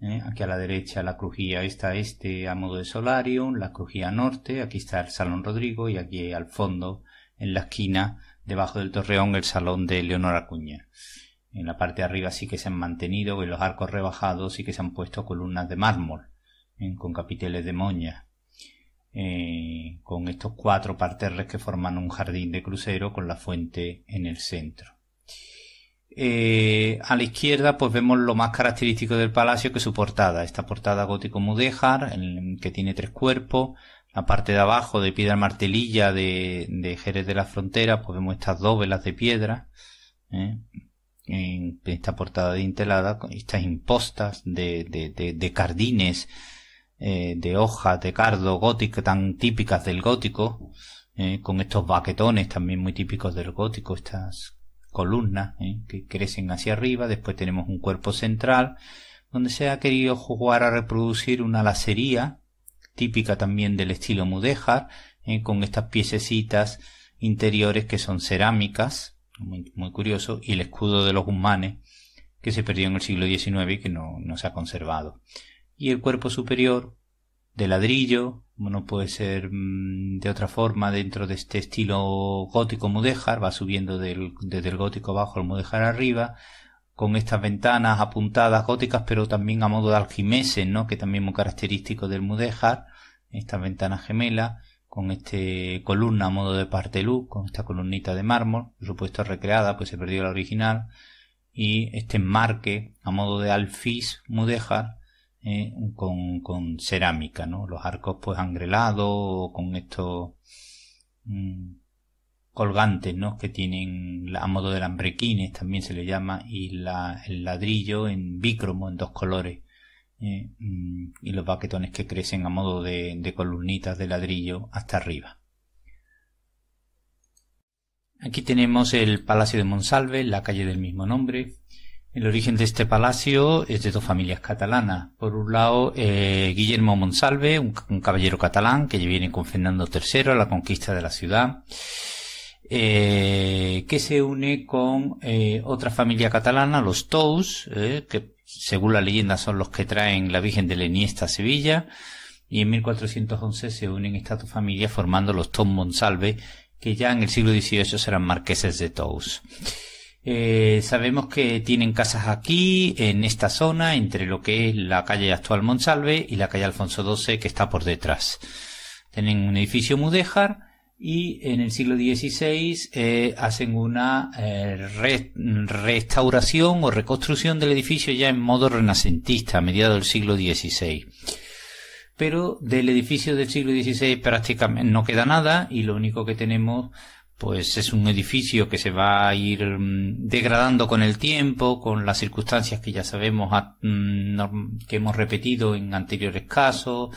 ¿eh? aquí a la derecha la crujía está este a modo de solarium, la crujía norte, aquí está el Salón Rodrigo y aquí al fondo en la esquina debajo del torreón el salón de Leonor Acuña. En la parte de arriba sí que se han mantenido, en los arcos rebajados sí que se han puesto columnas de mármol, ¿eh? con capiteles de moña, eh, con estos cuatro parterres que forman un jardín de crucero con la fuente en el centro. Eh, a la izquierda pues vemos lo más característico del palacio que es su portada, esta portada gótico mudéjar que tiene tres cuerpos, la parte de abajo de piedra martelilla de, de Jerez de la Frontera, pues vemos estas dos velas de piedra, ¿eh? en esta portada de intelada, con estas impostas de, de, de, cardines, eh, de hojas de cardo gótico, tan típicas del gótico, ¿eh? con estos baquetones también muy típicos del gótico, estas columnas que crecen hacia arriba, después tenemos un cuerpo central, donde se ha querido jugar a reproducir una lacería, típica también del estilo mudéjar, eh, con estas piececitas interiores que son cerámicas, muy, curioso, y el escudo de los Guzmanes, que se perdió en el siglo XIX y que no, se ha conservado. Y el cuerpo superior de ladrillo, no puede ser mm, de otra forma dentro de este estilo gótico mudéjar, va subiendo desde el gótico abajo al mudéjar arriba, con estas ventanas apuntadas góticas, pero también a modo de aljimeses, ¿no? que también es muy característico del mudéjar, estas ventanas gemelas, con esta columna a modo de partelú, con esta columnita de mármol, por supuesto recreada, pues se perdió la original, y este enmarque a modo de alfiz mudéjar, eh, con, cerámica, ¿no? Los arcos pues angrelados, con estos... Mm, colgantes, Que tienen a modo de lambrequines, también se le llama, y el ladrillo en bícromo, en dos colores. Eh, mm, y los baquetones que crecen a modo de, columnitas de ladrillo hasta arriba. Aquí tenemos el Palacio de Monsalve, la calle del mismo nombre. El origen de este palacio es de dos familias catalanas. Por un lado, eh, Guillermo Monsalve, un, un, caballero catalán que viene con Fernando III a la conquista de la ciudad. Eh, que se une con eh, otra familia catalana, los Tous, eh, que según la leyenda son los que traen la Virgen de Leniesta a Sevilla, y en 1411 se unen estas dos familias formando los Tous Monsalve, que ya en el siglo XVIII serán marqueses de Tous. sabemos que tienen casas aquí, en esta zona, entre lo que es la calle actual Monsalve y la calle Alfonso XII, que está por detrás. Tienen un edificio mudéjar, y en el siglo XVI eh, hacen una eh, restauración o reconstrucción del edificio ya en modo renacentista a mediados del siglo XVI. Pero del edificio del siglo XVI prácticamente no queda nada y lo único que tenemos pues es un edificio que se va a ir mm, degradando con el tiempo, con las circunstancias que ya sabemos ah, mm, que hemos repetido en anteriores casos,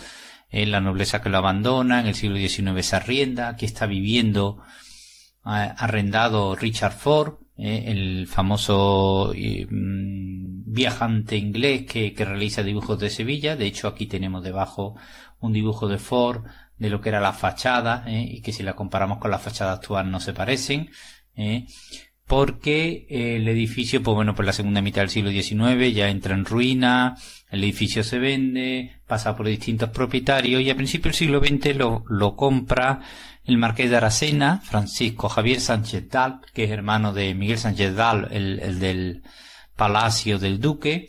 la nobleza que lo abandona, en el siglo XIX se arrienda, aquí está viviendo arrendado Richard Ford, eh, el famoso eh, mm, viajante inglés que, realiza dibujos de Sevilla, de hecho aquí tenemos debajo un dibujo de Ford de lo que era la fachada, eh, y que si la comparamos con la fachada actual no se parecen porque eh, el edificio, pues bueno, por la segunda mitad del siglo XIX ya entra en ruina, el edificio se vende, pasa por distintos propietarios y a principios del siglo XX lo, compra el marqués de Aracena, Francisco Javier Sánchez Dal, que es hermano de Miguel Sánchez Dal, el del Palacio del Duque,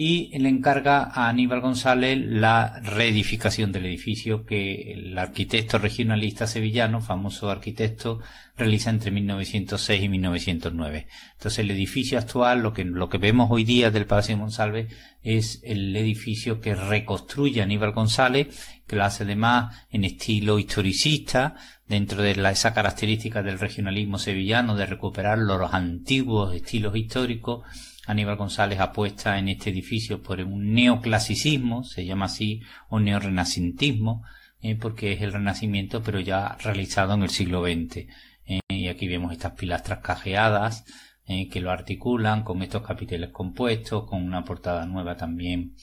y le encarga a Aníbal González la reedificación del edificio que el arquitecto regionalista sevillano, famoso arquitecto, realiza entre 1906 y 1909. Entonces el edificio actual, lo que, lo que vemos hoy día del Palacio de Monsalve, es el edificio que reconstruye Aníbal González, que lo hace además en estilo historicista, dentro de la, esa característica del regionalismo sevillano de recuperar los antiguos estilos históricos, Aníbal González apuesta en este edificio por un neoclasicismo, se llama así, o neorrenacentismo, eh, porque es el renacimiento pero ya realizado en el siglo XX. Eh, y aquí vemos estas pilastras cajeadas eh, que lo articulan con estos capiteles compuestos, con una portada nueva también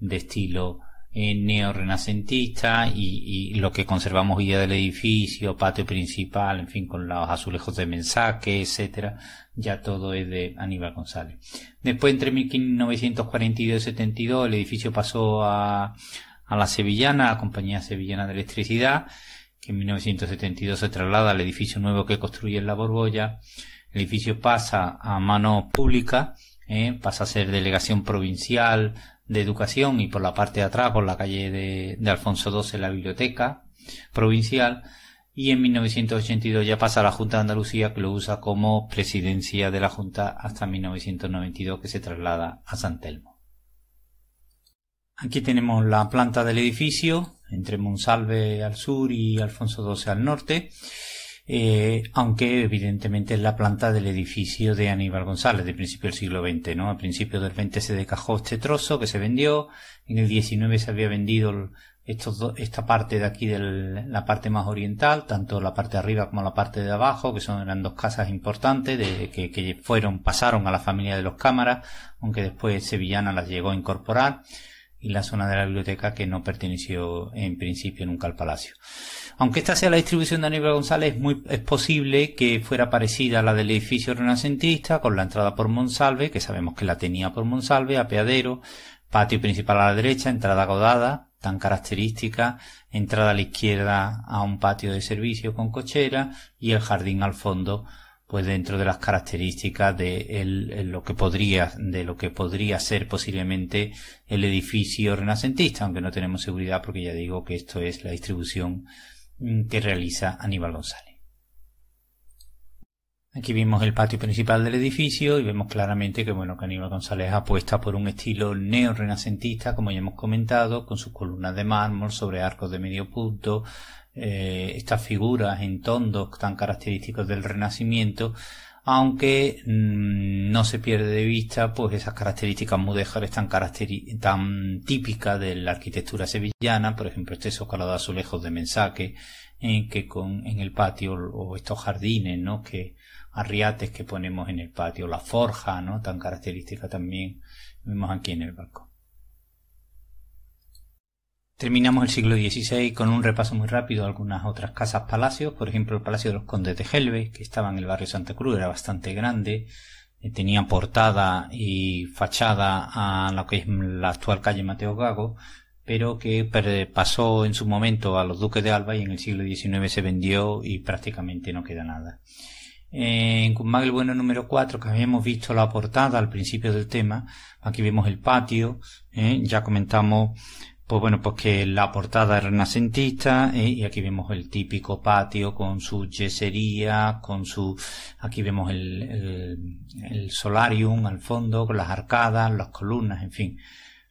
de estilo neorrenacentista y, y, lo que conservamos hoy día del edificio, patio principal, en fin, con los azulejos de mensaje, etcétera, ya todo es de Aníbal González. Después, entre 1942 y 72, el edificio pasó a, la Sevillana, a la Compañía Sevillana de Electricidad, que en 1972 se traslada al edificio nuevo que construye en La Borbolla. El edificio pasa a mano pública, ¿eh? pasa a ser delegación provincial de educación y por la parte de atrás, por la calle de, de Alfonso XII, la biblioteca provincial y en 1982 ya pasa a la Junta de Andalucía que lo usa como presidencia de la Junta hasta 1992 que se traslada a San Telmo. Aquí tenemos la planta del edificio entre Monsalve al sur y Alfonso XII al norte, eh, aunque evidentemente es la planta del edificio de Aníbal González de principio del siglo XX, ¿no? A principios del XX se decajó este trozo que se vendió, en el XIX se había vendido esta parte de aquí, de la parte más oriental, tanto la parte de arriba como la parte de abajo, que son, eran dos casas importantes, de, que, fueron, pasaron a la familia de los cámaras, aunque después Sevillana las llegó a incorporar, y la zona de la biblioteca que no perteneció en principio nunca al palacio. Aunque esta sea la distribución de Aníbal González, es, muy, es posible que fuera parecida a la del edificio renacentista, con la entrada por Monsalve, que sabemos que la tenía por Monsalve, apeadero, patio principal a la derecha, entrada godada, tan característica, entrada a la izquierda a un patio de servicio con cochera y el jardín al fondo pues dentro de las características de lo que podría de lo que podría ser posiblemente el edificio renacentista aunque no tenemos seguridad porque ya digo que esto es la distribución mm, que realiza Aníbal González Aquí vimos el patio principal del edificio y vemos claramente que bueno que Aníbal González apuesta por un estilo neorrenacentista, como ya hemos comentado, con sus columnas de mármol sobre arcos de medio punto, eh, estas figuras en tondos tan característicos del Renacimiento, aunque mm, no se pierde de vista pues esas características mudéjares tan, tan típicas de la arquitectura sevillana, por ejemplo este socalado de azulejos de Mensaje en que con en el patio o estos jardines, ¿no? que arriates que ponemos en el patio, la forja, ¿no? Tan característica también vemos aquí en el barco Terminamos el siglo XVI con un repaso muy rápido a algunas otras casas palacios, por ejemplo el Palacio de los Condes de Helve, que estaba en el barrio Santa Cruz, era bastante grande, eh, tenía portada y fachada a lo que es la actual calle Mateo Gago, pero que pasó en su momento a los duques de Alba y en el siglo XIX se vendió y prácticamente no queda nada. Eh, en Guzmán el Bueno número 4, que habíamos visto la portada al principio del tema, aquí vemos el patio, eh, ya comentamos, pues bueno, pues que la portada es renacentista, eh, y aquí vemos el típico patio con su yesería, con su, aquí vemos el solarium al fondo, con las arcadas, las columnas, en fin,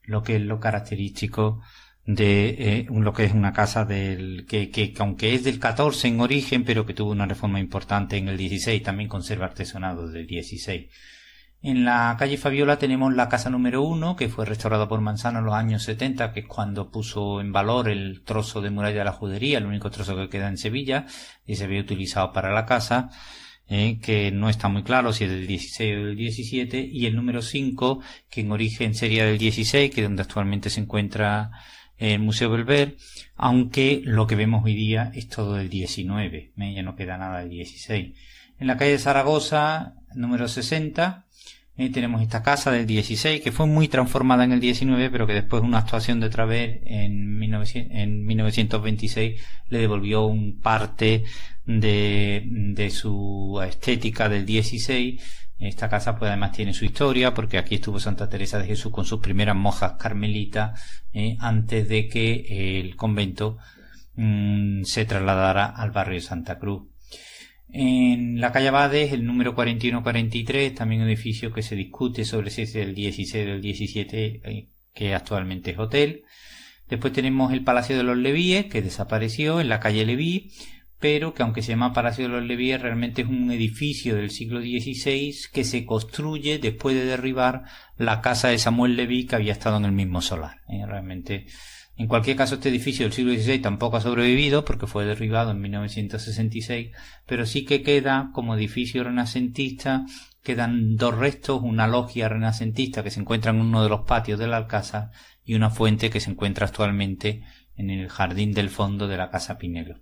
lo que es lo característico de eh, lo que es una casa del que, aunque es del 14 en origen, pero que tuvo una reforma importante en el 16, también conserva artesonado del 16. En la calle Fabiola tenemos la casa número 1, que fue restaurada por Manzano en los años 70, que es cuando puso en valor el trozo de muralla de la judería, el único trozo que queda en Sevilla, y se había utilizado para la casa. Eh, que no está muy claro si es del 16 o del 17, y el número 5, que en origen sería del 16, que es donde actualmente se encuentra el Museo Belver, aunque lo que vemos hoy día es todo del 19, ¿eh? ya no queda nada del 16. En la calle de Zaragoza, número 60, ¿eh? tenemos esta casa del 16, que fue muy transformada en el 19, pero que después de una actuación de Traver en, en 1926 le devolvió un parte de, de su estética del 16 esta casa pues además tiene su historia porque aquí estuvo Santa Teresa de Jesús con sus primeras monjas carmelitas ¿eh? antes de que el convento mm, se trasladara al barrio de Santa Cruz. En la calle Abades, el número 4143, también un edificio que se discute sobre si es el 16 o el 17, eh, que actualmente es hotel. Después tenemos el Palacio de los Levíes, que desapareció en la calle Leví pero que aunque se llama Palacio de los Levíes, realmente es un edificio del siglo XVI que se construye después de derribar la casa de Samuel Leví que había estado en el mismo solar. ¿eh? Realmente, en cualquier caso, este edificio del siglo XVI tampoco ha sobrevivido porque fue derribado en 1966, pero sí que queda como edificio renacentista, quedan dos restos, una logia renacentista que se encuentra en uno de los patios de la Alcázar y una fuente que se encuentra actualmente en el jardín del fondo de la Casa Pinelo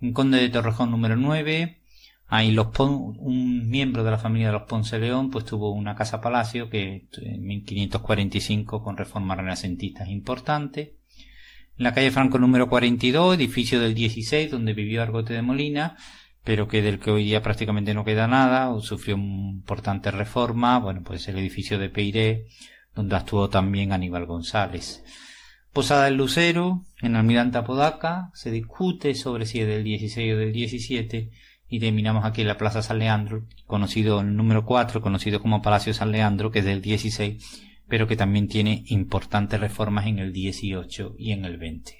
un conde de Torrejón número 9. Ahí los un miembro de la familia de los Ponce León, pues tuvo una casa palacio que eh, en 1545 con reformas renacentistas importantes. En la calle Franco número 42, edificio del 16, donde vivió Argote de Molina, pero que del que hoy día prácticamente no queda nada, o sufrió importante reforma. bueno, pues el edificio de Peiré, donde actuó también Aníbal González. Posada del Lucero, en Almirante Apodaca, se discute sobre si es del 16 o del 17 y terminamos aquí en la Plaza San Leandro, conocido el número 4, conocido como Palacio San Leandro, que es del 16, pero que también tiene importantes reformas en el 18 y en el 20.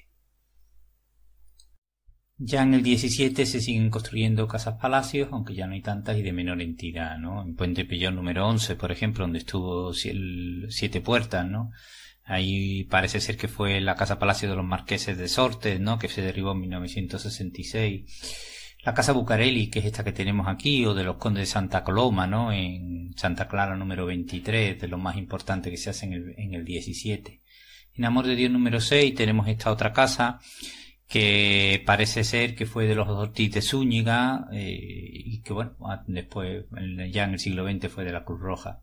Ya en el 17 se siguen construyendo casas palacios, aunque ya no hay tantas y de menor entidad, ¿no? En Puente Pillón número 11, por ejemplo, donde estuvo Siete Puertas, ¿no? Ahí parece ser que fue la Casa Palacio de los Marqueses de Sortes, ¿no? Que se derribó en 1966. La Casa Bucarelli, que es esta que tenemos aquí, o de los Condes de Santa Coloma, ¿no? En Santa Clara número 23, de lo más importante que se hace en el, 17. En Amor de Dios número 6 tenemos esta otra casa que parece ser que fue de los Ortiz de Zúñiga eh, y que bueno, ah, después ya en el siglo XX fue de la Cruz Roja.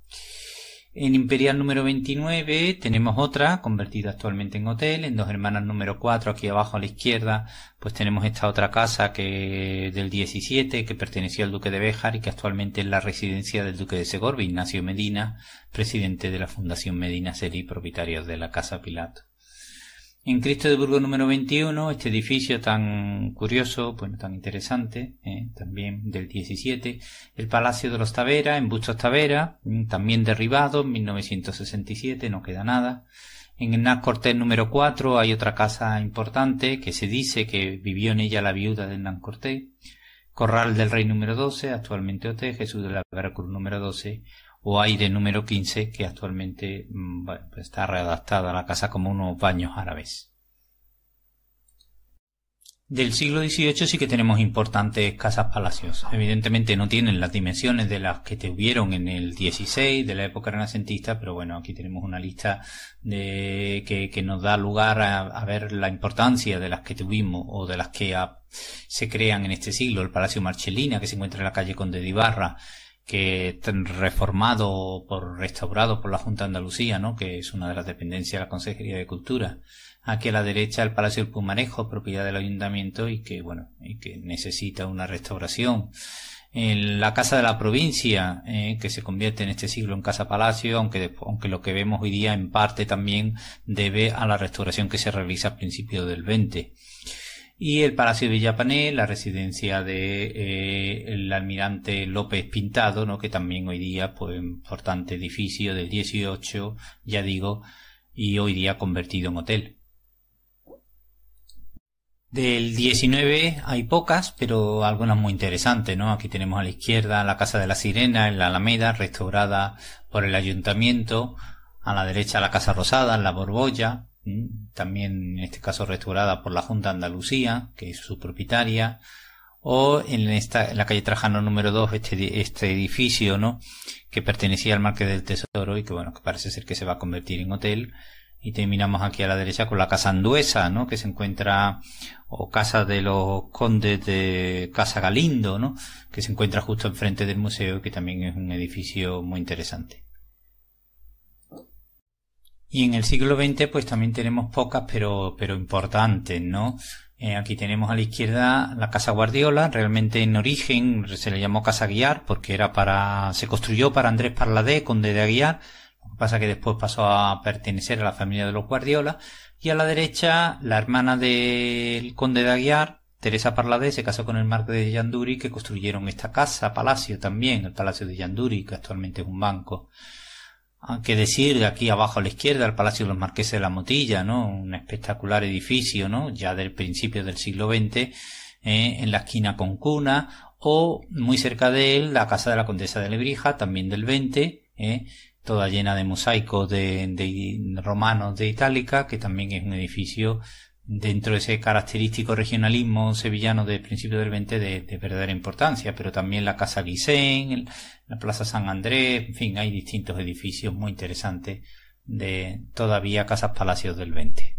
En Imperial número 29 tenemos otra, convertida actualmente en hotel. En Dos Hermanas número 4, aquí abajo a la izquierda, pues tenemos esta otra casa que del 17, que perteneció al Duque de Béjar y que actualmente es la residencia del Duque de Segorbe, Ignacio Medina, presidente de la Fundación Medina Seri, propietario de la Casa Pilato. En Cristo de Burgos número 21, este edificio tan curioso, bueno, tan interesante, eh, también del 17, el Palacio de los Tavera, en Bustos Tavera, mm, también derribado en 1967, no queda nada. En Hernán Cortés número 4 hay otra casa importante que se dice que vivió en ella la viuda de Hernán Cortés. Corral del Rey número 12, actualmente hotel, Jesús de la Veracruz número 12, o aire número 15 que actualmente mm, pues está readaptada a la casa como unos baños árabes. Del siglo XVIII sí que tenemos importantes casas palacios. Evidentemente no tienen las dimensiones de las que tuvieron en el XVI, de la época renacentista, pero bueno, aquí tenemos una lista de, que, nos da lugar a, ver la importancia de las que tuvimos o de las que ah, se crean en este siglo. El Palacio Marchelina, que se encuentra en la calle Conde de Ibarra, que reformado por restaurado por la Junta de Andalucía, ¿no? que es una de las dependencias de la Consejería de Cultura. Aquí a la derecha el Palacio del Pumarejo, propiedad del Ayuntamiento y que bueno, y que necesita una restauración. la Casa de la Provincia, eh, que se convierte en este siglo en Casa Palacio, aunque, aunque lo que vemos hoy día en parte también debe a la restauración que se realiza a principios del 20 y el Palacio de la residencia de eh, el almirante López Pintado, que también hoy día, pues, importante edificio del 18, ya digo, y hoy día convertido en hotel. Del 19 hay pocas, pero algunas muy interesantes, ¿no? Aquí tenemos a la izquierda la Casa de la Sirena en la Alameda, restaurada por el Ayuntamiento, a la derecha la Casa Rosada en la Borbolla, también en este caso restaurada por la Junta Andalucía, que es su propietaria, o en, la calle Trajano número 2, este, este edificio, ¿no? Que pertenecía al Marqués del Tesoro y que, bueno, que parece ser que se va a convertir en hotel. Y terminamos aquí a la derecha con la Casa Anduesa, ¿no? Que se encuentra, o Casa de los Condes de Casa Galindo, ¿no? Que se encuentra justo enfrente del museo, que también es un edificio muy interesante. Y en el siglo XX pues también tenemos pocas pero, pero importantes, ¿no? Eh, aquí tenemos a la izquierda la Casa Guardiola, realmente en origen se le llamó Casa Guiar porque era para, se construyó para Andrés Parladé, conde de Aguiar, lo que pasa que después pasó a pertenecer a la familia de los Guardiola, y a la derecha la hermana del conde de Aguiar, Teresa Parladé, se casó con el marqués de Yanduri que construyeron esta casa, palacio también, el palacio de Yanduri que actualmente es un banco. ¿Ah? que decir, de aquí abajo a la izquierda, el Palacio de los Marqueses de la Motilla, ¿no? Un espectacular edificio, ¿no? Ya del principio del siglo XX, eh, en la esquina con cuna, o muy cerca de él, la Casa de la Condesa de Lebrija, también del XX, eh, toda llena de mosaicos de, romanos de Itálica, que también es un edificio dentro de ese característico regionalismo sevillano del principio del 20 de, verdadera importancia, pero también la Casa Guisén, la Plaza San Andrés, en fin, hay distintos edificios muy interesantes de todavía casas palacios del 20.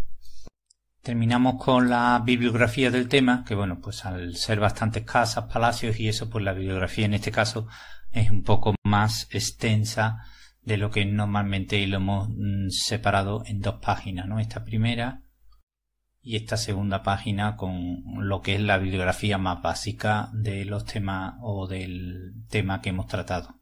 Terminamos con la bibliografía del tema, que bueno, pues al ser bastantes casas, palacios y eso, pues la bibliografía en este caso es un poco más extensa de lo que normalmente lo hemos mm, separado en dos páginas, ¿no? Esta primera, y esta segunda página con lo que es la bibliografía más básica de los temas o del tema que hemos tratado.